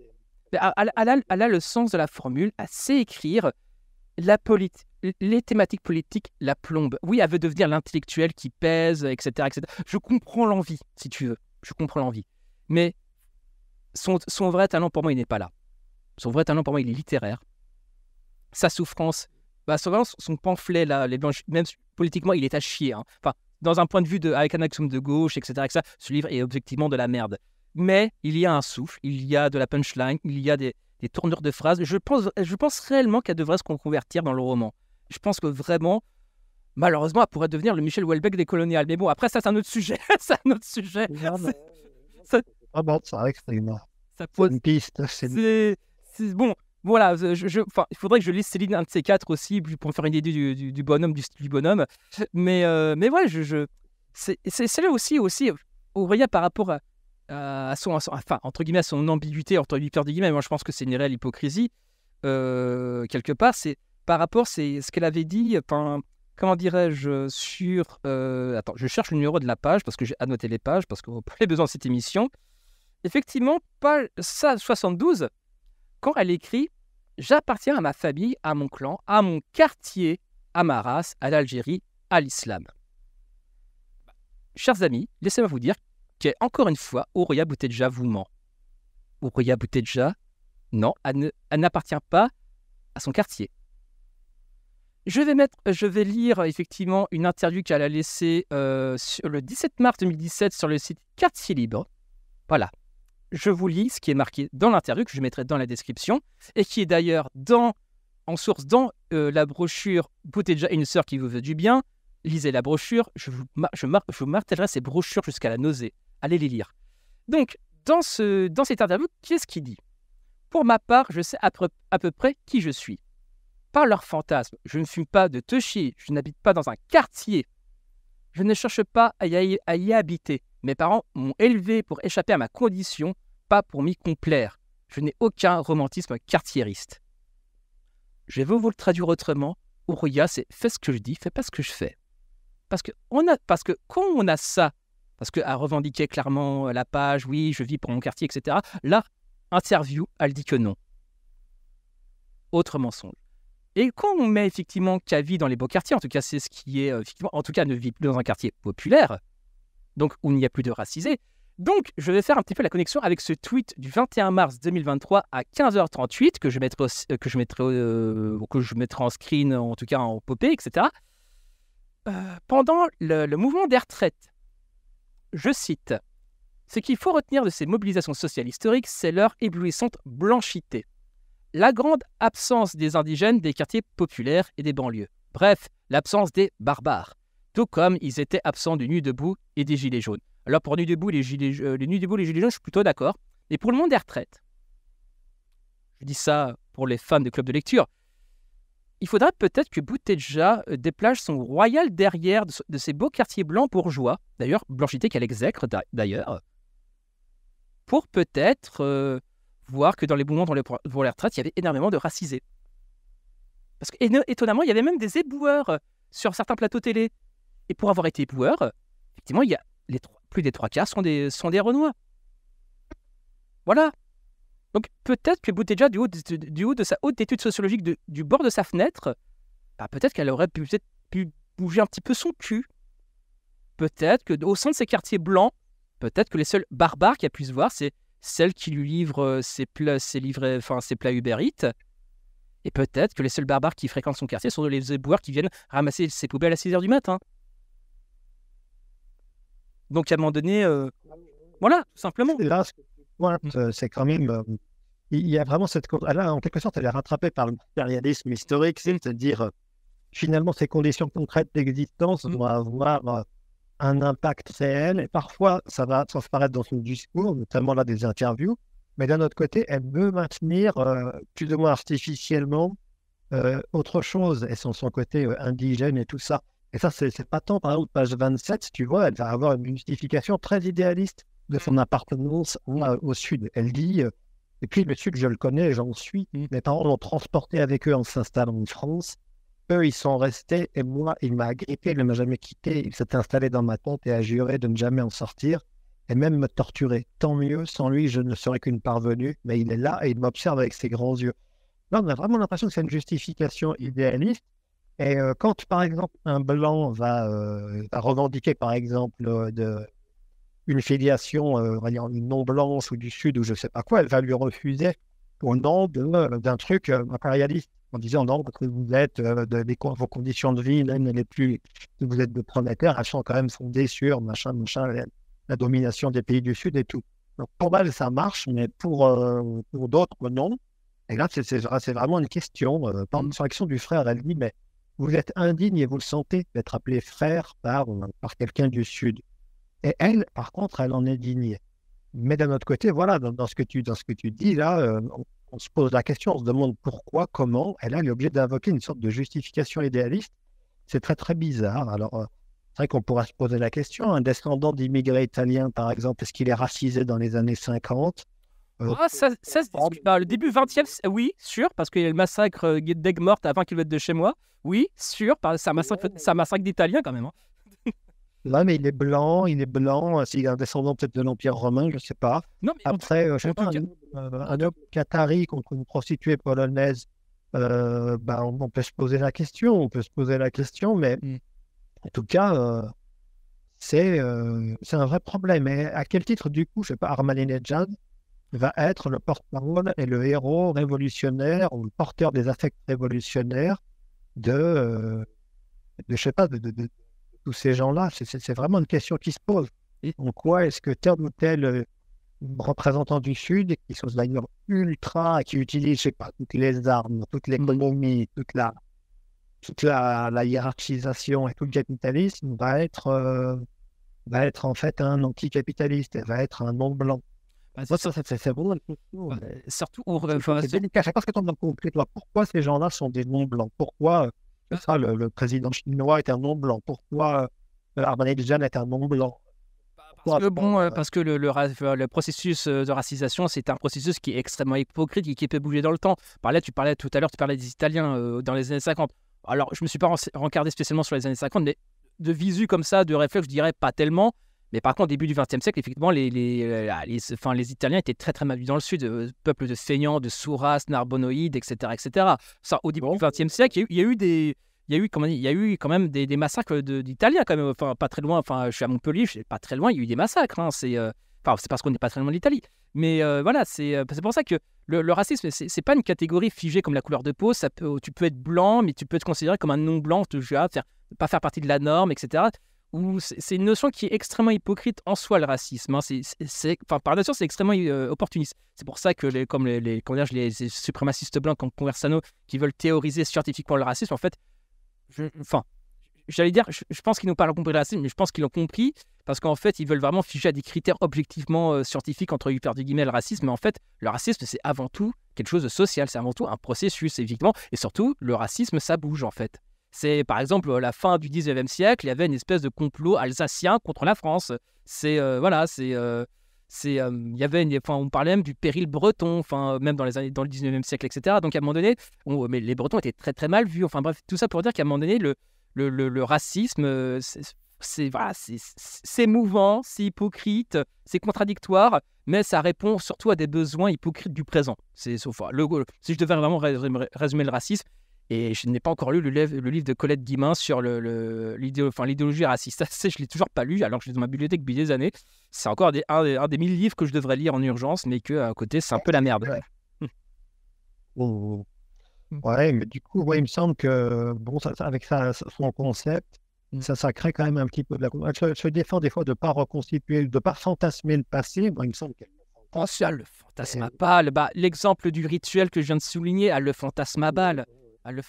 Elle a, le sens de la formule, à écrire la politique les thématiques politiques la plombent. Oui, elle veut devenir l'intellectuel qui pèse, etc., etc. Je comprends l'envie, si tu veux. Je comprends l'envie. Mais son, vrai talent, pour moi, il n'est pas là. Son vrai talent, pour moi, il est littéraire. Sa souffrance, bah, son, pamphlet, là, les blanches, même politiquement, il est à chier. Hein. Enfin, dans un point de vue de, avec un de gauche, etc., etc., ce livre est objectivement de la merde. Mais il y a un souffle, il y a de la punchline, il y a des, des tournures de phrases. Je pense, je pense réellement qu'elle devrait se convertir dans le roman. Je pense que vraiment, malheureusement, elle pourrait devenir le Michel Houellebecq des coloniales. Mais bon, après, ça, c'est un autre sujet. c'est un autre sujet. c'est c'est une... piste. bon. Voilà, je, il faudrait que je lise Céline un de ces quatre aussi pour me faire une idée du, bonhomme, du du bonhomme. Mais, euh, mais ouais, je, c'est là aussi, aussi Aurélia, par rapport à, à son, enfin, entre guillemets, à son ambiguïté, entre guillemets, moi je pense que c'est une réelle hypocrisie, euh, quelque part, c'est par rapport, c'est ce qu'elle avait dit, enfin, comment dirais-je, sur... Euh, attends, je cherche le numéro de la page, parce que j'ai annoté les pages, parce que vous avez besoin de cette émission. Effectivement, page ça, 72, quand elle écrit « J'appartiens à ma famille, à mon clan, à mon quartier, à ma race, à l'Algérie, à l'islam ». Chers amis, laissez-moi vous dire encore une fois, Ouroya Bouteja vous ment. Ourya Bouteja, non, elle n'appartient pas à son quartier. Je vais, mettre, je vais lire effectivement une interview qu'elle a laissée euh, le 17 mars 2017 sur le site Quartier Libre. Voilà. Je vous lis ce qui est marqué dans l'interview, que je mettrai dans la description, et qui est d'ailleurs en source dans euh, la brochure Bouteja, une sœur qui vous veut du bien. Lisez la brochure, je vous, je, je vous martèlerai ces brochures jusqu'à la nausée allez les lire. Donc, dans, ce, dans cette interview, qu'est-ce qu'il dit Pour ma part, je sais à peu, près qui je suis. Par leurs fantasmes, je ne fume pas de chier, je n'habite pas dans un quartier, je ne cherche pas à y, habiter. Mes parents m'ont élevé pour échapper à ma condition, pas pour m'y complaire. Je n'ai aucun romantisme quartieriste. Je vais vous le traduire autrement. Ouria, c'est fais ce que je dis, fais pas ce que je fais. Parce que, on a, parce que quand on a ça parce qu'à revendiquer clairement euh, la page, oui, je vis pour mon quartier, etc. Là, interview, elle dit que non. Autre mensonge. Et quand on met effectivement qu'elle vit dans les beaux quartiers, en tout cas, c'est ce qui est, euh, effectivement, en tout cas, ne vit plus dans un quartier populaire, donc où il n'y a plus de racisés. Donc, je vais faire un petit peu la connexion avec ce tweet du 21 mars 2023 à 15h38 que je mettrai, euh, que je mettrai, que je mettrai en screen, en tout cas en popé, etc. pendant le mouvement des retraites, je cite, Ce qu'il faut retenir de ces mobilisations sociales historiques, c'est leur éblouissante blanchité, la grande absence des indigènes des quartiers populaires et des banlieues, bref, l'absence des barbares, tout comme ils étaient absents du Nuit debout et des Gilets jaunes. Alors pour Nu debout, les Gilets, euh, debout, les Gilets jaunes, je suis plutôt d'accord, mais pour le monde des retraites, je dis ça pour les fans de clubs de lecture, il faudrait peut-être que Bouteja euh, déplace son royal derrière de, ces beaux quartiers blancs bourgeois, d'ailleurs blanchité qu'elle exècre d'ailleurs, pour peut-être euh, voir que dans les mouvements les pour les retraites, il y avait énormément de racisés. Parce que étonnamment, il y avait même des éboueurs euh, sur certains plateaux télé. Et pour avoir été éboueur, effectivement, il y a les trois, plus des trois quarts sont des, sont des Renois. Voilà. Donc peut-être que Bouteja, du haut de, du haut de sa haute étude sociologique du bord de sa fenêtre, bah, peut-être qu'elle aurait pu, peut pu bouger un petit peu son cul. Peut-être que au sein de ces quartiers blancs, peut-être que les seuls barbares qu'elle puisse voir, c'est celles qui lui livrent euh, ses plats, ses livrets, enfin ses plats Uber Et peut-être que les seuls barbares qui fréquentent son quartier sont les éboueurs qui viennent ramasser ses poubelles à 6 heures du matin. Donc à un moment donné, euh, ah voilà, tout simplement. Mmh. Euh, c'est quand même. Euh, il y a vraiment cette. Ah là, en quelque sorte, elle est rattrapée par le matérialisme historique, c'est-à-dire, euh, finalement, ces conditions concrètes d'existence mmh. vont avoir un impact réel. Et parfois, ça va transparaître dans son discours, notamment là des interviews. Mais d'un autre côté, elle veut maintenir plus ou moins artificiellement autre chose. Et son, son côté indigène et tout ça. Et ça, c'est pas tant, par exemple, page 27, tu vois, elle va avoir une justification très idéaliste de son appartenance au euh, Sud. Elle dit, et euh, puis le Sud, je le connais, j'en suis, mes mmh. parents l'ont transporté avec eux en s'installant en France. Eux, ils sont restés et moi, il m'a agrippé, il ne m'a jamais quitté. Il s'est installé dans ma tente et a juré de ne jamais en sortir et même me torturer. Tant mieux, sans lui, je ne serais qu'une parvenue, mais il est là et il m'observe avec ses grands yeux. Là, on a vraiment l'impression que c'est une justification idéaliste. Et euh, quand, par exemple, un blanc va, revendiquer, par exemple, de, une filiation euh, une non blanche ou du Sud ou je ne sais pas quoi, elle va lui refuser au nom euh, d'un truc euh, impérialiste, en disant non, que vous êtes, de, vos conditions de vie, même les plus, vous êtes de terre, elles sont quand même fondées sur machin, machin, la, domination des pays du Sud et tout. Donc pour mal, ça marche, mais pour, pour d'autres, non. Et là, c'est vraiment une question. par une du frère, elle dit, mais vous êtes indigne et vous le sentez d'être appelé frère par, par quelqu'un du Sud. Et elle, par contre, elle en est dignée. Mais d'un autre côté, voilà, dans, ce que tu, dans ce que tu dis là, euh, on, se pose la question, on se demande pourquoi, comment. Elle a l'objet d'invoquer une sorte de justification idéaliste. C'est très, très bizarre. Alors, euh, c'est vrai qu'on pourra se poser la question. Un descendant d'immigrés italiens, par exemple, est-ce qu'il est racisé dans les années 50 euh, ah, ça, bah, le début 20e, oui, sûr, parce qu'il y a le massacre d'Aigues Mortes à 20 km de chez moi. Oui, sûr, c'est un massacre, massacre d'Italiens quand même. Hein. Là, mais il est blanc, il est blanc, euh, s'il est un descendant peut-être de l'Empire romain, je ne sais pas. Non, Après, euh, je sais pas, euh, un homme qatari contre une prostituée polonaise, bah, on, peut se poser la question, on peut se poser la question, mais hmm. en tout cas, c'est un vrai problème. Et à quel titre, du coup, je ne sais pas, Djad va être le porte-parole et le héros révolutionnaire ou le porteur des affects révolutionnaires de, je ne sais pas, de ces gens-là C'est vraiment une question qui se pose. En quoi est-ce que tel ou tel euh, représentant du Sud, qui sont d'ailleurs ultra, qui utilisent, je pas, toutes les armes, toute mm. l'économie, toute la, toute la, hiérarchisation et tout le capitalisme, va être, euh, va être en fait un anticapitaliste, va être un non-blanc. Bah, c'est bah, surtout, on... Enfin, c'est délicat. que tu as compris. Pourquoi ces gens-là sont des non-blancs Pourquoi euh, ça, le, président chinois est un nom blanc. Pourquoi de euh, Ahmadinejad est un nom blanc bah, parce que, bon, euh, parce que le, euh, processus de racisation, c'est un processus qui est extrêmement hypocrite et qui peut bouger dans le temps. tu parlais tout à l'heure, tu parlais des Italiens dans les années 50. Alors, je ne me suis pas rencardé spécialement sur les années 50, mais de visu comme ça, de réflexe, je dirais pas tellement. Mais par contre, au début du XXe siècle, effectivement, les, les, euh, ah, les, Italiens étaient très très mal vus dans le sud, euh, peuple de saignants, de souras, narbonoïdes, etc., etc. Ça, au début du XXe siècle, il y, a eu des, il y a eu, comment il y a eu quand même des, massacres d'Italiens quand même, enfin pas très loin. Enfin, je suis à Montpellier, je pas très loin, il y a eu des massacres. Hein, c'est, euh, enfin, c'est parce qu'on n'est pas très loin de l'Italie. Mais voilà, c'est, c'est pour ça que le, racisme, c'est, n'est pas une catégorie figée comme la couleur de peau. Ça tu peux être blanc, mais tu peux te considérer comme un non blanc, Ne pas faire partie de la norme, etc c'est une notion qui est extrêmement hypocrite en soi, le racisme. Hein. C'est, enfin, par nature, c'est extrêmement euh, opportuniste. C'est pour ça que, les, comme les, les, suprémacistes blancs comme Conversano, qui veulent théoriser scientifiquement le racisme, en fait, j'allais dire, je, pense qu'ils n'ont pas compris le racisme, mais je pense qu'ils l'ont compris, parce qu'en fait, ils veulent vraiment figer à des critères objectivement euh, scientifiques, entre guillemets, le racisme. Mais en fait, le racisme, c'est avant tout quelque chose de social, c'est avant tout un processus, évidemment. Et surtout, le racisme, ça bouge, en fait. C'est par exemple à la fin du 19e siècle, il y avait une espèce de complot alsacien contre la France. C'est euh, voilà, c'est euh, c'est euh, il y avait on parlait même du péril breton, enfin même dans les dans le 19e siècle, etc. Donc à un moment donné, mais les Bretons étaient très très mal vus. Enfin bref, tout ça pour dire qu'à un moment donné, le le, racisme c'est voilà, c'est mouvant, c'est hypocrite, c'est contradictoire, mais ça répond surtout à des besoins hypocrites du présent. C'est si je devais vraiment résumer le racisme, et je n'ai pas encore lu le, le, livre de Colette Guimin sur l'idéologie le, enfin, raciste. Ça, je l'ai toujours pas lu, alors que je l'ai dans ma bibliothèque depuis des années. C'est encore des, un, des, mille livres que je devrais lire en urgence, mais que à côté, c'est un peu la merde. Ouais. Hmm. Mmh, mmh, mmh. Hmm. mais du coup, il me semble que bon, ça, avec ça, son concept, hmm. ça, crée quand même un petit peu de la. Je, défends des fois de ne pas reconstituer, de ne pas fantasmer le passé. Moi, il me semble le fantasma ah, bah, L'exemple du rituel que je viens de souligner, à le fantasma à le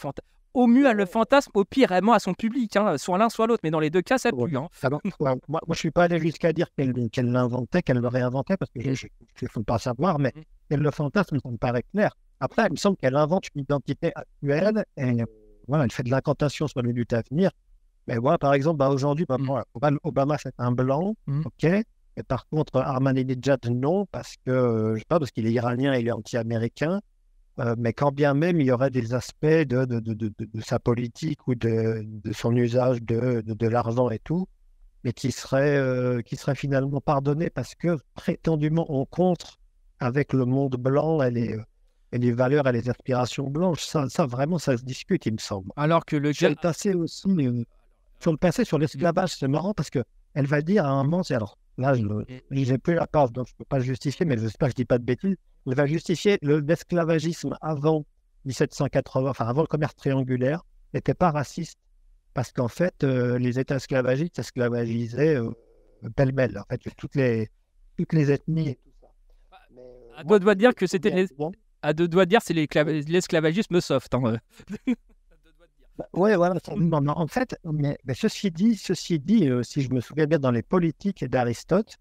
Au mieux, elle le fantasme, au pire, elle à son public, hein, soit l'un, soit l'autre. Mais dans les deux cas, ça pue. Hein. Bah, moi, je ne suis pas allé jusqu'à dire qu'elle l'inventait, qu'elle le réinventait, parce que je ne faut pas savoir, mais mm. elle le fantasme, ça me paraît clair. Après, il me semble qu'elle invente une identité actuelle et euh, voilà, elle fait de l'incantation sur le but à venir. Mais voilà, par exemple, bah, aujourd'hui, bah, mm. Obama, c'est un blanc, mm. ok. Et par contre, Armanidejad, non, parce que je sais pas, parce qu'il est iranien, et il est anti-américain. Euh, mais quand bien même il y aurait des aspects de, sa politique ou de, son usage de, l'argent et tout, mais qui serait, euh, qui serait finalement pardonné parce que prétendument on contre avec le monde blanc et les, les valeurs et les aspirations blanches. Ça, vraiment, ça se discute, il me semble. Alors que le... Sur le passé aussi, euh, sur le passé, sur l'esclavage, c'est marrant parce que elle va dire à un moment, alors là, je n'ai mm. plus la part, donc je ne peux pas le justifier, mais j'espère que je ne dis pas de bêtises il va justifier l'esclavagisme avant 1780, enfin avant le commerce triangulaire, n'était pas raciste. Parce qu'en fait, euh, les États esclavagistes esclavagisaient belle euh, pêle en fait, toutes les, toutes les ethnies à deux doigts de dire que c'était. Les... À deux doigts dire, c'est l'esclavagisme soft. Hein. Bah, oui, voilà. En fait, mais, ceci dit, ceci dit euh, si je me souviens bien, dans les politiques d'Aristote,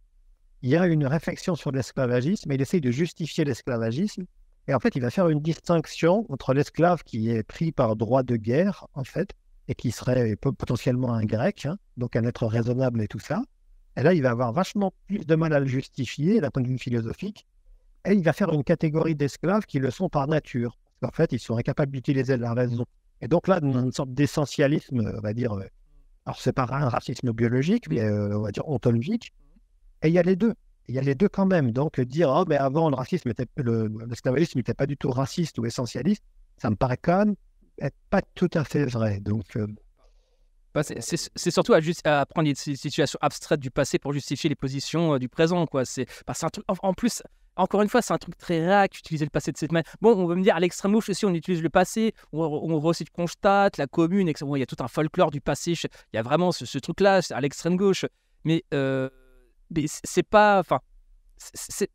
il y a une réflexion sur l'esclavagisme, il essaye de justifier l'esclavagisme, et en fait, il va faire une distinction entre l'esclave qui est pris par droit de guerre, en fait, et qui serait potentiellement un grec, hein, donc un être raisonnable et tout ça. Et là, il va avoir vachement plus de mal à le justifier d'un point de vue philosophique. Et il va faire une catégorie d'esclaves qui le sont par nature. En fait, ils sont incapables d'utiliser la raison. Et donc là, dans une sorte d'essentialisme, on va dire, euh, alors c'est pas un racisme biologique, mais euh, on va dire ontologique, et il y a les deux. Il y a les deux quand même. Donc dire, oh, mais ben, avant, le racisme était, le, n'était pas du tout raciste ou essentialiste, ça me paraît quand même pas tout à fait vrai. Donc. Euh, bah, c'est, surtout à, à prendre des situations abstraites du passé pour justifier les positions euh, du présent. Quoi. C'est, bah, un truc, en, plus, encore une fois, c'est un truc très rare d'utiliser le passé de cette manière. Bon, on va me dire, à l'extrême gauche aussi, on utilise le passé, on, on aussi constate, la commune, etc. il y a tout un folklore du passé, il y a vraiment ce, truc-là à l'extrême gauche. Mais euh, mais c'est pas. Enfin,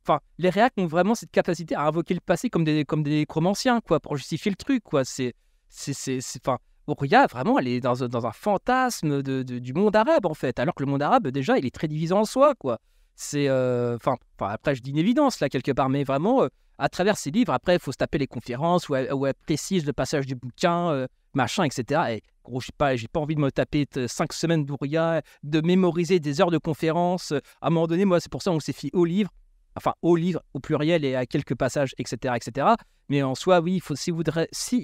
enfin, les réacs ont vraiment cette capacité à invoquer le passé comme des comme des chromanciens, quoi, pour justifier le truc, quoi. C'est c'est enfin. a vraiment, elle est dans, un, dans un fantasme de, du monde arabe, en fait. Alors que le monde arabe, déjà, il est très divisé en soi, quoi. C'est. Euh, enfin, après, je dis une évidence, là, quelque part, mais vraiment, euh, à travers ses livres, après, il faut se taper les conférences où elle, précise le passage du bouquin, euh, machin, etc. Et je pas, j'ai pas envie de me taper cinq semaines d'Ouria, de mémoriser des heures de conférences. À un moment donné, moi, c'est pour ça qu'on s'est fié au livre, enfin au livre au pluriel et à quelques passages, etc., etc. Mais en soi, oui, il faut, si,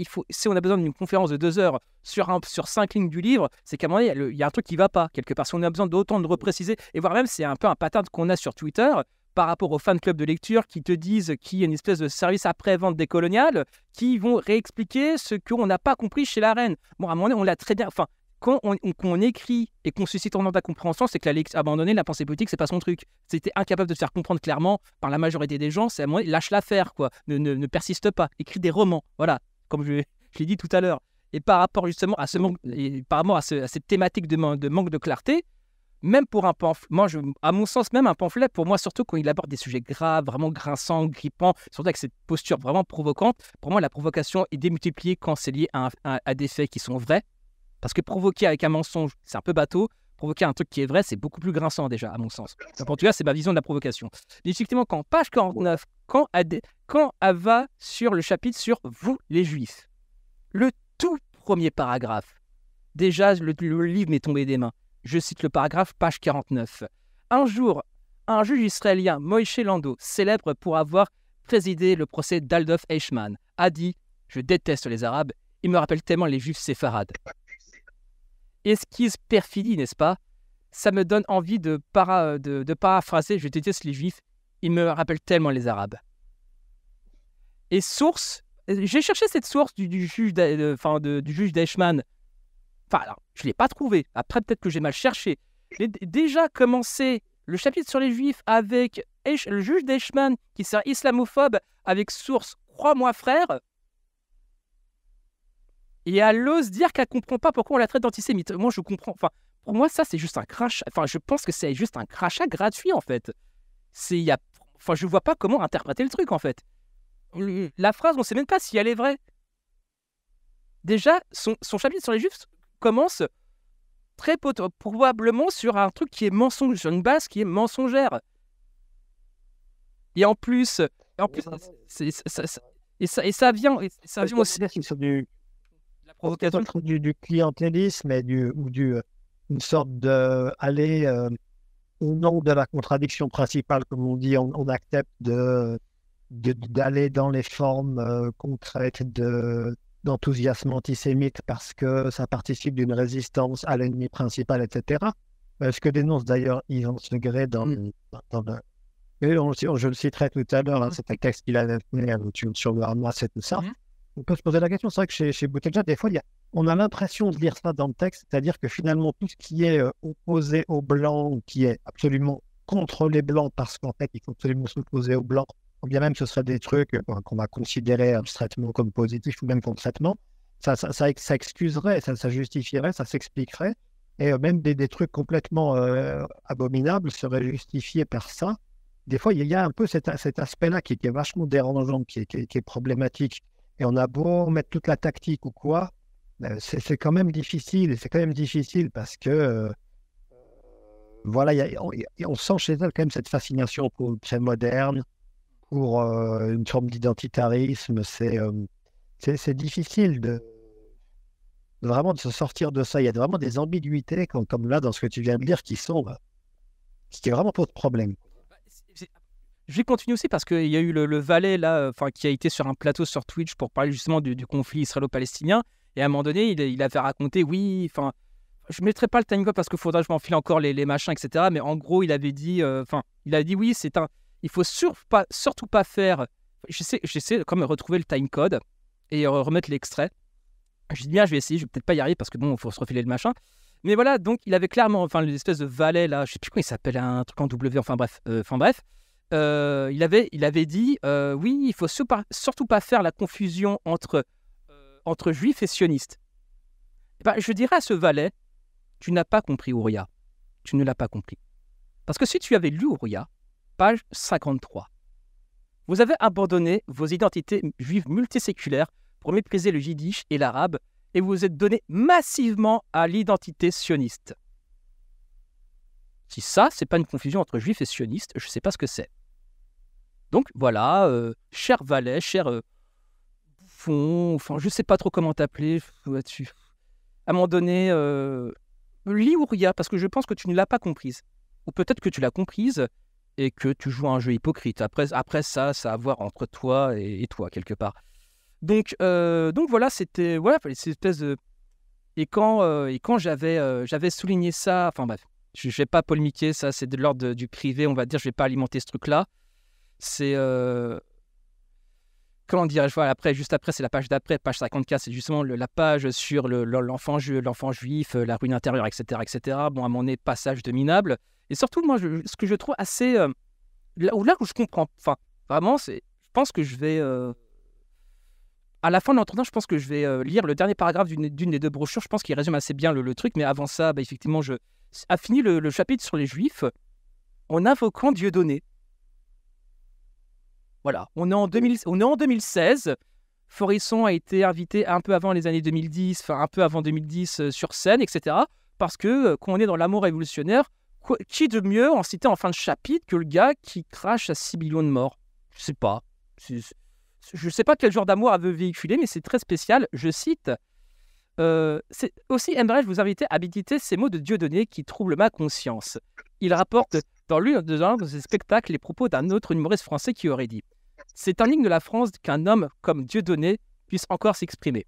faut, si on a besoin d'une conférence de deux heures sur, un, sur cinq lignes du livre, c'est qu'à un moment donné, il y, a un truc qui va pas quelque part. Si on a besoin d'autant de repréciser, et voire même, c'est un peu un patin qu'on a sur Twitter, par rapport aux fan clubs de lecture qui te disent qu'il y a une espèce de service après-vente décolonial qui vont réexpliquer ce qu'on n'a pas compris chez la reine. Bon, à un moment donné, on l'a très bien. Enfin, quand on, écrit et qu'on suscite en ta compréhension, c'est que la abandonnée, la pensée politique, c'est pas son truc. C'était incapable de se faire comprendre clairement par la majorité des gens. C'est à donné, lâche l'affaire, quoi. Ne, persiste pas. Écrit des romans. Voilà, comme je, l'ai dit tout à l'heure. Et par rapport justement à ce manque, par à, cette thématique de manque de clarté, même pour un pamphlet, à mon sens, même un pamphlet, pour moi, surtout quand il aborde des sujets graves, vraiment grinçants, grippants, surtout avec cette posture vraiment provocante, pour moi, la provocation est démultipliée quand c'est lié à, des faits qui sont vrais. Parce que provoquer avec un mensonge, c'est un peu bateau. Provoquer un truc qui est vrai, c'est beaucoup plus grinçant déjà, à mon sens. en tout cas, c'est ma vision de la provocation. Mais effectivement, quand, page 49, quand, quand Ava sur le chapitre sur vous, les juifs, le tout premier paragraphe, déjà, le livre m'est tombé des mains. Je cite le paragraphe, page 49. Un jour, un juge israélien, Moïse Lando, célèbre pour avoir présidé le procès d'Aldolf Eichmann, a dit Je déteste les Arabes, ils me rappellent tellement les Juifs séfarades. Esquisse perfidie, n'est-ce pas Ça me donne envie de, de, paraphraser Je déteste les Juifs, ils me rappellent tellement les Arabes. Et source, j'ai cherché cette source du, juge du juge d'Eichmann Enfin, je ne l'ai pas trouvé. Après, peut-être que j'ai mal cherché. J'ai déjà commencé le chapitre sur les juifs avec le juge d'Eichmann qui sert islamophobe avec source Crois-moi frère. Et elle ose dire qu'elle comprend pas pourquoi on la traite d'antisémite. Moi, je comprends. Enfin, pour moi, ça, c'est juste un crachat. Enfin, je pense que c'est juste un crachat gratuit, en fait. C'est, y Enfin, je vois pas comment interpréter le truc, en fait. La phrase, on sait même pas si elle est vraie. Déjà, son chapitre sur les juifs commence très probablement sur un truc qui est mensonge, sur une base qui est mensongère. Et en plus, en plus ça, et, ça, et ça vient, et ça vient aussi sur du, la provocation du, du, clientélisme et du, ou du, euh, une sorte de aller euh, au nom de la contradiction principale, comme on dit, on, accepte de, d'aller dans les formes euh, concrètes de d'enthousiasme antisémite parce que ça participe d'une résistance à l'ennemi principal, etc. Euh, ce que dénonce d'ailleurs Yvan Segré mm. dans, le... je le citerai tout à l'heure, hein, mm. c'est un texte qu'il a sur le Hamas c'est tout ça. Mm. On peut se poser la question, c'est vrai que chez, chez des fois, on a l'impression de lire ça dans le texte, c'est-à-dire que finalement, tout ce qui est euh, opposé aux Blancs, qui est absolument contre les Blancs, parce qu'en fait, il faut absolument s'opposer aux Blancs ou bien même ce serait des trucs euh, qu'on va considérer abstraitement comme positifs ou même concrètement, ça, ça, ça, excuserait, ça, justifierait, ça s'expliquerait. Et euh, même des, trucs complètement euh, abominables seraient justifiés par ça. Des fois, il y a un peu cet, cet aspect-là qui, est vachement dérangeant, qui, qui, est problématique. Et on a beau mettre toute la tactique ou quoi, c'est quand même difficile. c'est quand même difficile parce que voilà, on, sent chez elle quand même cette fascination pour le moderne, pour euh, une forme d'identitarisme. Euh, c'est c'est difficile de, vraiment de se sortir de ça. Il y a vraiment des ambiguïtés comme, comme là dans ce que tu viens de dire qui sont ce euh, qui est vraiment votre problème. Bah, je vais continuer aussi parce qu'il y a eu le, le valet là, enfin qui a été sur un plateau sur Twitch pour parler justement du, conflit israélo-palestinien. Et à un moment donné, il, avait raconté, oui, enfin, je mettrai pas le timing parce qu'il faudra que je m'enfile encore les, les, machins, etc. Mais en gros, il avait dit, enfin, il a dit oui, c'est un, il faut pas, surtout pas faire. J'essaie, j'essaie comme retrouver le time code et euh, remettre l'extrait. Je dis bien, je vais essayer, je vais peut-être pas y arriver parce que bon, il faut se refiler le machin. Mais voilà, donc il avait clairement, enfin, l'espèce de valet là, je sais plus comment il s'appelle, un truc en W, enfin bref, euh, enfin bref. Euh, il, avait, il avait dit, oui, il faut surtout pas faire la confusion entre, entre juifs et sionistes. Eh ben, je dirais à ce valet, tu n'as pas compris Ouria. Tu ne l'as pas compris. Parce que si tu avais lu Ouria, page 53. Vous avez abandonné vos identités juives multiséculaires pour mépriser le yiddish et l'arabe et vous vous êtes donné massivement à l'identité sioniste. Si ça, c'est pas une confusion entre juif et sioniste, je sais pas ce que c'est. Donc voilà, euh, cher valet, cher euh, enfin je sais pas trop comment t'appeler dessus À un moment donné, euh, lis parce que je pense que tu ne l'as pas comprise. Ou peut-être que tu l'as comprise, et que tu joues un jeu hypocrite. Après, après ça, ça a à voir entre toi et, toi, quelque part. Donc, euh, donc voilà, c'était voilà, cette espèce Et quand, euh, quand euh, j'avais, souligné ça, enfin bref, je ne vais pas polémiquer, ça c'est de l'ordre du privé, on va dire, je ne vais pas alimenter ce truc-là. C'est. comment dirais-je Après, juste après, c'est la page d'après, page 54, c'est justement la page sur l'enfant, l'enfant juif, la ruine intérieure, etc., etc. Bon, à mon nez, passage de minable. Et surtout, moi, ce que je trouve assez. Euh, là, où, je comprends. Enfin, vraiment, c'est, je pense que je vais. Euh, à la fin de l'entretien, je pense que je vais euh, lire le dernier paragraphe d'une, des deux brochures. Je pense qu'il résume assez bien le, truc. Mais avant ça, bah, effectivement, je. A fini le, chapitre sur les Juifs en invoquant Dieu donné. Voilà. On est en, est en 2016. Forisson a été invité un peu avant les années 2010, enfin un peu avant 2010 sur scène, etc. Parce que, quand on est dans l'amour révolutionnaire, qui de mieux en citer en fin de chapitre que le gars qui crache à 6 millions de morts Je sais pas. Je ne sais pas quel genre d'amour elle veut véhiculer, mais c'est très spécial. Je cite. Euh, aussi, aimerais-je vous inviter à habiter ces mots de Dieudonné qui troublent ma conscience. Il rapporte dans l'un de ses spectacles les propos d'un autre humoriste français qui aurait dit C'est ligne de la France qu'un homme comme Dieudonné puisse encore s'exprimer.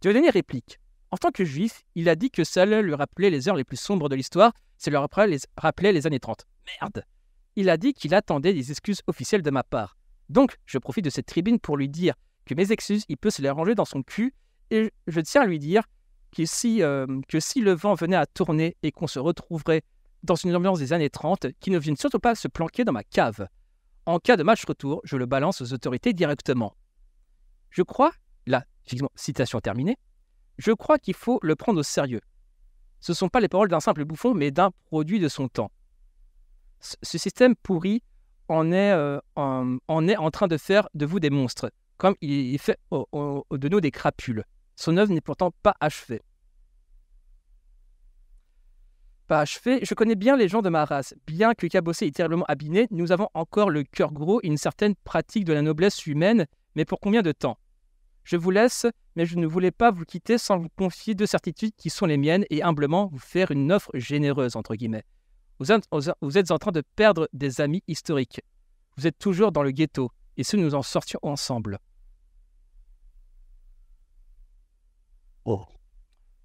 Dieudonné réplique en tant que juif, il a dit que cela lui rappelait les heures les plus sombres de l'histoire, c'est lui rappelait les, rappelait les années 30. Merde Il a dit qu'il attendait des excuses officielles de ma part. Donc, je profite de cette tribune pour lui dire que mes excuses, il peut se les ranger dans son cul, et je tiens à lui dire que si, euh, que si le vent venait à tourner et qu'on se retrouverait dans une ambiance des années 30, qu'il ne vienne surtout pas se planquer dans ma cave. En cas de match retour, je le balance aux autorités directement. Je crois, là, citation terminée, je crois qu'il faut le prendre au sérieux. Ce ne sont pas les paroles d'un simple bouffon, mais d'un produit de son temps. Ce système pourri en est, euh, en, est en train de faire de vous des monstres, comme il fait au, de nous des crapules. Son œuvre n'est pourtant pas achevée. Pas achevée, je connais bien les gens de ma race. Bien que Cabossé et terriblement abîmé, nous avons encore le cœur gros et une certaine pratique de la noblesse humaine, mais pour combien de temps je vous laisse, mais je ne voulais pas vous quitter sans vous confier deux certitudes qui sont les miennes et humblement vous faire une offre généreuse, entre guillemets. Vous êtes en train de perdre des amis historiques. Vous êtes toujours dans le ghetto, et ce, nous en sortions ensemble. Oh.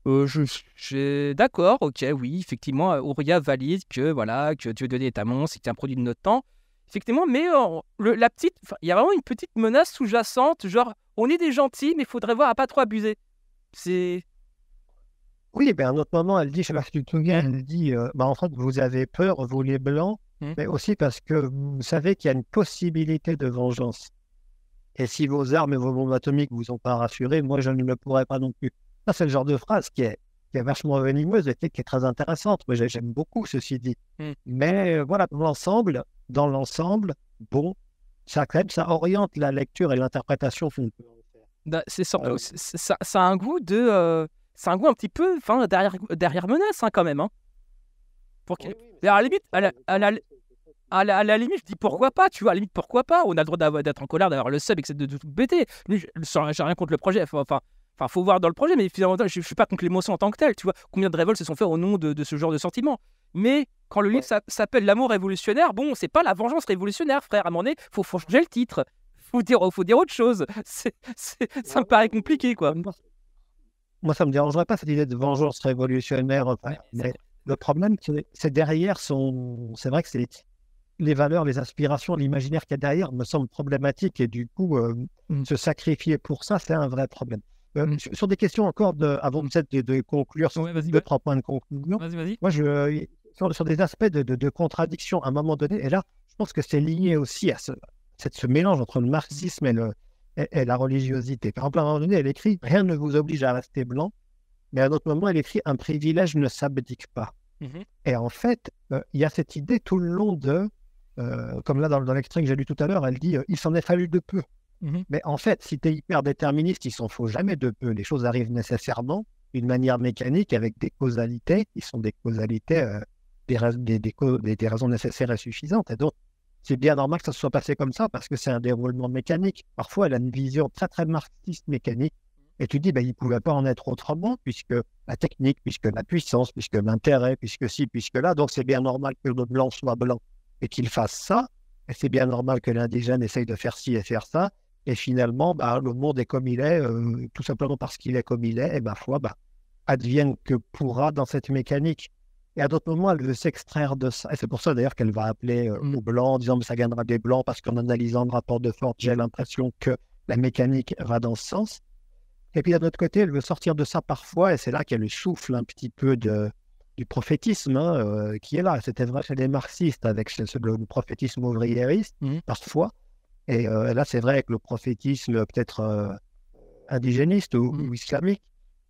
Euh, D'accord, ok, oui, effectivement, Auria valide que voilà que Dieu donné est un c'est un produit de notre temps effectivement, mais euh, la petite, il y a vraiment une petite menace sous-jacente, genre on est des gentils, mais il faudrait voir à pas trop abuser. C'est. Oui, ben, à un autre moment, elle dit, je sais pas si tu te souviens, elle dit, euh, bah, en fait, vous avez peur, vous les blancs, hum. mais aussi parce que vous savez qu'il y a une possibilité de vengeance. Et si vos armes et vos bombes atomiques vous ont pas rassuré, moi, je ne le pourrais pas non plus. Ça, c'est le genre de phrase qui est, qui est vachement venimeuse et qui est très intéressante. Moi, j'aime beaucoup, ceci dit. Hum. Mais euh, voilà, pour l'ensemble, dans l'ensemble, bon, ça, ça oriente la lecture et l'interprétation bah, ah C'est ça, ça, a un goût de. c'est euh, un goût un petit peu enfin, derrière, derrière menace, hein, quand même. Hein. Pour à la limite, à la, à la, limite, je dis pourquoi pas, tu vois, à la limite, pourquoi pas On a le droit d'être en colère, d'avoir le sub, etc. de tout bêter. j'ai rien contre le projet, enfin, enfin, faut voir dans le projet, mais finalement, je, suis pas contre l'émotion en tant que telle, tu vois. Combien de révoltes se sont faites au nom de, de ce genre de sentiment. Mais quand le livre s'appelle L'amour révolutionnaire, bon, c'est pas la vengeance révolutionnaire, frère. À un moment donné, faut, faut changer le titre. Faut dire, faut dire autre chose. ça me paraît compliqué, quoi. Moi, ça me dérangerait pas cette idée de vengeance révolutionnaire. Euh, mais le problème, c'est derrière son. C'est vrai que c'est les valeurs, les aspirations, l'imaginaire qu'il y a derrière me semble problématique et du coup, euh, mm. se sacrifier pour ça, c'est un vrai problème. Euh, mm. sur, des questions encore, de, avant mm. peut-être de, conclure, sur trois points de conclusion. Moi, je, sur, des aspects de, de, contradiction à un moment donné. Et là, je pense que c'est lié aussi à ce, mélange entre le marxisme et, la religiosité. Par exemple, à un moment donné, elle écrit Rien ne vous oblige à rester blanc, mais à un autre moment, elle écrit Un privilège ne s'abdique pas. Mmh et en fait, euh, il y a cette idée tout le long de. Euh, comme là, dans, l'extrait que j'ai lu tout à l'heure, elle dit euh, Il s'en est fallu de peu. Mmh mais en fait, si tu es hyper déterministe, il s'en faut jamais de peu. Les choses arrivent nécessairement d'une manière mécanique avec des causalités qui sont des causalités des, des, raisons nécessaires et suffisantes. Et donc, c'est bien normal que ça se soit passé comme ça parce que c'est un déroulement mécanique. Parfois, elle a une vision très, très marxiste mécanique. Et tu dis, ben, il ne pouvait pas en être autrement puisque la technique, puisque la puissance, puisque l'intérêt, puisque ci, puisque là. Donc, c'est bien normal que le blanc soit blanc et qu'il fasse ça. Et c'est bien normal que l'indigène essaye de faire ci et faire ça. Et finalement, bah, le monde est comme il est, euh, tout simplement parce qu'il est comme il est. Et ma foi, bah, advienne que pourra dans cette mécanique. Et à d'autres moments, elle veut s'extraire de ça. Et c'est pour ça d'ailleurs qu'elle va appeler aux euh, mm. blancs en disant mais ça gagnera des blancs parce qu'en analysant le rapport de force, j'ai l'impression que la mécanique va dans ce sens. Et puis d'un autre côté, elle veut sortir de ça parfois, et c'est là qu'elle souffle un petit peu de, du prophétisme hein, euh, qui est là. C'était vrai chez les marxistes avec ce, le, prophétisme ouvriériste, mm. parfois. Et euh, là, c'est vrai que le prophétisme peut-être indigéniste ou mm. islamique.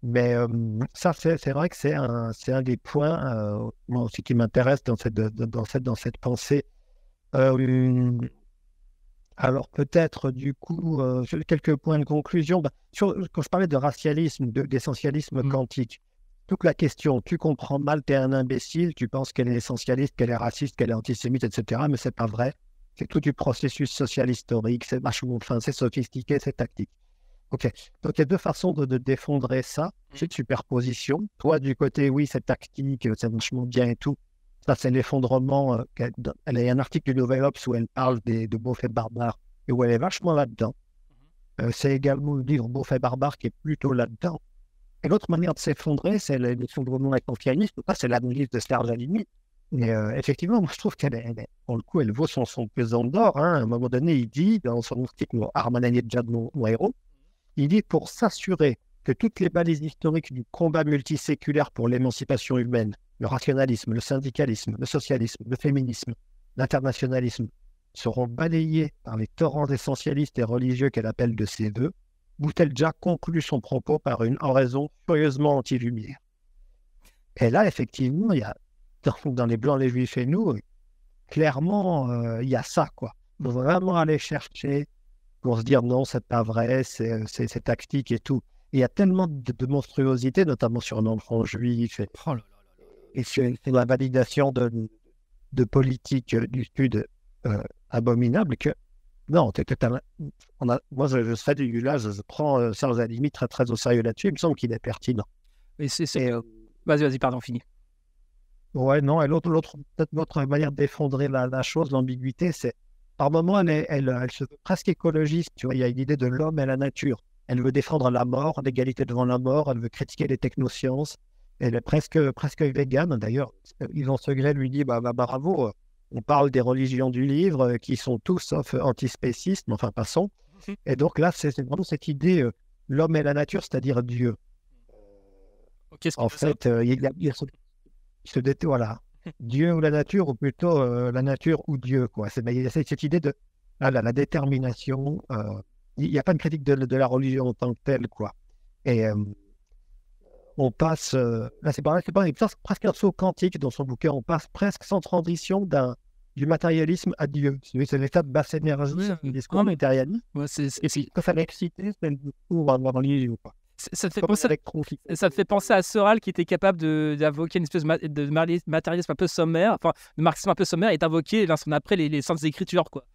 Mais euh, ça, c'est vrai que c'est un, un, des points euh, moi aussi qui m'intéresse dans cette, dans, cette, dans cette pensée. alors peut-être du coup, euh, quelques points de conclusion. Bah, quand je parlais de racialisme, d'essentialisme mmh. quantique, toute la question, tu comprends mal, tu es un imbécile, tu penses qu'elle est essentialiste, qu'elle est raciste, qu'elle est antisémite, etc. Mais c'est pas vrai. C'est tout du processus social historique, c'est machin, enfin, c'est sophistiqué, c'est tactique. Ok. Donc il y a deux façons de, de défendre ça. Mmh. C'est une superposition. Toi, du côté, oui, cette tactique, euh, c'est vachement bien et tout. Ça, c'est l'effondrement. Il euh, elle a un article du Novel Ops où elle parle de beaux faits barbares et où elle est vachement là-dedans. Mmh. Euh, c'est également le livre Beau fait barbare qui est plutôt là-dedans. Et l'autre manière de s'effondrer, c'est l'effondrement avec confianisme. pas c'est l'analyse de Slarjanini. Mais Mais effectivement, moi, je trouve qu'elle le coup, elle vaut son, son pesant d'or. Hein. À un moment donné, il dit, dans son article Armanani et mon, mon héros, il dit pour s'assurer que toutes les balises historiques du combat multiséculaire pour l'émancipation humaine, le rationalisme, le syndicalisme, le socialisme, le féminisme, l'internationalisme, seront balayées par les torrents essentialistes et religieux qu'elle appelle de ses voeux, Boutelja conclut son propos par une oraison furieusement anti-lumière. Et là, effectivement, il y a, dans, les Blancs, les Juifs et nous, clairement, euh, il y a ça, quoi. Vraiment aller chercher se dire non, c'est pas vrai, c'est tactique et tout. Il y a tellement de, monstruosité, notamment sur l'enfant juif oh et, oh et sur, la validation de, de politiques du Sud euh, abominable abominables que non, es, moi je, serais du là, je, prends ça Serge Alimi très très au sérieux là-dessus, il me semble qu'il est pertinent. c'est, vas-y, vas-y, pardon, fini. Ouais, non, et l'autre, l'autre, peut-être notre manière d'effondrer la chose, l'ambiguïté, c'est par moments, elle, elle, se veut presque écologiste. il y a une idée de l'homme et la nature. Elle veut défendre la mort, l'égalité devant la mort. Elle veut critiquer les technosciences. Elle est presque, presque végane. D'ailleurs, Yvan Segret lui dit bah, bah, bravo, on parle des religions du livre euh, qui sont tous sauf euh, antispécistes, mais enfin, passons. Mhm. Et donc là, c'est vraiment cette idée euh, l'homme et la nature, c'est-à-dire Dieu. en fait, il, se, il se, voilà, Dieu ou la nature, ou plutôt euh, la nature ou Dieu. Quoi. C'est, ben, il y a cette, idée de ah la détermination. Euh, il n'y a pas de critique de, la religion en tant que telle. Quoi. Et euh, on passe, là c'est pas. c'est presque un saut quantique dans son bouquin, on passe presque sans transition d'un, du matérialisme à Dieu. C'est l'état de basse énergie, oui, discours matérialiste. c'est, ça l'a c'est le discours ou pas ça, te fait penser, à, ça fait penser à Soral qui était capable d'invoquer une espèce de, de, matérialisme un peu sommaire, enfin, de marxisme un peu sommaire et d'invoquer l'instant après les, les saintes écritures, quoi.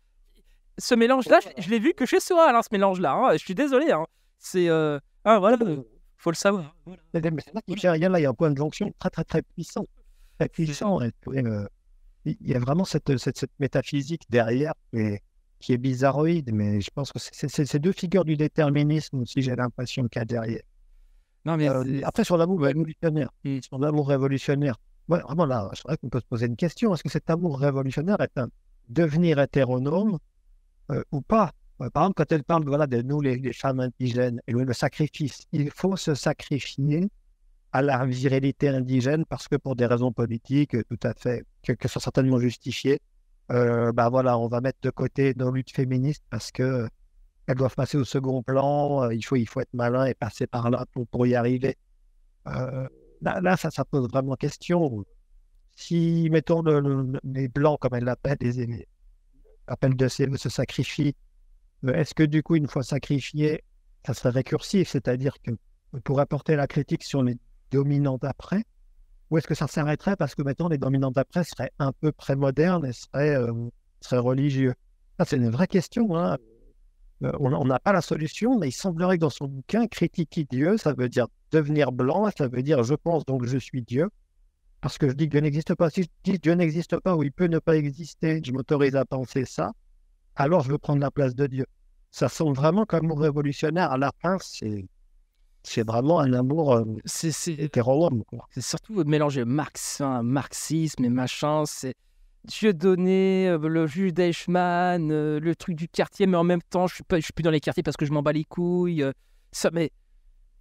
Ce mélange-là, je, l'ai vu que chez Soral, hein, ce mélange-là. Hein. Je suis désolé. Hein. C'est. Euh, ah, voilà, euh, faut le savoir. Voilà. Mais c'est là il y a un point de jonction très, très, très puissant. Très puissant. Euh, il y a vraiment cette, cette, cette métaphysique derrière. Et qui est bizarroïde, mais je pense que c'est ces deux figures du déterminisme si j'ai l'impression qu'il y a derrière. Non, mais euh, après, sur l'amour révolutionnaire, mmh. sur l'amour révolutionnaire, ouais, ah, vraiment là, c'est vrai qu'on peut se poser une question est-ce que cet amour révolutionnaire est un devenir hétéronome euh, ou pas euh, Par exemple, quand elle parle voilà, de nous, les, femmes indigènes, et le, sacrifice, il faut se sacrifier à la virilité indigène parce que pour des raisons politiques tout à fait, que, que sont certainement justifiées, euh, bah voilà, on va mettre de côté nos luttes féministes parce que euh, elles doivent passer au second plan. Euh, il faut, il faut être malin et passer par là pour, pour y arriver. là, là, ça, ça pose vraiment question. Si, mettons, les blancs, comme elle l'appelle, les, appellent de se sacrifient, est-ce que du coup, une fois sacrifié ça serait récursif, c'est-à-dire que pour apporter la critique sur les dominants d'après, ou est-ce que ça s'arrêterait parce que maintenant les dominants de la presse seraient un peu pré-modernes et seraient, euh, très religieux C'est une vraie question. Hein. Euh, on n'a pas la solution, mais il semblerait que dans son bouquin, critiquer Dieu, ça veut dire devenir blanc, ça veut dire je pense donc je suis Dieu. Parce que je dis que Dieu n'existe pas. Si je dis Dieu n'existe pas ou il peut ne pas exister, je m'autorise à penser ça, alors je veux prendre la place de Dieu. Ça sonne vraiment comme révolutionnaire. À la fin, c'est c'est vraiment un amour euh, c'est C'est euh, surtout euh, mélanger Marx, hein, marxisme et machin. C'est Dieu donné euh, le juge d'Eichmann, le truc du quartier, mais en même temps, je suis, suis plus dans les quartiers parce que je m'en bats les couilles. ça, mais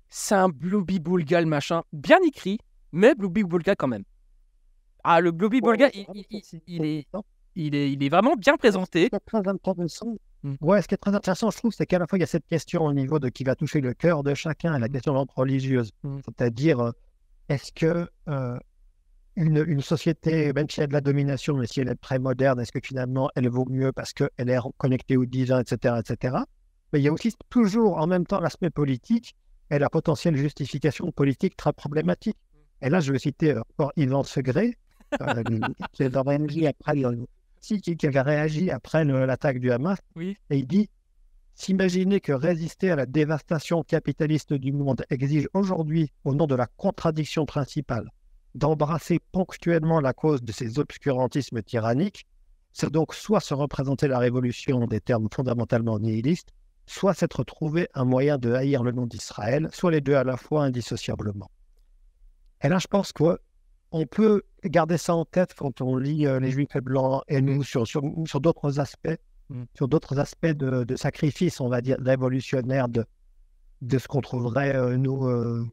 c'est un Blooby Boulga, le machin. Bien écrit, mais Blooby Boulga quand même. Ah, le Blooby il, il, est, il, est, il est vraiment bien présenté. Mmh. Ouais, ce qui est très intéressant, je trouve, c'est qu'à la fois, il y a cette question au niveau de qui va toucher le cœur de chacun, la question religieuse. Mmh. C'est-à-dire, euh, est-ce que euh, une, société, même si elle a de la domination, mais si elle est très moderne, est-ce que finalement, elle vaut mieux parce qu'elle est connectée au divin, etc., etc. Mais il y a aussi toujours, en même temps, l'aspect politique et la potentielle justification politique très problématique. Et là, je vais citer euh, encore Yvan Segré, euh, qui est dans après qui, qui, avait réagi après l'attaque du Hamas. Et il dit S'imaginer que résister à la dévastation capitaliste du monde exige aujourd'hui, au nom de la contradiction principale, d'embrasser ponctuellement la cause de ces obscurantismes tyranniques, c'est donc soit se représenter la révolution des termes fondamentalement nihilistes, soit s'être trouvé un moyen de haïr le nom d'Israël, soit les deux à la fois indissociablement. Et là, je pense que on peut garder ça en tête quand on lit euh, Les mm. Juifs et Blancs et mm. nous sur, sur, sur d'autres aspects, mm. sur d'autres aspects de, sacrifice, on va dire, révolutionnaire de, de ce qu'on trouverait, euh, nous, euh,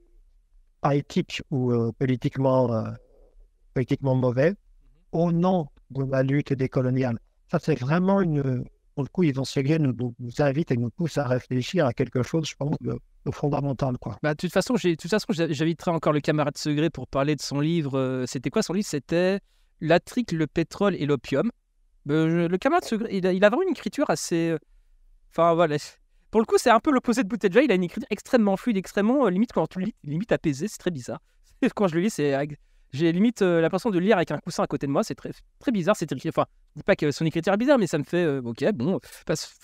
ou euh, politiquement, politiquement mauvais, au nom de la lutte décoloniale. Ça, c'est vraiment une. Pour le coup, ils ont nous, nous invitent et nous poussent à réfléchir à quelque chose, je pense, fondamentale. Quoi. Bah, de toute façon, j'inviterai encore le camarade Segré pour parler de son livre. Euh, c'était quoi son livre C'était la L'Atrique, le pétrole et l'opium. Bah, le camarade Segré, il a, vraiment une écriture assez. Euh, enfin, voilà. Pour le coup, c'est un peu l'opposé de Bouteille. Il a une écriture extrêmement fluide, extrêmement euh, limite quand tu limite apaisée. C'est très bizarre. quand je le lis, c'est j'ai limite euh, l'impression de lire avec un coussin à côté de moi. C'est très, très bizarre. C'est enfin, dis pas que son écriture est bizarre, mais ça me fait euh, ok, bon,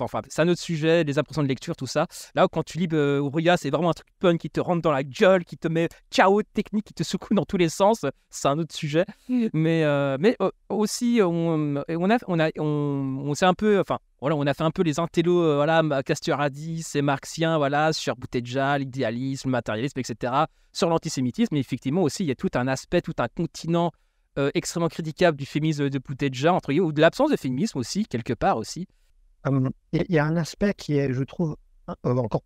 enfin, c'est un autre sujet, les impressions de lecture, tout ça. Là, quand tu lis euh, Ouria, c'est vraiment un truc pun qui te rentre dans la gueule, qui te met chaos technique, qui te secoue dans tous les sens. C'est un autre sujet, mais mais aussi on, a on a on, s'est un peu enfin on a fait un peu les intellos, euh, voilà, et marxiens, voilà, sur Bouteja, l'idéalisme, le matérialisme, etc., sur l'antisémitisme. Et effectivement, aussi, il y a tout un aspect, tout un continent euh, extrêmement critiquable du féminisme de Bouteja, entre ou de l'absence de féminisme aussi, quelque part aussi. Hum, il y a un aspect qui est, je trouve, hein, euh, encore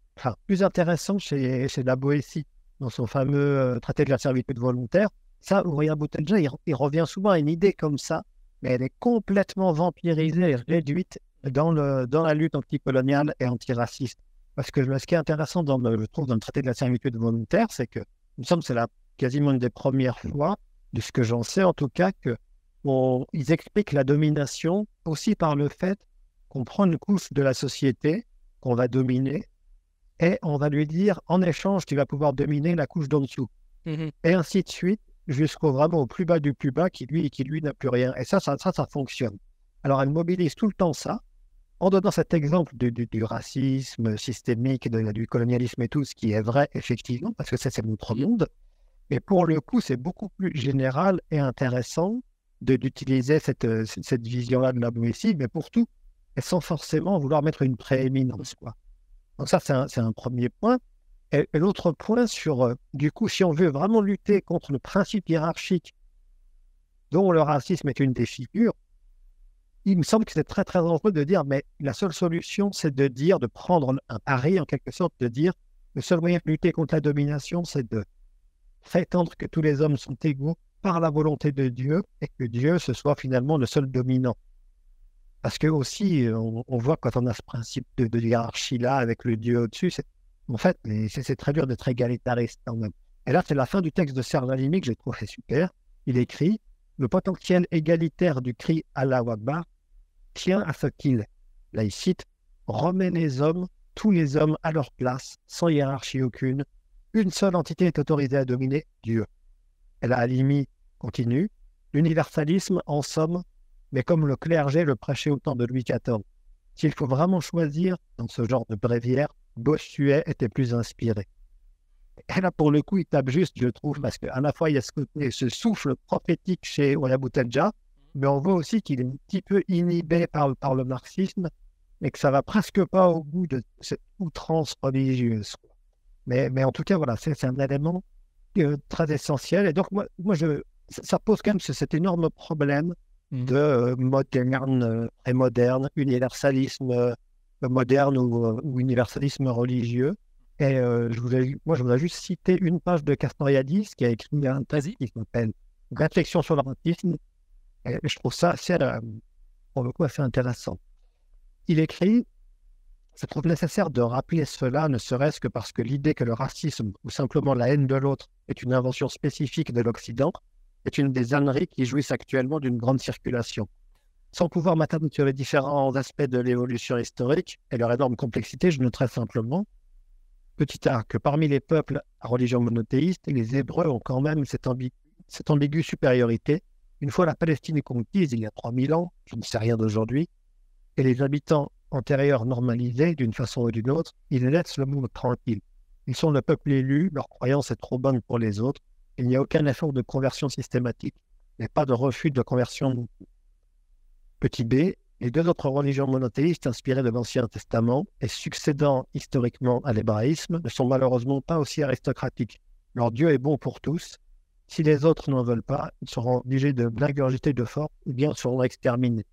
plus intéressant chez, la Boétie, dans son fameux traité de la servitude volontaire. Ça, Aurélien Bouteja, il revient souvent à une idée comme ça, mais elle est complètement vampirisée et réduite dans, le, dans la lutte anticoloniale et antiraciste. Parce que ce qui est intéressant, dans le, je trouve, dans le traité de la servitude volontaire, c'est que, il me semble que c'est quasiment une des premières fois, de ce que j'en sais en tout cas, qu'ils ils expliquent la domination aussi par le fait qu'on prend une couche de la société qu'on va dominer et on va lui dire en échange tu vas pouvoir dominer la couche d'en dessous mhm. et ainsi de suite jusqu'au vraiment au plus bas du plus bas qui lui qui lui n'a plus rien et ça, ça ça fonctionne alors elle mobilise tout le temps ça en donnant cet exemple du, racisme systémique, de, du colonialisme et tout, ce qui est vrai, effectivement, parce que ça, c'est notre monde. Mais pour le coup, c'est beaucoup plus général et intéressant d'utiliser euh, cette, vision-là de la mais pour tout, et sans forcément vouloir mettre une prééminence. Quoi. Donc ça, c'est un, premier point. Et, l'autre point sur, euh, du coup, si on veut vraiment lutter contre le principe hiérarchique dont le racisme est une des figures, il me semble que c'est très, très dangereux de dire, mais la seule solution, c'est de dire, de prendre un pari, en quelque sorte, de dire, le seul moyen de lutter contre la domination, c'est de prétendre que tous les hommes sont égaux par la volonté de Dieu et que Dieu, ce soit finalement le seul dominant. Parce que aussi, on, voit quand on a ce principe de, hiérarchie-là avec le Dieu au-dessus, en fait, c'est très dur d'être égalitariste quand même. Et là, c'est la fin du texte de Serge que j'ai trouvé super. Il écrit Le potentiel égalitaire du cri Allah Akbar tient à ce qu'il, là il cite, remet les hommes, tous les hommes à leur place, sans hiérarchie aucune. Une seule entité est autorisée à dominer, Dieu. Elle a Alimi continue, l'universalisme en somme, mais comme le clergé le prêchait au temps de Louis XIV. S'il faut vraiment choisir, dans ce genre de bréviaire, Bossuet était plus inspiré. Elle a pour le coup, il tape juste, je trouve, parce qu'à la fois, il y a ce, souffle prophétique chez Oya mais on voit aussi qu'il est un petit peu inhibé par, par le marxisme et que ça va presque pas au bout de cette outrance religieuse. Mais, mais en tout cas, voilà, c'est un élément euh, très essentiel. Et donc, moi, moi je, ça pose quand même cet énorme problème mmh. de euh, moderne euh, et moderne, universalisme moderne ou, universalisme religieux. Et je voulais, moi, je voudrais juste citer une page de Castoriadis qui a écrit un texte qui s'appelle Réflexion sur le et je trouve ça assez, euh, pour le assez intéressant. Il écrit Je trouve nécessaire de rappeler cela, ne serait-ce que parce que l'idée que le racisme ou simplement la haine de l'autre est une invention spécifique de l'Occident est une des âneries qui jouissent actuellement d'une grande circulation. Sans pouvoir m'attendre sur les différents aspects de l'évolution historique et leur énorme complexité, je noterai simplement, petit a, que parmi les peuples à religion monothéiste, les Hébreux ont quand même cette, ambigu cette ambiguë supériorité une fois la Palestine conquise, il y a 3000 ans, je ne sais rien d'aujourd'hui, et les habitants antérieurs normalisés d'une façon ou d'une autre, ils laissent le monde tranquille. Ils sont le peuple élu, leur croyance est trop bonne pour les autres, il n'y a aucun effort de conversion systématique, et pas de refus de conversion. Petit b, les deux autres religions monothéistes inspirées de l'Ancien Testament et succédant historiquement à l'hébraïsme ne sont malheureusement pas aussi aristocratiques. Leur Dieu est bon pour tous, si les autres n'en veulent pas, ils seront obligés de l'ingurgiter de force ou bien seront exterminés.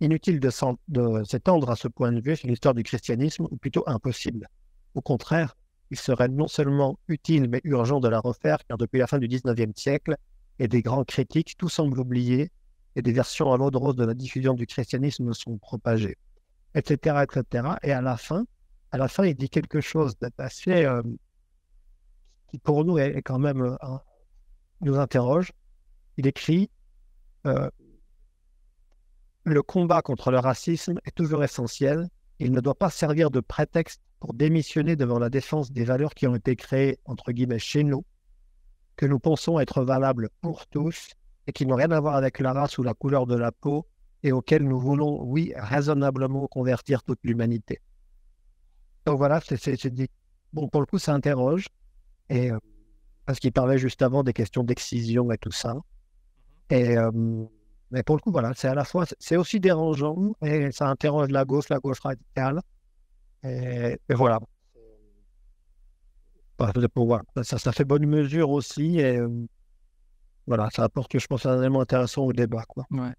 Inutile de, s'étendre à ce point de vue sur l'histoire du christianisme, ou plutôt impossible. Au contraire, il serait non seulement utile mais urgent de la refaire, car depuis la fin du XIXe siècle et des grands critiques, tout semble oublié et des versions à l'eau de rose de la diffusion du christianisme sont propagées, etc., etc. Et à la fin, à la fin, il dit quelque chose d'assez euh, qui pour nous est, quand même un, euh, nous interroge. Il écrit euh, Le combat contre le racisme est toujours essentiel. Il ne doit pas servir de prétexte pour démissionner devant la défense des valeurs qui ont été créées, entre guillemets, chez nous, que nous pensons être valables pour tous et qui n'ont rien à voir avec la race ou la couleur de la peau et auxquelles nous voulons, oui, raisonnablement convertir toute l'humanité. Donc voilà, c'est dit. Bon, pour le coup, ça interroge. Et euh, parce qu'il parlait juste avant des questions d'excision et tout ça. Mhm. Et euh, mais pour le coup, voilà, c'est à la fois, c'est aussi dérangeant et ça interroge la gauche, la gauche radicale. Et, voilà. pour Ça, ça fait bonne mesure aussi. Et euh, voilà, ça apporte, je pense, un élément intéressant au débat. Quoi. Ouais.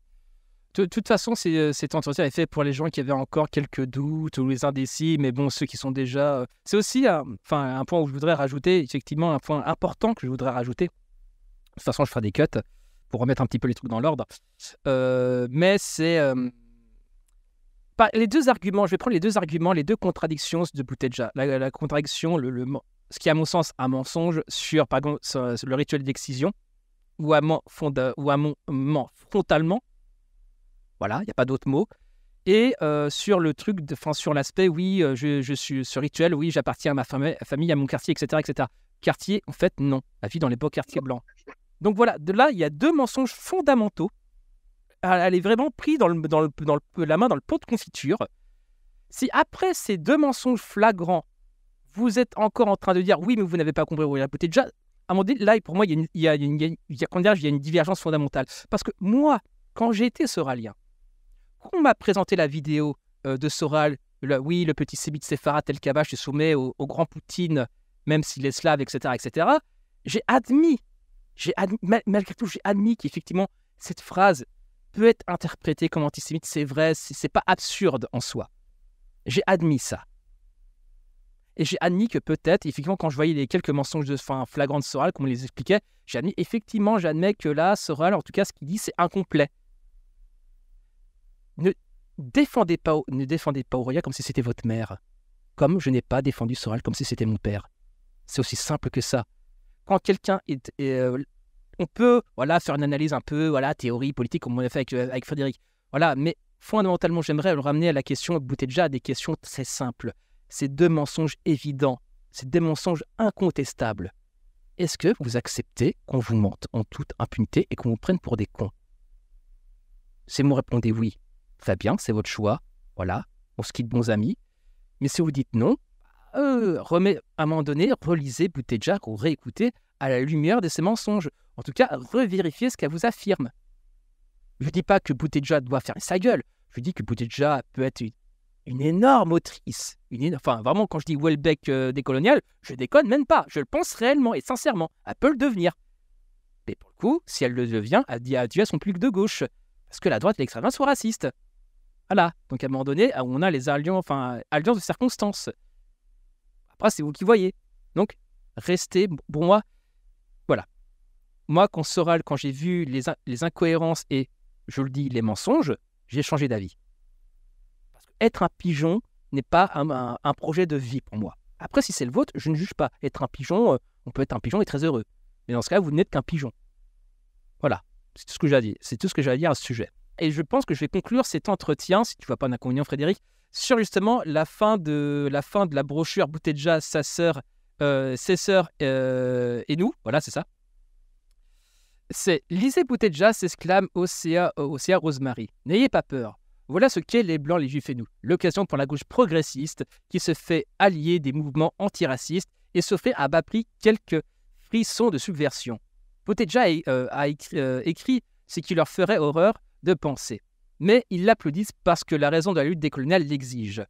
De toute façon, euh, cet entretien est fait pour les gens qui avaient encore quelques doutes ou les indécis, mais bon, ceux qui sont déjà. Euh, c'est aussi un, un point où je voudrais rajouter, effectivement, un point important que je voudrais rajouter. De toute façon, je ferai des cuts pour remettre un petit peu les trucs dans l'ordre. Euh, mais c'est. les deux arguments, je vais prendre les deux arguments, les deux contradictions de Bouteja. La, contradiction, le, ce qui à mon sens un mensonge sur, pardon, le rituel d'excision, ou à mon, frontalement voilà, il n'y a pas d'autre mot. Et euh, sur le truc, de, sur l'aspect, oui, euh, je, suis ce rituel, oui, j'appartiens à ma famille, à mon quartier, etc., etc. Quartier, en fait, non. La vie dans les beaux quartiers blancs. Donc voilà, de là, il y a deux mensonges fondamentaux. Elle est vraiment prise dans, le, la main dans le pot de confiture. Si après ces deux mensonges flagrants, vous êtes encore en train de dire oui, mais vous n'avez pas compris où il pouté, déjà, à mon avis, là, pour moi, il y a une divergence fondamentale. Parce que moi, quand j'étais soralien, qu'on m'a présenté la vidéo euh, de Soral, oui, le petit sémite séfarade tel Kabash se soumet au, au, grand Poutine, même s'il est slave, etc., etc., j'ai admis, j'ai malgré tout, j'ai admis qu'effectivement, cette phrase peut être interprétée comme antisémite, c'est vrai, c'est pas absurde en soi. J'ai admis ça. Et j'ai admis que peut-être, effectivement, quand je voyais les quelques mensonges de fin flagrants de Soral, on les expliquait, j'ai admis, effectivement, j'admets que là, Soral, en tout cas, ce qu'il dit, c'est incomplet ne défendez pas, ne défendez pas comme si c'était votre mère, comme je n'ai pas défendu Soral comme si c'était mon père. C'est aussi simple que ça. Quand quelqu'un est, euh, on peut voilà faire une analyse un peu voilà théorie politique comme on a fait avec, euh, Frédéric, voilà, mais fondamentalement j'aimerais le ramener à la question déjà à des questions très simples. Ces deux mensonges évidents, ces deux mensonges incontestables. Est-ce que vous acceptez qu'on vous mente en toute impunité et qu'on vous prenne pour des cons Si vous répondez oui, très bien, c'est votre choix. Voilà, on se quitte bons amis. Mais si vous dites non, euh, à un moment donné, relisez Boutet ou réécoutez à la lumière de ses mensonges. En tout cas, revérifiez ce qu'elle vous affirme. Je ne dis pas que Bouteja doit faire sa gueule. Je dis que Bouteja peut être une, énorme autrice. Une enfin, vraiment, quand je dis Welbeck euh, décolonial, je déconne même pas. Je le pense réellement et sincèrement. Elle peut le devenir. Mais pour le coup, si elle le devient, elle dit adieu à son public de gauche. Parce que la droite et l'extrême droite sont racistes. Voilà. Donc à un moment donné, ah, on a les alliances, enfin, alliances de circonstances. Après, c'est vous qui voyez. Donc, restez, pour moi, voilà. Moi, quand quand j'ai vu les, incohérences et, je le dis, les mensonges, j'ai changé d'avis. Parce que être un pigeon n'est pas un, projet de vie pour moi. Après, si c'est le vôtre, je ne juge pas. Être un pigeon, euh, on peut être un pigeon et très heureux. Mais dans ce cas, vous n'êtes qu'un pigeon. Voilà. C'est tout ce que j'ai C'est tout ce que j'ai à dire à ce sujet. Et je pense que je vais conclure cet entretien, si tu vois pas inconvénient, Frédéric, sur justement la fin de la, fin de la brochure Bouteja, sa sœur, euh, ses sœurs euh, et nous. Voilà, c'est ça. C'est Lisez Bouteja s'exclame Océa, Rosemary. N'ayez pas peur. Voilà ce qu'est les Blancs, les Juifs et nous. L'occasion pour la gauche progressiste qui se fait allier des mouvements antiracistes et s'offrir à bas prix quelques frissons de subversion. Bouteja a, euh, écrit ce qui leur ferait horreur de pensée. Mais ils l'applaudissent parce que la raison de la lutte des colonels l'exige.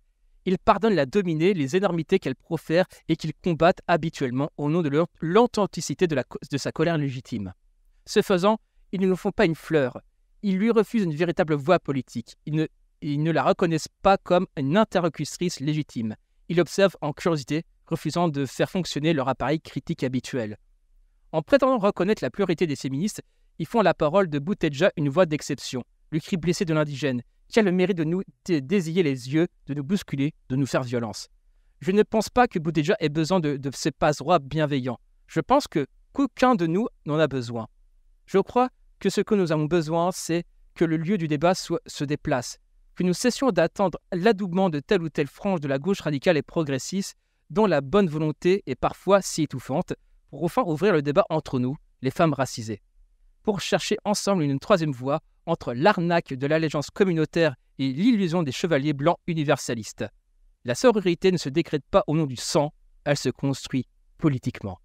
Ils pardonnent la dominée, les énormités qu'elle profère et qu'ils combattent habituellement au nom de l'authenticité de, de sa colère légitime. Ce faisant, ils ne lui font pas une fleur. Ils lui refusent une véritable voie politique. Ils ne, la reconnaissent pas comme une interlocutrice légitime. Ils observent en curiosité, refusant de faire fonctionner leur appareil critique habituel. En prétendant reconnaître la pluralité des féministes, ils font la parole de Bouteja une voix d'exception, le cri blessé de l'indigène, qui a le mérite de nous désiller les yeux, de nous bousculer, de nous faire violence. Je ne pense pas que Bouteja ait besoin de, de ces passe-droits bienveillants. Je pense que qu'aucun de nous n'en a besoin. Je crois que ce que nous avons besoin, c'est que le lieu du débat se déplace, que nous cessions d'attendre l'adoubement de telle ou telle frange de la gauche radicale et progressiste, dont la bonne volonté est parfois si étouffante, pour enfin ouvrir le débat entre nous, les femmes racisées pour chercher ensemble une troisième voie entre l'arnaque de l'allégeance communautaire et l'illusion des chevaliers blancs universalistes. La sororité ne se décrète pas au nom du sang, elle se construit politiquement.